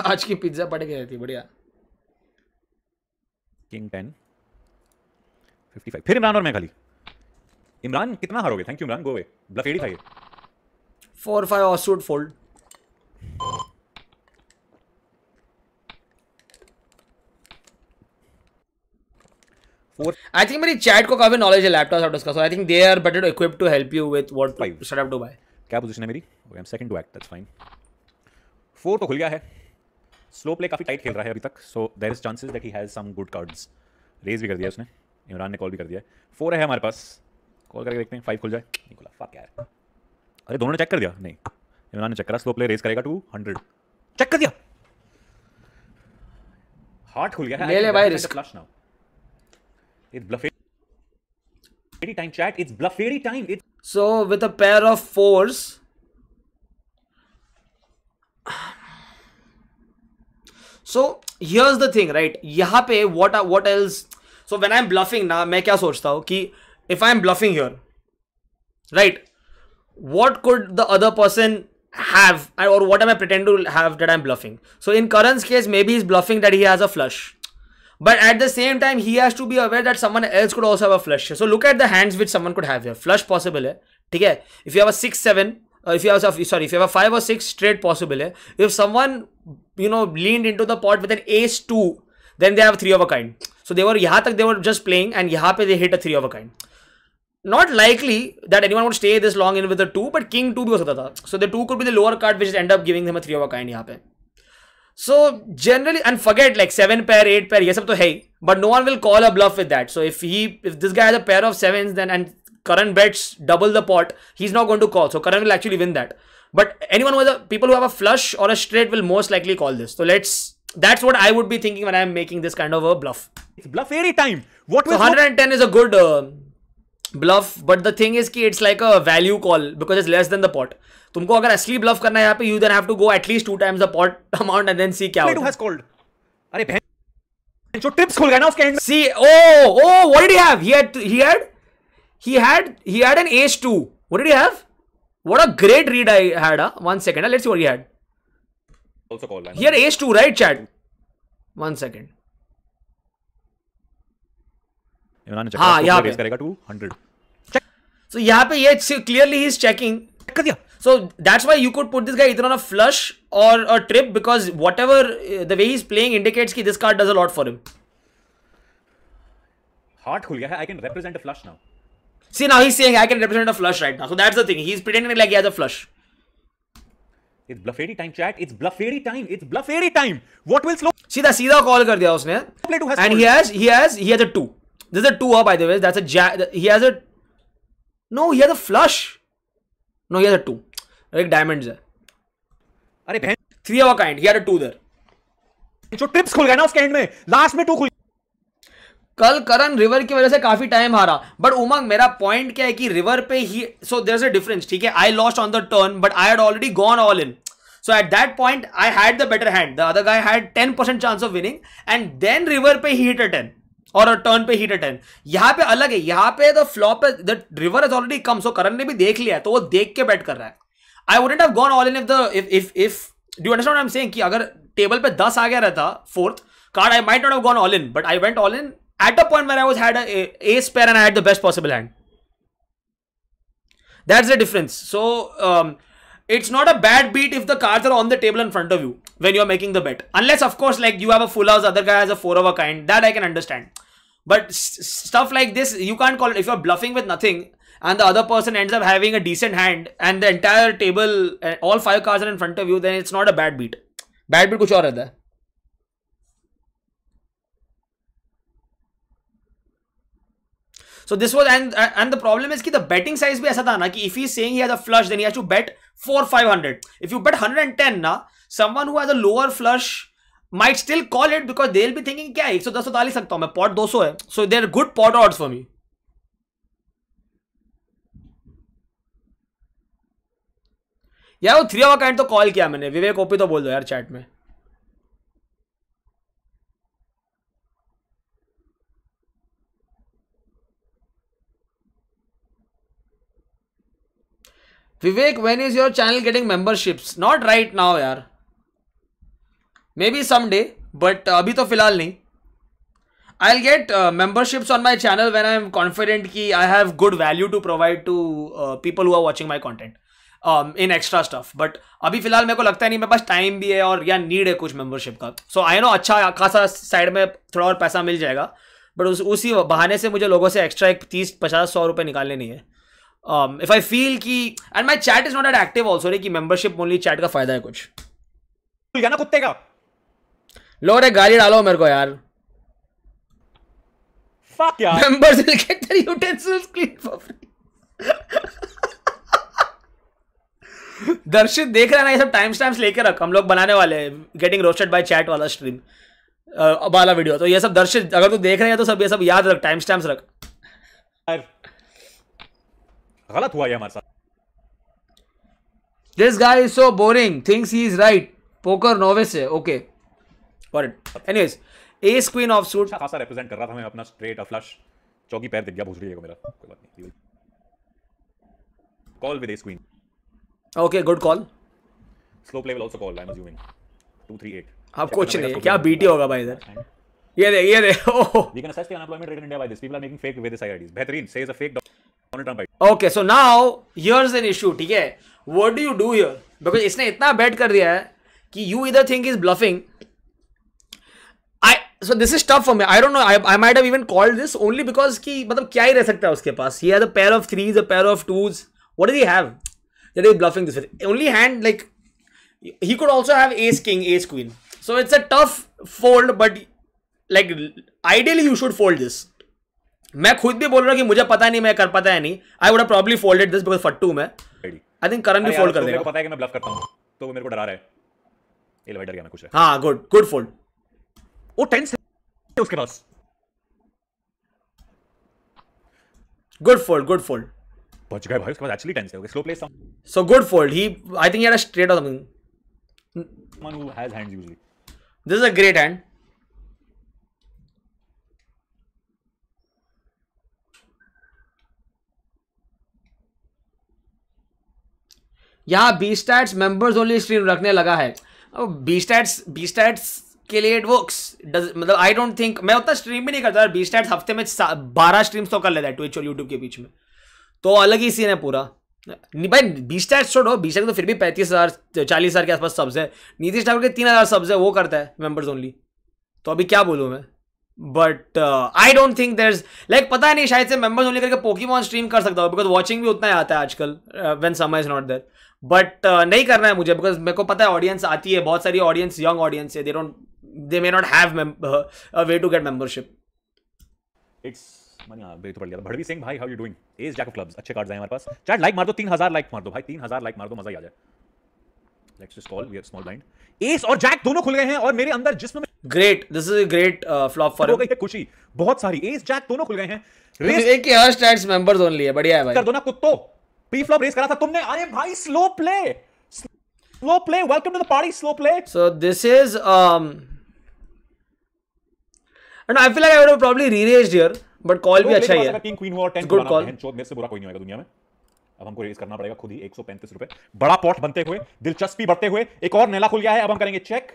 आज की पिज्जा पड़ गई थी बढ़िया किंग टेन फिफ्टी फाइव फिर इमरान और मैं खाली इमरान कितना हारोगे thank you Imran go way bluff एडी खाइए फोर फाइव ऑसरूट फोल्ड I think मेरी चैट को काफी नॉलेज है लैपटॉप और उसका so I think they are better equipped to help you with what startup to buy क्या पोजीशन है मेरी I am second to act that's fine 4 तो खुल गया है स्लो प्ले काफ़ी टाइट खेल रहा है अभी तक so there is chances that he has some good cards raise भी कर दिया उसने इमरान ने कॉल भी कर दिया फोर है हमारे पास कॉल करके देखते हैं फाइव खुल जाए नहीं खुला फाक यार अरे दोनों ने चेक कर दिया नहीं इमरान ने चेक करा स्लो प्ले रेज करेगा टू हंड्रेड चेक कर दिया हार्ट खुल गया ले ले भाई risk clutch now it's bluffery time chat it's bluffery time it's so with a pair of fours so here's the thing right यहाँ पे what what else so when I am bluffing ना मैं क्या सोचता हूँ कि if I am bluffing here right what could the other person have or what am I pretend to have that I'm bluffing. So in Karan's case, maybe he's bluffing that he has a flush. But at the same time, he has to be aware that someone else could also have a flush. So look at the hands which someone could have here. Flush possible है ठीक है If you have a 6, 7, uh, if you have a, sorry, if you have a 5 or 6 straight possible है If someone you know leaned into the pot with an ace two, then they have three of a kind. So they were yahan tak they were just playing and yahan pe they hit a three of a kind. Not likely that anyone would stay this long in with a two, but king two bhi ho sakta tha. So the two could be the lower card which end up giving them a three of a kind yahan pe. So generally, and forget like seven pair, eight pair, yes, to hey, but no one will call a bluff with that. So if he, if this guy has a pair of sevens, then and current bets double the pot, he's not going to call. So current will actually win that. But anyone with a people who have a flush or a straight will most likely call this. So let's that's what I would be thinking when I'm making this kind of a bluff. It's bluff every time. What so 110 what? is a good uh, bluff, but the thing is ki it's like a value call because it's less than the pot. तुमको अगर असली ब्लफ करना है यहाँ then have to go at least two times the pot amount and then see क्या होता has called? अरे बहन जो ट्रिप्स खोल गया ना उसके and See, oh, oh, what did he have? He had, he had, he had, he had an Ace 2 What did he have? What a great read I had. Ah. One second. Ah. Let's see what he had. Also called. line. Here, ace 2, right, Chad? One second. Haan, yeah, pe. 200. So, yeah, clearly he's checking. So, that's why you could put this guy either on a flush or a trip because whatever uh, the way he's playing indicates that this card does a lot for him. Heart, I can represent a flush now. See now he's saying I can represent a flush right now. So that's the thing. He's pretending like he has a flush. It's bluffary time, chat. It's bluffary time. It's bluffary time. What will slow? सीधा सीधा कॉल कर दिया उसने. And he has he has he has a two. This is a two up by the way. That's a jack. He has a no. He has a flush. No, he has a two. एक diamonds है. अरे बहन. Three of a kind. He had a two there. जो ट्रिप्स खुल गया ना उसके एंड में लास्ट में टू खुल कल करण रिवर की वजह से काफी टाइम हारा बट उमंग मेरा पॉइंट क्या है कि रिवर पे ही सो देर अ डिफरेंस ठीक है I lost on the turn but I had already gone all in So at that point, I had the better hand. The other guy had 10% chance of winning and then river पे he hit a 10 और टर्न पे हीट अटेन यहां पे अलग है यहां पे the flop the river is already come so Karan ने भी देख लिया है तो वो देख के बैट कर रहा है I wouldn't have gone all in if the if if if do understand I am saying कि अगर टेबल पे 10 आ गया रहता fourth card I might not have gone all in but I went all in at the point where I was had a ace pair and I had the best possible hand. That's the difference. So um, it's not a bad beat if the cards are on the table in front of you when you're making the bet. Unless of course like you have a full house, other guy has a four of a kind. That I can understand. But stuff like this, you can't call it. If you're bluffing with nothing and the other person ends up having a decent hand and the entire table, uh, all five cards are in front of you, then it's not a bad beat. Bad beat kuch aur hai. So this was and and the problem is की द बैटिंग साइज भी ऐसा था ना कि if you sang he flush then you bet four five hundred if you bet hundred and ten ना someone who's a lower flush might still call it because there be thinking क्या एक सौ दस सौ डाली सकता हूं मैं पॉट दो सौ है सो देर गुड पॉट ऑर्ड फॉर मी यार वो थ्री ऑवर काइंड तो कॉल किया मैंने विवेक ओपी तो बोल दो यार चैट में Vivek when is your channel getting memberships not right now यार मे बी समे बट अभी तो फिलहाल नहीं I'll get memberships on my channel when I am confident कि I have good value to provide to people who are watching my content in extra stuff but अभी फिलहाल मेरे को लगता है नहीं मेरे पास टाइम भी है और या नीड है कुछ मेंबरशिप का सो आई नो अच्छा खासा साइड में थोड़ा और पैसा मिल जाएगा बट उस, उसी बहाने से मुझे लोगों से एक्स्ट्रा एक तीस पचास सौ रुपये निकालने नहीं है um, if I feel कि and my chat is not that active also रे कि membership only chat का फायदा है कुछ ना कुत्ते का लो रे गाली डालो मेरे को यार Fuck यार members will get their utensils clean for free दर्शित देख रहा है ना ये सब टाइम स्टैम्प्स लेके रख हम लोग बनाने वाले हैं गेटिंग रोस्टेड बाय चैट वाला स्ट्रीम वाला वीडियो तो ये सब दर्शित अगर तू देख रहे हैं तो सब ये सब याद रख टाइम स्टैम्प्स रख गलत हुआ ये हमारे साथ this guy is so boring things he is right poker novice है okay anyways ace queen of suit खासा रिप्रेजेंट कर रहा था मैं अपना स्ट्रेट फ्लश चौकी पैर दिख गया भूसड़ी को मेरा कोई बात नहीं call with ace queen okay good call slow play will also call I am assuming 238 आप कुछ नहीं क्या बीटी होगा भाई इधर ये दे ये दे we can assess the unemployment rate in India by this people are making fake with this IDs बेहतरीन से is a fake Donald Trump ID okay so now here is an issue ठीक है what do you do here because इसने इतना बेट कर दिया है कि यू इधर think is bluffing I so this is tough for me I don't know I might have even called this only because कि मतलब क्या ही रह सकता है उसके पास he has a pair of threes a pair of twos what do he have that is bluffing this only hand like he could also have ace king ace queen so it's a tough fold but like ideally you should fold this मैं खुद भी बोल रहा हूँ कि मुझे पता नहीं मैं कर पाता है नहीं I would probably folded this because फट्टू मैं आई थिंक करण भी फोल्ड कर तो देगा पता है कि मैं ब्लफ करता हूँ तो वो मेरे को डरा रहा है एलिवेटर गया मैं कुछ हाँ गुड गुड फोल्ड वो टेंस है उसके पास गुड फोल्ड गुड फोल्ड बच गए भाई उसके पास एक्चुअली टेंस है okay slow play some so good fold he I think he had a straight और something one who has hands usually this is a great hand यहाँ B stats members only stream रखने लगा है अब बी स्टैट्स के लिए इट वर्क्स मतलब आई डोंट थिंक मैं उतना स्ट्रीम भी नहीं करता बी स्टैट्स हफ्ते में बारह स्ट्रीम्स तो कर लेता है ट्विच और यूट्यूब के बीच में तो अलग ही सीन है पूरा भाई बी स्टैट्स छोड़ो बीस स्टैट तो फिर भी पैंतीस हज़ार चालीस हज़ार के आसपास सब्ज है नीतीश ठाकुर के तीन हज़ार सब्ज है वो करता है मेंबर्स ओनली तो अभी क्या बोलूँ मैं but I don't think there is like पता नहीं शायद से मेंबर्स ओनली करके पोकीमॉन स्ट्रीम कर सकता हूँ बिकॉज वॉचिंग भी उतना ही आता है आजकल वेन समा is not there but uh, नहीं करना है मुझे बिकॉज मेरे को पता है ऑडियंस आती है बहुत सारी ऑडियंस यंग ऑडियंस है they don't they may not have way to get membership it's मैंने हाँ तो बेट पढ़ लिया भड़वी सिंह भाई how you doing ace jack of clubs अच्छे कार्ड्स हैं हमारे पास चैट लाइक मार दो 3000 लाइक मार दो भाई 3000 लाइक मार दो मज़ा ही आ जाए let's just call we are small blind ace और जैक दोनों खुल गए हैं और मेरे अंदर जिसमें great this is a great flop for हो गई है खुशी बहुत सारी एस जैक दोनों खुल गए हैं रेस एक के हर स्टैट्स मेंबर्स ओनली है बढ़िया है भाई कर दो ना कुत्तों पी फ्लॉप रेस करा था तुमने अरे भाई slow play slow play welcome to the party slow play so this is um and i feel like i would have probably re-raised here but call भी अच्छा ही है किंग क्वीन हुआ 10 गुड कॉल मेरे से बुरा कोई नहीं होगा दुनिया में अब हमको रेस करना पड़ेगा खुद ही एक रुपए बड़ा पॉट बनते हुए दिलचस्पी बढ़ते हुए एक और नेला खुल गया है अब हम करेंगे चेक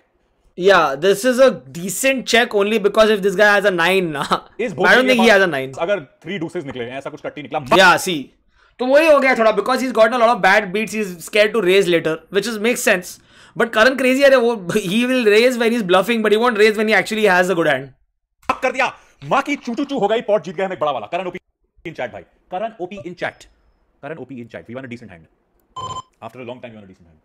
या this is a decent check only because if this guy has a 9 ना I don't think he has a 9 अगर 3 डूसेस निकले ऐसा कुछ कट्टी निकला या सी तो वही हो गया थोड़ा because is got a lot of bad beats is scare to raise later which is make sense but Karan crazy अरे वो he will raise when is bluffing but he won't raise when he actually has a good hand कर दिया माँ की चूटू चू हो गई पॉट जीत गया हमें बड़ा वाला करन ओपी इन चैट भाई Karan OP in chat Karan OP in chat we want a decent hand after a long time we want a decent hand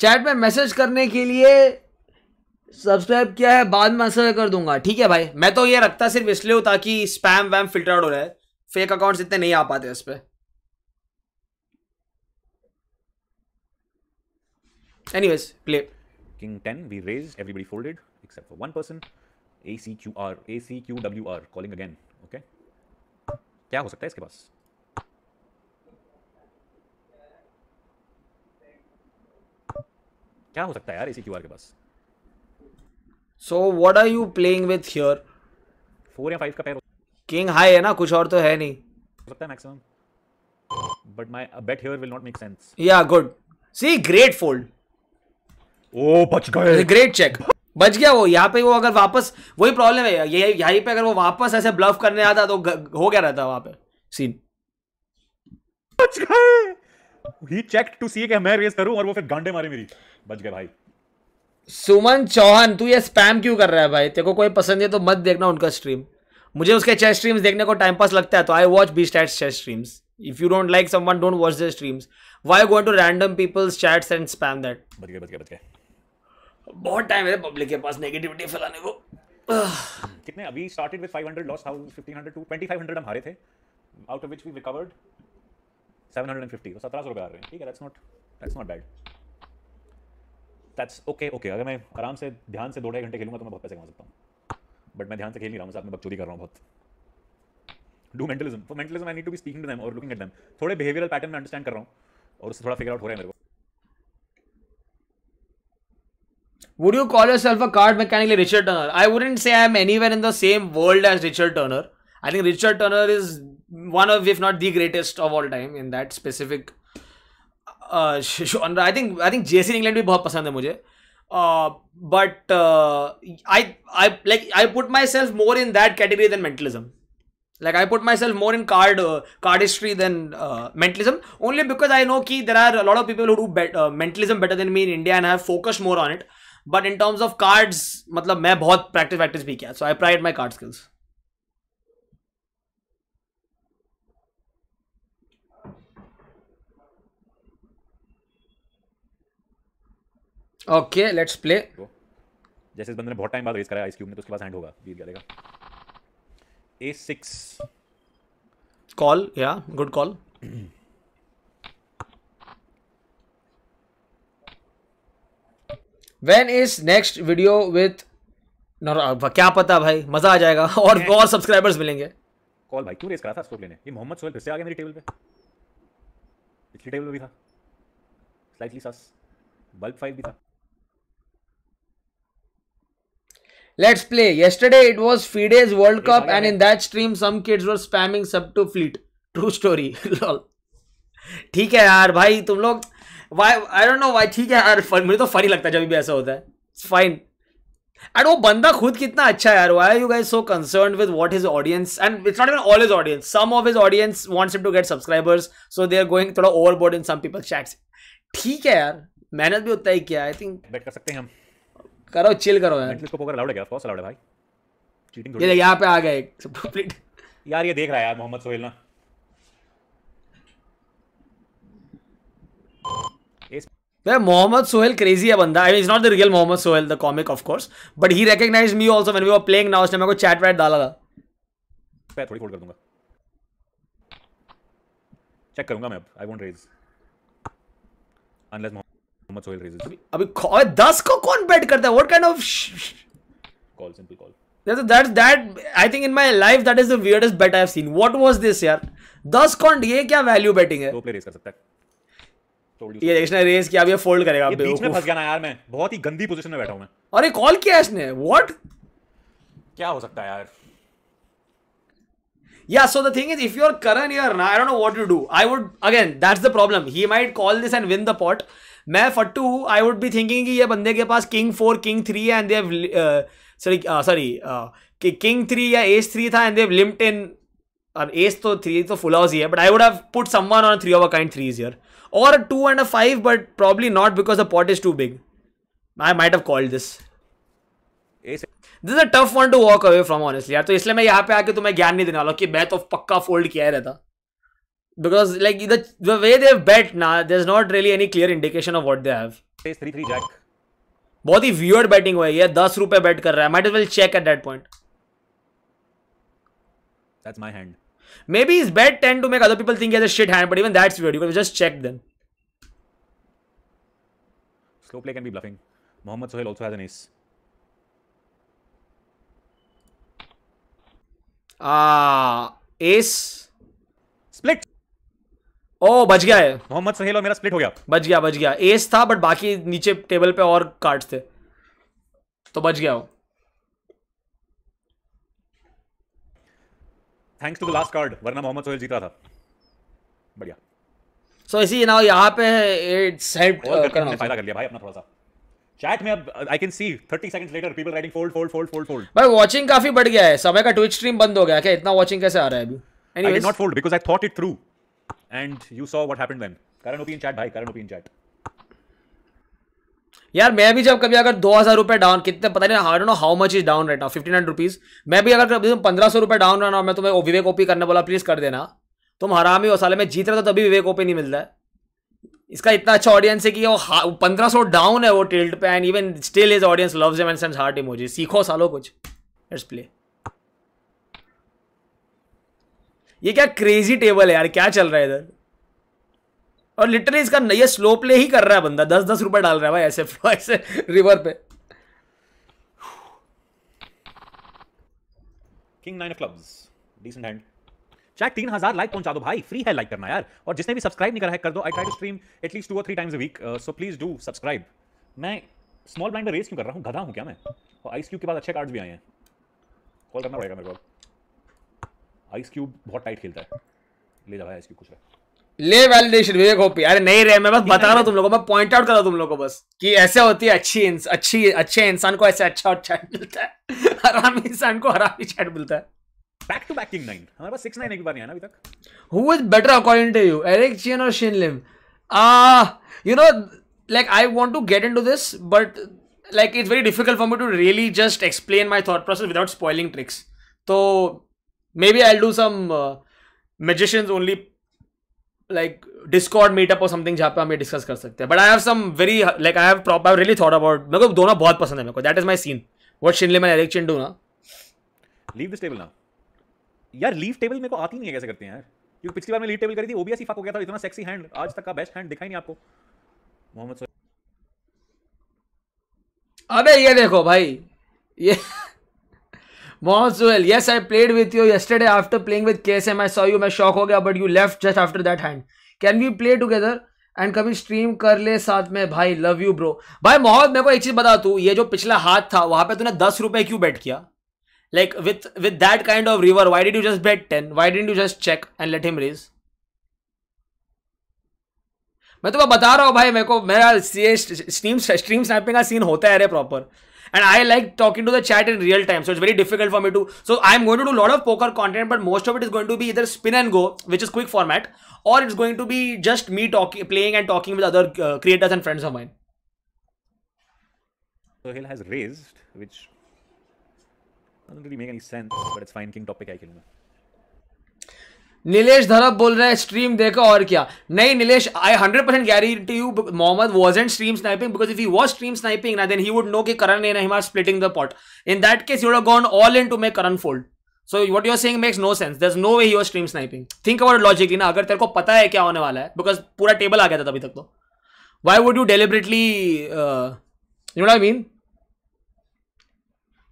chat में मैसेज करने के लिए सब्सक्राइब किया है बाद में ऐसा कर दूंगा ठीक है भाई मैं तो ये रखता सिर्फ इसलिए ताकि स्पैम वैम फिल्टर हो रहा है फेक अकाउंट इतने नहीं आ पाते उस पर Anyways, play. King 10, we raised, everybody folded except for one person. W R calling again. Okay. क्या हो सकता है इसके पास क्या हो सकता है यार आर के पास so what are you playing with here four या फाइव का पैर किंग हाई है ना कुछ और तो है नहीं हो सकता है maximum but my bet here will not make sense या गुड सी ग्रेट फोल्ड ओ बच गए ग्रेट चेक बच गया वो यहाँ पे वो अगर वापस वही प्रॉब्लम है ये यहीं पे अगर वो वापस ऐसे ब्लफ करने आता तो हो गया रहता वहां पे सीन बच गए ही चेक टू सी कि मैं रेस करूं और वो फिर गांडे मारे मेरी बच गए भाई सुमन चौहान तू ये स्पैम क्यों कर रहा है भाई तेरे को कोई पसंद है तो मत देखना उनका स्ट्रीम मुझे उसके चेस्ट स्ट्रीम्स देखने को टाइम पास लगता है तो I watch B stats chess streams if you don't like someone don't watch the streams why go to random people's chats and spam that बच गए बच गए बच गए बहुत टाइम है पब्लिक के पास नेगेटिविटी फैलाने को hmm, कितने अभी started with 500 loss how 1500 to 2500 हम हारे थे out of which we recovered 750 तो 1700 रुपए आ रहे हैं ठीक है that's not that's not bad that's okay okay अगर मैं आराम से ध्यान से दो ढाई घंटे खेलूंगा तो मैं बहुत पैसे कमा सकता हूँ बट मैं ध्यान से खेल नहीं रहा हूँ साथ में बकचोदी कर रहा हूँ बहुत do mentalism for mentalism I need to be speaking to them और लुकिंग एट देम थोड़े बिहेवियरल पैटर्न में अंडरस्टैंड कर रहा हूँ और उससे थोड़ा फिगर आउट हो रहा है मेरे को Would you call yourself a card mechanic like Richard Turner? I wouldn't say I'm anywhere in the same world as Richard Turner. I think Richard Turner is one of, if not the greatest of all time in that specific I think I think J C England भी बहुत पसंद है मुझे but I I like I put myself more in that category than mentalism like I put myself more in card card history than mentalism only because I know की there are lot of people who do mentalism better than me in India and have focus more on it but in terms of cards मतलब मैं बहुत प्रैक्टिस वैक्टिस भी किया so I pride my card skills okay let's play जैसे इस बंदे ने बहुत टाइम बाद रेस कराया आइस क्यूब ने तो उसके पास हैंड होगा बीत जाएगा ए सिक्स कॉल या good call when is next video with क्या पता भाई मजा आ जाएगा और और सब्सक्राइबर्स मिलेंगे कॉल भाई क्यों रेस करा था स्कोप लेने ये मोहम्मद सोहेल फिर से आ गया मेरी टेबल पे पिछली टेबल पे भी था स्लाइटली सस बल्ब फाइव भी था Let's play. Yesterday it was FIDE's World Cup and in that stream some kids were spamming sub to fleet. True story. Lol. ठीक है यार भाई तुम लोग why I don't know why ठीक है यार मुझे तो फनी लगता है जब भी ऐसा होता है फाइन एंड वो बंदा खुद कितना अच्छा है यार why you guys so concern with what is audience and it's not even all is audience some of is audience wants to get subscribers so they are going थोड़ा overboard in some people chats ठीक है यार मेहनत भी होता ही किया आई थिंक बैठ कर सकते हैं हम करो चिल करो यार नेटफ्लिक्स को पोकर अलाउड है क्या ऑफ कोर्स अलाउड है भाई चीटिंग ये यहां पे आ गए सब कंप्लीट यार ये देख रहा है यार मोहम्मद सोहेल ना Yeah, Mohammad Sohail crazy है बंदा I mean is not the real Mohammed Sohail the comic of course but he recognise me also when we were playing now उसने मेरे को चैट वैट डाला था मैं थोड़ी फोल्ड कर दूंगा चेक करूंगा मैं अब I won't raise unless Mohammed मच ऑयल रेजेस अभी अभी और 10 को कौन बेट करता है what kind of call simple call that's that that I think in my life that is the weirdest bet I have seen what was this यार 10 कौन ये क्या वैल्यू बेटिंग है दो प्ले रेस कर सकता है ये इसने रेस किया अभी फोल्ड करेगा ये बीच में फंस गया ना यार मैं बहुत ही गंदी पोजीशन में बैठा हूं मैं अरे कॉल किया इसने व्हाट क्या हो सकता है यार thing is if you are if you are ना I don't know what to do I would again that's the problem he might call this and win the pot मैं फट्टू हूँ आई वुड बी थिंकिंग कि ये बंदे के पास किंग फोर किंग थ्री है एंड देव सॉरी सॉरी किंग थ्री या एज थ्री था एंड देव लिम्ट इन एज तो थ्री तो फुल हाउस ही है but I would have put one on three of a kind three is year और two and a five but probably not because the pot is too big I might have called this this a tough one to walk away from honestly यार तो इसलिए मैं यहाँ पे आके तुम्हें ज्ञान नहीं देने वाला कि मैं तो पक्का फोल्ड किया ही रहता Because like the the way they've bet, nah, there's not really any clear indication of what they have. Face three three jack. बहुत ही वियर्ड बैटिंग हुई है दस रुपए bet कर रहा है as well check at that point. That's my hand. Maybe his bet tend to make other people think he has a shit hand, but even that's weird. You can just check then. Slow play can be bluffing. Mohammad Sohail also has an ace. Ah, uh, ace. Split. ओ बच गया है मोहम्मद सहेल और मेरा स्प्लिट हो गया बच गया बच गया एस था बट बाकी नीचे टेबल पे और कार्ड्स थे तो बच गया thanks to the last card वरना मोहम्मद सहेल जीता था बढ़िया सो so, इसी ना यहां पे इट्स हेल्प uh, करना फायदा कर लिया भाई अपना थोड़ा सा चैट में अब I can see 30 seconds later people writing fold fold fold fold fold भाई वाचिंग काफी बढ़ गया है समय का ट्विच स्ट्रीम बंद हो गया क्या इतना वाचिंग कैसे आ रहा है अभी anyways not fold because I thought it through and you saw what happen then Karan OP in chat भाई करण ओपिन चैट यार मैं भी जब कभी अगर दो हज़ार रुपए डाउन कितने पता नहीं I don't know how much is down रहता हूँ फिफ्टीन हंड्रेड रुपीज़ मैं भी अगर कभी पंद्रह सौ रुपए डाउन रहना मैं तुम्हें विवेक ओपी करने बोला प्लीज़ कर देना तुम हराम ही हो साले में जीत रहे तो तभी विवेक ओपी नहीं मिलता है इसका इतना अच्छा ऑडियंस है कि वो पंद्रह सौ डाउन है वो टिल्ड पे and even still is audience loves em and sends heart emoji सीखो सालो कुछ लेट्स प्ले ये क्या क्रेजी टेबल है यार क्या चल रहा है इधर और लिटरली इसका नया स्लो प्ले ही कर रहा है बंदा दस दस रुपए डाल रहा है भाई ऐसे ऐसे रिवर पे king nine clubs decent hand chat तीन हजार लाइक पहुंचा दो भाई फ्री है लाइक करना यार और जिसने भी सब्सक्राइब नहीं करा है कर दो I try to stream at least two और three times a week so please do subscribe मैं स्मॉल ब्लाइंड रेस क्यों कर रहा हूँ गधा हूँ क्या मैं और आइस क्यूब के बाद अच्छे कार्ड्स भी आए हैं कॉल करना पड़ेगा मेरे को आइस क्यूब बहुत टाइट खेलता है ले जा भाई आइस क्यूब कुछ ले वैलिडेशन विवेक होपी अरे नहीं रे मैं बस बता रहा हूँ तुम लोगों को मैं पॉइंट आउट कर रहा हूँ तुम लोगों को बस कि ऐसे होती है अच्छी इंस, अच्छी अच्छे इंसान को ऐसे अच्छा अच्छा मिलता है हराम इंसान को हराम ही चैट मिलता है back to back king nine हमारे पास सिक्स नाइन एक बार नहीं आना अभी तक who is better according to you Eric Chen और Shin Lim ah you know like I want to get into this but like it's very difficult for me to really just explain my thought process without spoiling tricks तो maybe i'll do some uh, magicians only like discord meetup or something जहाँ पे हम डिस्कस कर सकते हैं but I have some very like I have proper I really thought about मेरे को दोनों बहुत पसंद है मेरे को that is my scene what Shin Lim man Eric Chen ना लीव टेबल नाउ यार लीव टेबल मेरे को आती नहीं है कैसे करते हैं यार क्योंकि पिछली बार मैं लीव टेबल करी थी वो भी ऐसी फक हो गया था इतना सेक्सी हैंड आज तक का बेस्ट हैंड दिखाई नहीं आपको मोहम्मद अबे ये देखो भाई ये Mohan Sohail yes I played with you yesterday after playing with K S M I saw you मैं शॉक हो गया but you left just after that hand can we play together and कभी स्ट्रीम कर ले साथ में भाई लव यू ब्रो भाई मोहन मेरे को एक चीज़ बता तू ये जो पिछला हाथ था वहां पे तूने दस रुपए क्यों बैठ किया like with with that kind of river why did you just bet ten why did you just check and let him raise मैं तो बता रहा हूँ भाई मेरे को मेरा स्ट्रीम स्ट्रीम स्नैपिंग का सीन होता है अरे proper and I like talking to the chat in real time. So it's very difficult for me to. So I'm going to do a lot of poker content, but most of it is going to be either spin and go, which is quick format, or it's going to be just me talking, playing, and talking with other uh, creators and friends of mine. So Hill has raised, which doesn't really make any sense, but it's fine. King topic, I can. Remember. Nilesh Dharap बोल रहे हैं स्ट्रीम देखो और क्या नहीं Nilesh I hundred percent guarantee you Mohammed was and stream sniping because if you was stream sniping ना देन ही वुड नो कि करण ने him are splitting the pot in that case you gone all in to me Karan fold so what you're saying makes no sense thus no way you're stream sniping think about logic ना अगर तेरे को पता है क्या होने वाला है बिकॉज पूरा टेबल आ गया था अभी तक तो why would you deliberately you know I mean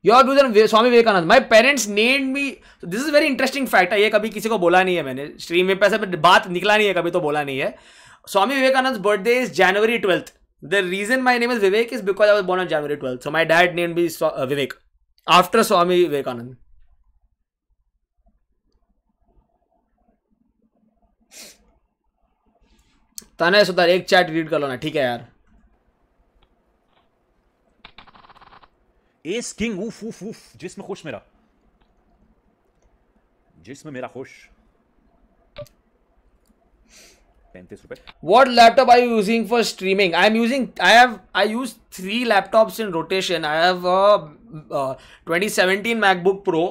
your to Swami Vivekananda my parents name me this is very interesting fact है ये कभी किसी को बोला नहीं है मैंने स्ट्रीम में पैसे बात निकला नहीं है कभी तो बोला नहीं है Swami Vivekananda birthday is January twelfth the reason my name is Vivek is because I was born on January twelfth so my dad name be Vivek after Swami Vivekananda सुधार एक चैट रीड कर लो ना ठीक है यार एस किंग उफ उफ उफ जिसमें खुश मेरा जिसमें मेरा खुश पैंतीस रुपए what laptop I using for streaming I am using I have I use three laptops in rotation I have twenty seventeen MacBook Pro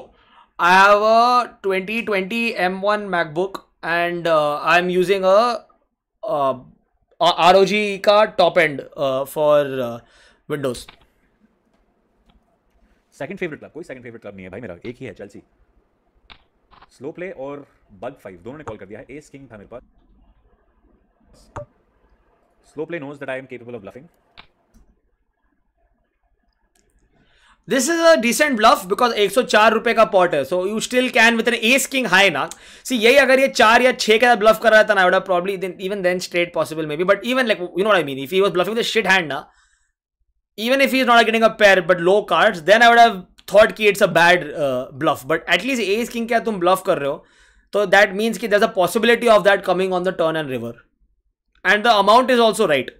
I have a twenty twenty M one MacBook and I am using a R O G का top and for Windows second favourite club कोई सेकंड फेवरेट क्लब नहीं है भाई मेरा एक ही है चेल्सी स्लो प्ले और बग फाइव दोनों ने कॉल कर दिया है एस किंग था मेरे पास slow play knows that I am capable of bluffing this is a decent bluff because एक सौ चार रुपए का पॉट है so you still can with an ace king high ना सी यही अगर ये चार या छह का ब्लफ कर रहा था ना I would probably even then straight possible maybe but even like you know I mean if he was bluffing the shit hand ना even if he's not getting a pair but low cards, then I would have thought ki it's a bad uh, bluff. But at least ace king kya tum bluff kar rahe ho so that means ki there's a possibility of that coming on the turn and river. And the amount is also right.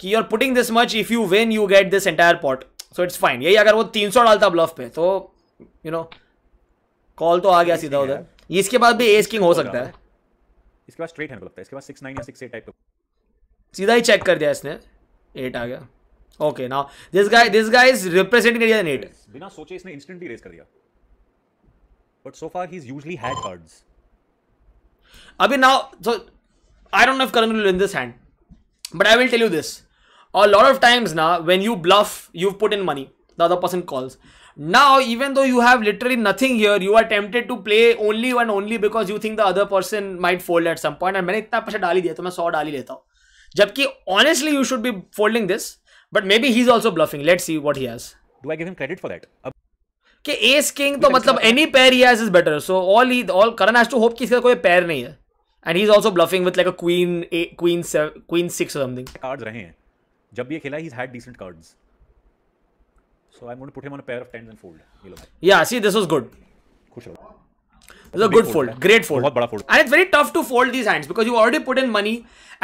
कि you're putting this much if you win you get this entire pot. So it's fine. यही agar wo 300 dalta bluff pe to you know call to aa gaya seedha udhar iske baad bhi ace king ho sakta hai iske baad straight hand bluff है iske baad 69 ya 68 type 8 type का सीधा ही चेक कर दिया इसने 8 आ गया okay now this guy this guy is representing India net बिना सोचे इसने इंस्टेंटली रेस कर दिया but so far he is usually had cards अभी now so I don't know if Karan will in this hand but I will tell you this a lot of times ना when you bluff you put in money the other person calls now even though you have literally nothing here you are tempted to play only and only because you think the other person might fold at some point and मैंने इतना पैसा डाल ही दिया तो मैं सौ डाल ही लेता honestly you should be folding this but maybe he is also bluffing let see what he has do I give him credit for that कि एस किंग तो मतलब any pair he has is better so all he all Karan has to hope कि इसका कोई पैर नहीं है and he is also bluffing with like a queen queen queen six और समथिंग कार्ड्स रहे हैं जब भी ये खेला he had decent cards so So I'm going to put him on a pair of tens and fold. या सी दिस वाज गुड खुश रहो is a good fold great fold बहुत बड़ा fold and it's very tough to fold these hands because you already put in money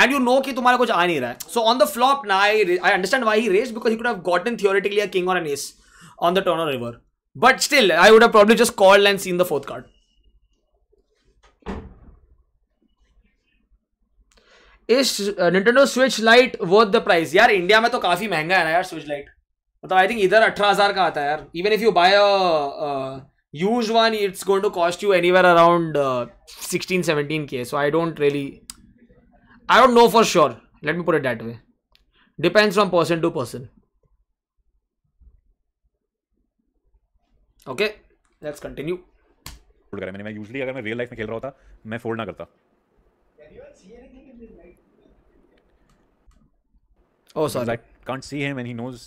and you know कि तुम्हारा कुछ आ नहीं रहा है सो ऑन द फ्लॉप ना I I understand why he raise because he could have gotten theoretically a king और an ace on the turn turner river but still I would have probably just called and seen the fourth card is Nintendo Switch Lite worth the price यार इंडिया में तो काफी महंगा है ना यार स्विच लाइट मतलब आई थिंक इधर अठारह हजार का आता है यार even if you buy a used one it's going to cost you anywhere around uh, 16 17k so i don't really i don't know for sure let me put it that way depends from person to person Okay, let's continue. करा मैंने I oh, can't see him, and he knows.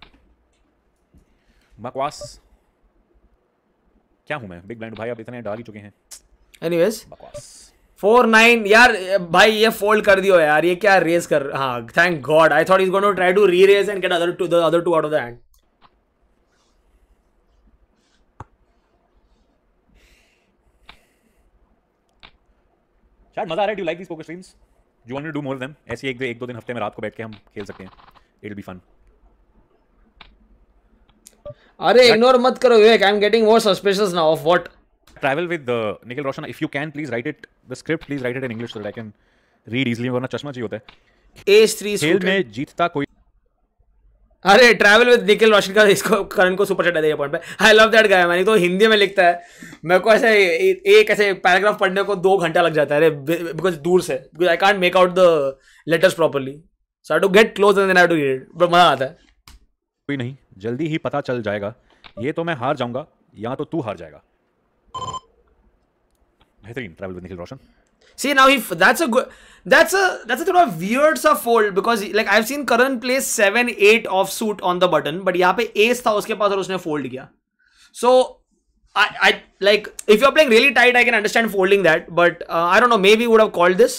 बकवास क्या हूं मैं बिग ब्लाइंड भाई अब इतने डाल ही चुके हैं एनीवेज बकवास फोर नाइन यार भाई ये फोल्ड कर दियो यार ये क्या रेस कर हाँ thank god I thought is going to try to reraise and get other two the other two out of the hand शायद मजा आ रहा है do like this poker streams you want to do more them ऐसे एक दो एक दो दिन हफ्ते में रात को बैठ के हम खेल सकते हैं इट विल बी फन अरे इग्नोर मत करो Vivek I am getting more suspicious now of what travel with Nikhil Roshan if you can please write it the script please write it in English so so that I can read वरना चश्मा जी होता है एज थ्री खेल में जीतता कोई अरे ट्रैवल विद निखिल रोशन का इसको करण को सुपर चैट है पॉइंट पे आई लव दैट गाय मैंने तो हिंदी में लिखता है मेरे को ऐसे एक ऐसे पैराग्राफ पढ़ने को दो घंटा लग जाता है अरे बिकॉज दूर से because I can't make out the letters properly so I to get close and then I to read but मजा आता है कोई नहीं जल्दी ही पता चल जाएगा ये तो मैं हार जाऊंगा या तो तू हार जाएगा बेहतरीन travel with Nikhil Roshan See now he that's a good that's a that's a sort of weird sa fold because like I've seen Karan play seven eight off suit on the button but यहाँ पे ace था उसके पास और उसने fold किया so I I like if you're playing really tight I can understand folding that but uh, I don't know maybe would have called this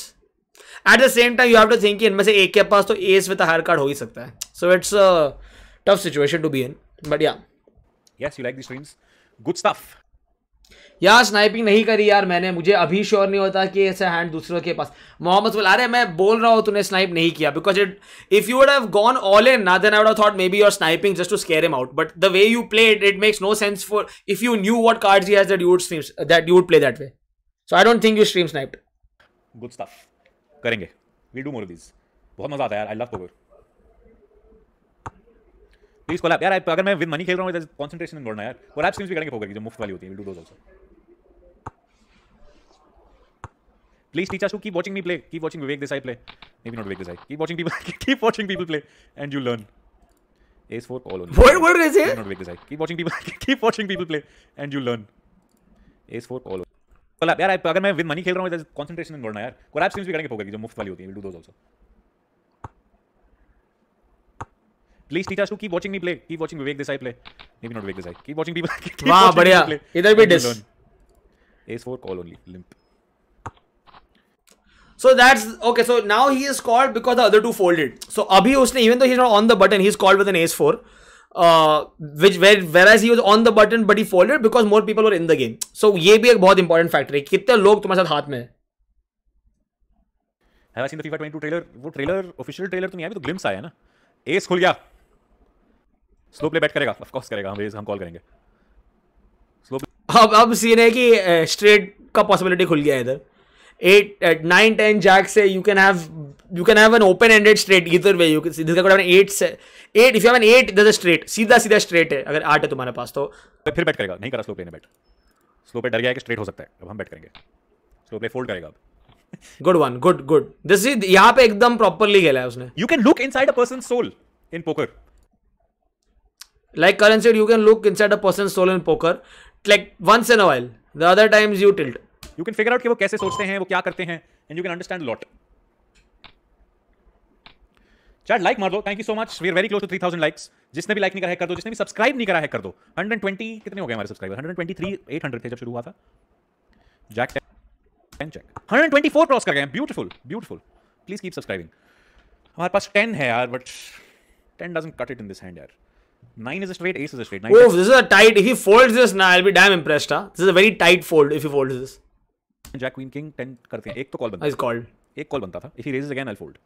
at the same time you have to think कि इनमें से एक के पास तो ace with a higher card हो ही सकता है so it's a uh, tough situation to be in. But yeah. Yes, you like these streams. Good stuff. यार स्नाइपिंग नहीं करी यार मैंने मुझे अभी श्योर नहीं होता कि ऐसा हैंड दूसरों के पास मोहम्मद बोला अरे मैं बोल रहा हूँ तूने स्नाइप नहीं किया because it if you would have gone all in ना then I would thought maybe your sniping just to scare him out but the way you play it it makes no sense for if you knew what card he has that you would streams that you would play that way so I don't think you stream snipe good stuff करेंगे वी डू मोर दिस बहुत मजा आता है यार I love poker please call app यार अगर मैं विद मनी खेल रहा हूँ कॉन्सेंट्रेशन में बोलना यार और ऐप स्क्रीन भी करेंगे पोकर जो मुफ्त वाली होती है डूडोज also please teacher shoe keep watching me play keep watching Vivek Desai play maybe not Vivek Desai keep watching people keep watching people play and you learn as for all only what what is it not Vivek Desai keep watching people keep watching people play and you learn as for all only यार अगर मैं विद मनी खेल रहा हूँ कॉन्सेंट्रेशन में बोलना यार और ऐप स्क्रीन भी करेंगे पोकर जो मुफ्त वाली होती है डू डूडोज also please teachers to keep watching me play keep watching Vivek Desai play maybe not Vivek Desai keep watching people वाह बढ़िया इधर भी this is for call only limp so that's okay so now he is called because the other two folded so abhi usne even though he's not on the button he's called with an ace 4 uh which where whereas he was on the button but he folded because more people were in the game so ye bhi ek bahut important factor hai kitne log tumhare sath haath mein have I seen the FIFA 22 trailer वो ट्रेलर ऑफिशियल ट्रेलर तो नहीं आया अभी तो ग्लिम्स आया ना एस खुल गया स्लो प्ले बैट करेगा ऑफ कोर्स करेगा हम रेज हम कॉल करेंगे स्लो अब अब सीन है कि स्ट्रेट का पॉसिबिलिटी खुल गया इधर eight eight nine ten jack से you can have you can have an open ended straight इधर वे यू कैन दिस का एट से eight if you have an eight दस स्ट्रेट सीधा सीधा स्ट्रेट है अगर आठ है तुम्हारे पास तो, तो फिर बैट करेगा नहीं करा स्लो प्ले ने बैट स्लो पे डर गया कि स्ट्रेट हो सकता है अब हम बैट करेंगे स्लो प्ले फोल्ड करेगा अब good one good good this is यहां पे एकदम प्रॉपर्ली खेला है उसने you can look inside a person soul in poker Like Karan said, you can look inside a person's soul in poker, like once in a while. The other times you tilt. You can figure out कि वो कैसे सोचते हैं, वो क्या करते हैं, and you can understand a lot. Chat like मार दो thank you so much we are very close to three thousand likes जिसने भी लाइक नहीं करा है कर दो जिसने भी सब्सक्राइब नहीं करा है कर दो हंड्रेड ट्वेंटी कितने हो गए हमारे subscriber hundred twenty three eight hundred थे जब शुरू हुआ था jack ten check hundred twenty four cross कर गए beautiful beautiful please keep subscribing हमारे पास टेन है यार but ten doesn't cut it in this hand यार Nine is a straight, ace is a straight. Nine Oof, oh, this is a tight. If he folds this, now I'll be damn impressed. Huh? This is a very tight fold if he folds this. Jack, Queen, King, 10. Karte hai. Ek to call banta. Ah, He's called. Ek call banta tha. If he raises again, I'll fold.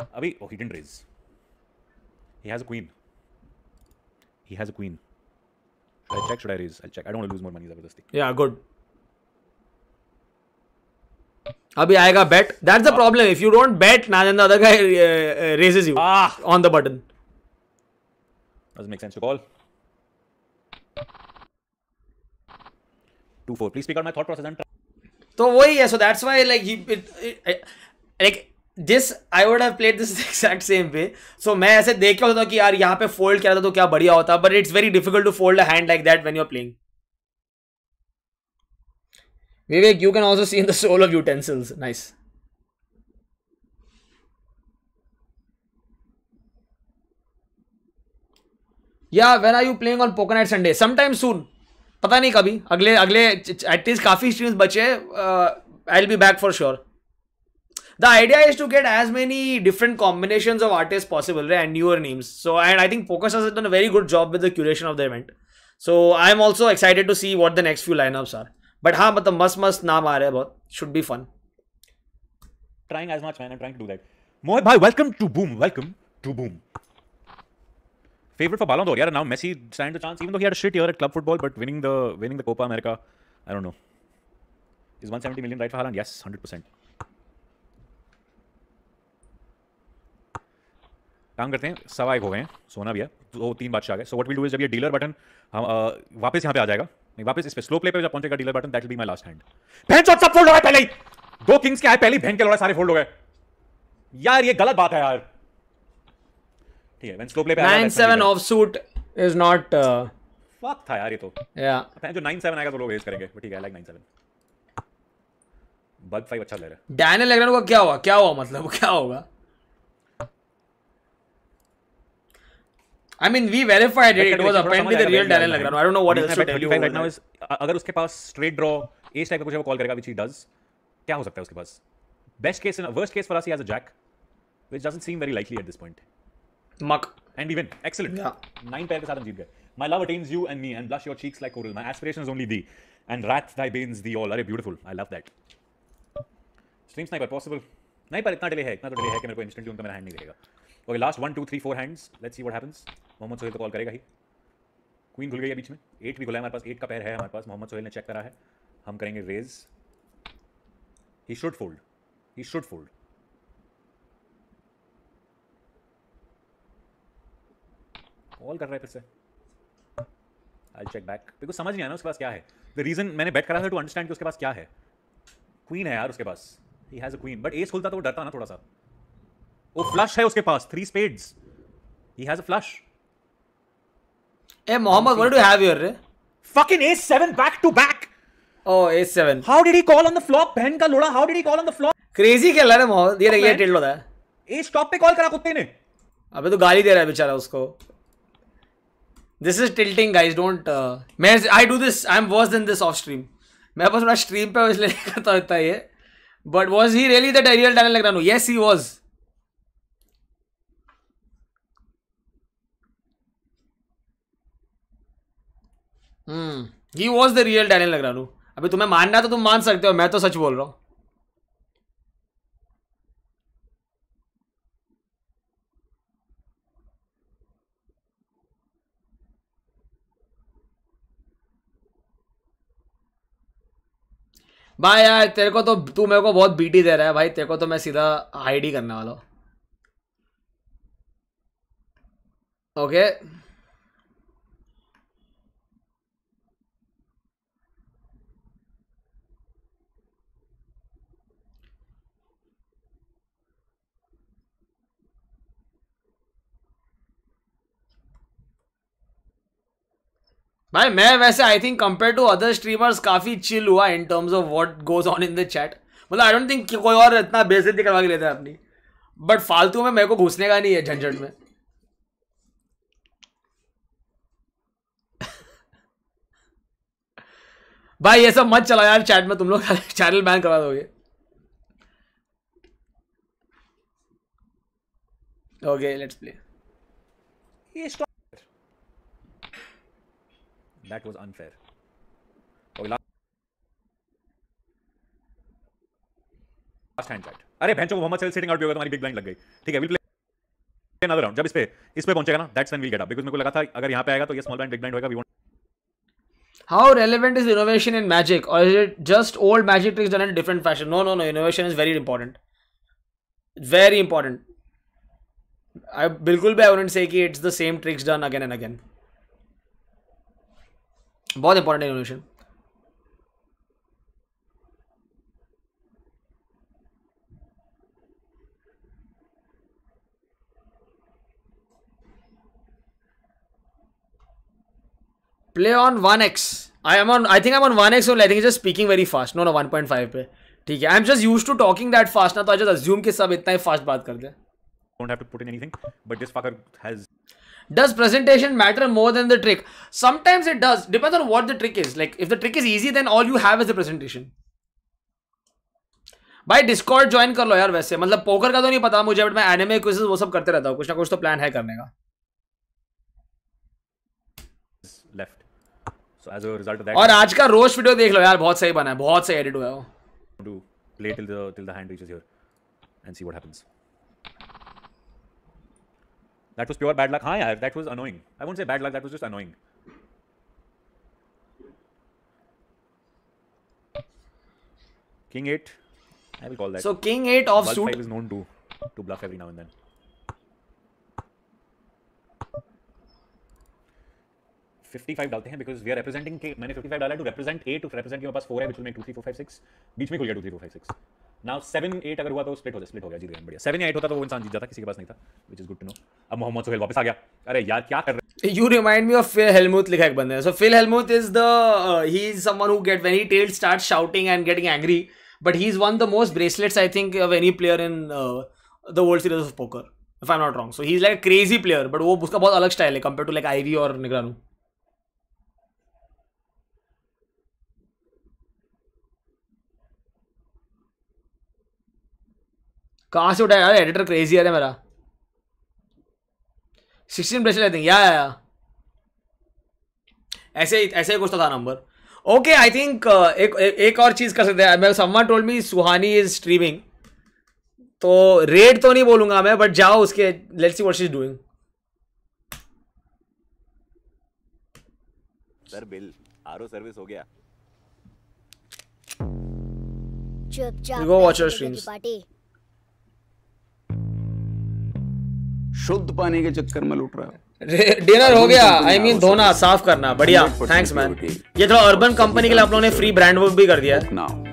Abhi, oh, he didn't raise. He has a queen. He has a queen. Should I check? Should I raise? I'll check. I don't want to lose more money. thing. Yeah, good. Abhi aayega bet. That's the ah। problem. If you don't bet, na then the other guy raises you ah। on the button. Does it make sense to call? Two four. Please speak out my thought process and So, why, yeah, so that's why, like, he, it, it, like, this I would have played this exact same way so मैं ऐसे देख के होता था कि यार यहाँ पे फोल्ड किया था तो क्या बढ़िया होता but it's very difficult to fold a hand like that when you are playing Vivek you can also see in the soul of utensils nice या where are you playing on poker night Sunday sometime soon पता नहीं कभी अगले अगले एटलीस्ट काफी स्ट्रीम्स बचे I will be back for sure the idea is to get as many different combination of artist possible and newer names so and I think Focus has done a very good job with the curation of the event so I am also excited to see what the next few lineups are but हाँ मतलब मस्त मस्त नाम आ रहे हैं बहुत should be fun trying as much man trying to that Mohit भाई welcome to Boom welcome to Boom Favorite for Ballon d'Or, yeah. now Messi stands a chance, even though he had a shit year at club football, but winning the winning the Copa America, I don't know. Is 170 million right for Haaland? Yes, 100%. काम करते हैं सवा एक हो गए हैं सोना भी है दो तो तीन बादशाह गए so what will do is जब ये डीलर बटन हम वापस यहाँ पे आ जाएगा नहीं वापस इस पे स्लो प्ले पे जब पहुंचेगा dealer button that will be my last hand भैन चौथ सब फोल्ड हो गए पहले ही दो किंग्स के आए पहले ही बहन के लड़ाई सारे फोल्ड हो गए यार ये गलत बात है यार ठीक है व्हेन स्लो प्ले पे 97 off suit is not fuck था यार ये तो या yeah. जो 97 आएगा तो लोग रेज करेंगे ठीक है लाइक 97 बल्ब 5 अच्छा ले रहा है डैनियल लेग्रैंड को क्या हुआ क्या हुआ मतलब क्या होगा I mean, we verified it. It was apparently the real Daniel Negreanu. I don't know what else to tell you. Right now is अगर उसके पास straight draw, ace type का कुछ वो कॉल करेगा, which he does. क्या हो सकता है उसके पास? Best case, worst case for us, he has a jack, which doesn't seem very likely at this point. Muck. And we win. Excellent. Yeah. Nine pair ke saath hum jeet gaye. My love attains you and me and blush your cheeks like coral. My aspiration is only thee. And wrath thy banes thee all. Are beautiful. I love that. Stream sniper possible. नहीं पर इतना डिले है इतना तो डिले है कि मेरे को इंस्टेंटली उनका मेरा हैंड नहीं गिरेगा okay last one two three four hands let's see what happens Mohammed Sohail तो कॉल करेगा ही क्वीन खुल गई है बीच में एट भी खुला है हमारे पास एट का पैर है हमारे पास मोहम्मद सोहेल ने चेक करा है हम करेंगे raise he should fold he should fold call कर रहा है फिर से आई चेक बैक बिकॉज समझ नहीं आया उसके पास क्या है द रीज़न मैंने बैट करा था टू अंडरस्टैंड कि उसके पास क्या है क्वीन है यार उसके पास he has a queen but ace खुलता तो वो डरता ना थोड़ा सा वो फ्लश है उसके पास three spades he has a flush ए Mohammed what do have your रे fucking ace 7 back to back oh ace 7 how did he call on the flop बहन का लोड़ा how did he call on the flop crazy खेल रहा है मोहम्मद ये देखिए टिल्ड होता है ace top पे कॉल करा कुत्ते ने अबे तो गाली दे रहा है बेचारा उसको this is tilting guys don't मैं I do this I am was then this off stream मैं बस थोड़ा स्ट्रीम पर इसलिए करता होता है ये but was he really that real talent लग रहा yes he was he was the real talent लग रहा अभी तुम्हें मानना तो तुम मान सकते हो मैं तो सच बोल रहा हूँ भाई यार तेरे को तो तू मेरे को बहुत बीटी दे रहा है भाई तेरे को तो मैं सीधा आईडी करने वाला हूँ ओके भाई मैं वैसे I think compare to other streamers काफ़ी चिल हुआ in terms of what goes on in the chat मतलब आई डोंट थिंक कोई और इतना बेजती करवा के लेता है अपनी बट फालतू में मेरे को घुसने का नहीं है झंझट में भाई ये सब मत चला यार चैट में तुम लोग चैनल बैन करवा दोगे ओके लेट्स प्ले ये That was unfair. और लास्ट हैंड चैट अरे भैंचो मोहम्मद सेल सिटिंग आउट भी होगा तुम्हारी बिग ब्लाइंड लग गई ठीक है विल प्ले अनदर राउंड जब इस पे इस पे पहुंचेगा ना that's when we get up because मेरे को लगा था अगर यहां पे आएगा तो ये स्मॉल ब्लाइंड बिग ब्लाइंड होगा we want How relevant is innovation in magic, or is it just old magic tricks done in a different fashion? No, no, no. Innovation is very important. Very important. I, bilkul bhi I wouldn't say ki it's the same tricks done again and again. बहुत इंपॉर्टेंट है play on one x I am on I think I am on one x I think just speaking very fast no no one point five पे ठीक है I am just use to talking that fast ना तो आई जस्ट अज्यूम के सब इतना ही फास्ट बात करते हैं don't have to put in anything but this fucker has Does presentation matter more than the trick? Sometimes it does. Depends on what the trick is. Like if the trick is easy, then all you have is the presentation. भाई डिस्कॉर्ड ज्वाइन कर लो यार वैसे मतलब पोकर का तो नहीं पता मुझे बट मैं एनिमे क्विजेस वो सब करते रहता हूँ कुछ ना कुछ तो प्लान है करने का left so as a result of that और आज का रोस्ट वीडियो देख लो यार बहुत सही बना है बहुत सही एडिट हुआ है वो do play till the till the hand reaches here and see what happens That was pure bad luck. हाँ यार that was annoying. I won't say bad luck. That was just annoying. King eight. I will call that. So king eight of Bulk suit. is known to to bluff every now and then. Fifty डालते हैं बिकॉज वी आर रिप्रेजेंटिंग मैंने 55 डाला है to represent a to represent के पास फोर है which will make two three four five six बीच में खुल गया two three four five six now seven eight अगर हुआ तो स्प्लिट हो स्प्लिट हो गया जी गए बढ़िया सेवन एट होता तो वो इंसान जीत जाता किसी के पास नहीं था which is good to know अब मोहम्मद सोहेल वापस आ गया अरे यार क्या कर रहे you remind me of Hellmuth लिखा एक बंदे so Phil Hellmuth is the he is someone who get when he tell start shouting and getting angry but he is one the most bracelets I think of any player in the World Series of Poker if I am not wrong so he is like crazy player but वो उसका बहुत अलग स्टाइल है कंपेयर टू लाइक आईवी और निगरानू कहाँ से उठाया यार एडिटर क्रेजी है मेरा सिक्सटीन प्रेशर आई थिंक या ऐसे ऐसे ही कुछ तो था नंबर ओके आई थिंक एक एक और चीज़ कर सकते हैं मैं सम्मा told me Suhani is streaming तो रेड तो नहीं बोलूंगा मैं बट जाओ उसके let's see what she is doing sir bill RO service हो गया चुपचाप गो वॉच योर स्ट्रीम्स शुद्ध पानी के चक्कर में लूट रहा है डिनर हो गया आई मीन धोना साफ करना बढ़िया थैंक्स मैन ये थोड़ा अर्बन कंपनी के लिए आप लोगों ने फ्री ब्रांड वर्क भी कर दिया है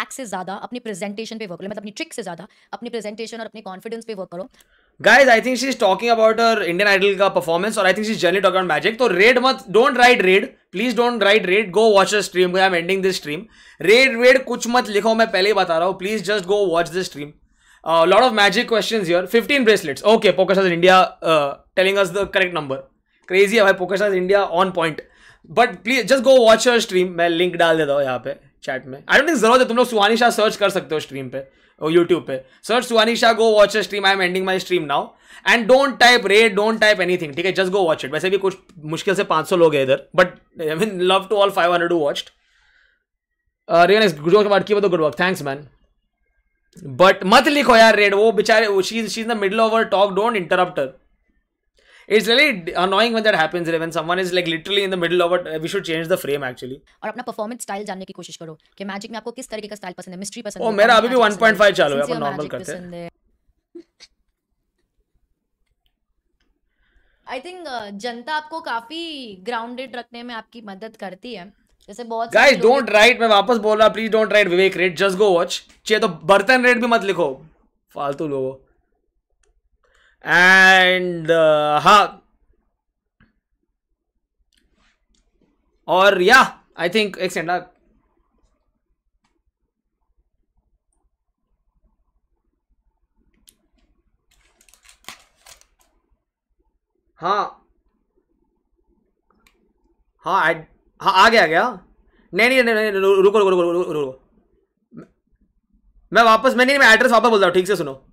एक्स से ज्यादा अपने प्रेजेंटेशन पे वर्क करो मतलब अपनी ट्रिक से ज्यादा अपने प्रेजेंटेशन और अपने कॉन्फिडेंस पे वर्क करो guys I think she is talking about her Indian Idol का परफॉर्मेंस और I think she generally talk about magic तो रेड मत don't write raid please don't write raid go watch the stream I am ending this stream raid raid कुछ मत लिखो मैं पहले ही बता रहा हूँ please just go watch this stream lord of magic question your fifteen bracelets okay पोकस ऑज India telling us the correct number crazy है भाई PokerStars India on point but please just go watch your stream मैं लिंक डाल देता हूँ यहाँ पे चैट में आई डोंट थिंक जरूरत है तुम लोग सुहानी शाह सर्च कर सकते हो स्ट्रीम पे यूट्यूब पे search Suhani Shah go watch your stream I am ending my stream now and don't type raid don't type anything ठीक है जस्ट गो वॉच इट वैसे भी कुछ मुश्किल से पांच सौ लोग हैं इधर but I mean love to all five hundred to watch real good work की good work thanks man but मत लिखो यार रेड वो बिचारे she she in the middle over talk don't interrupt it's really annoying when that happens रे someone is like literally in the middle of we should change the frame actually और अपना परफॉर्मेंस स्टाइल जानने की कोशिश करो कि मैजिक में आपको किस तरीके का स्टाइल पसंद है मिस्ट्री पसंद है ओ मेरा अभी भी 1.5 चालू है अपन नॉर्मल करते हैं आई थिंक uh, जनता आपको काफी ग्राउंडेड रखने में आपकी मदद करती है जैसे बहुत गाइस डोंट राइट मैं वापस बोल रहा please don't write Vivek raid just go watch चाहिए तो बर्तन रेट भी मत लिखो फालतू लोगो एंड uh, हा और या आई थिंक एक सेकंड हाँ हाँ आई हाँ, हाँ आ गया गया नहीं नहीं नहीं रुको रुको रुको रुको रुको मैं वापस मैं नहीं मैं एड्रेस वापस बोलता हूँ ठीक से सुनो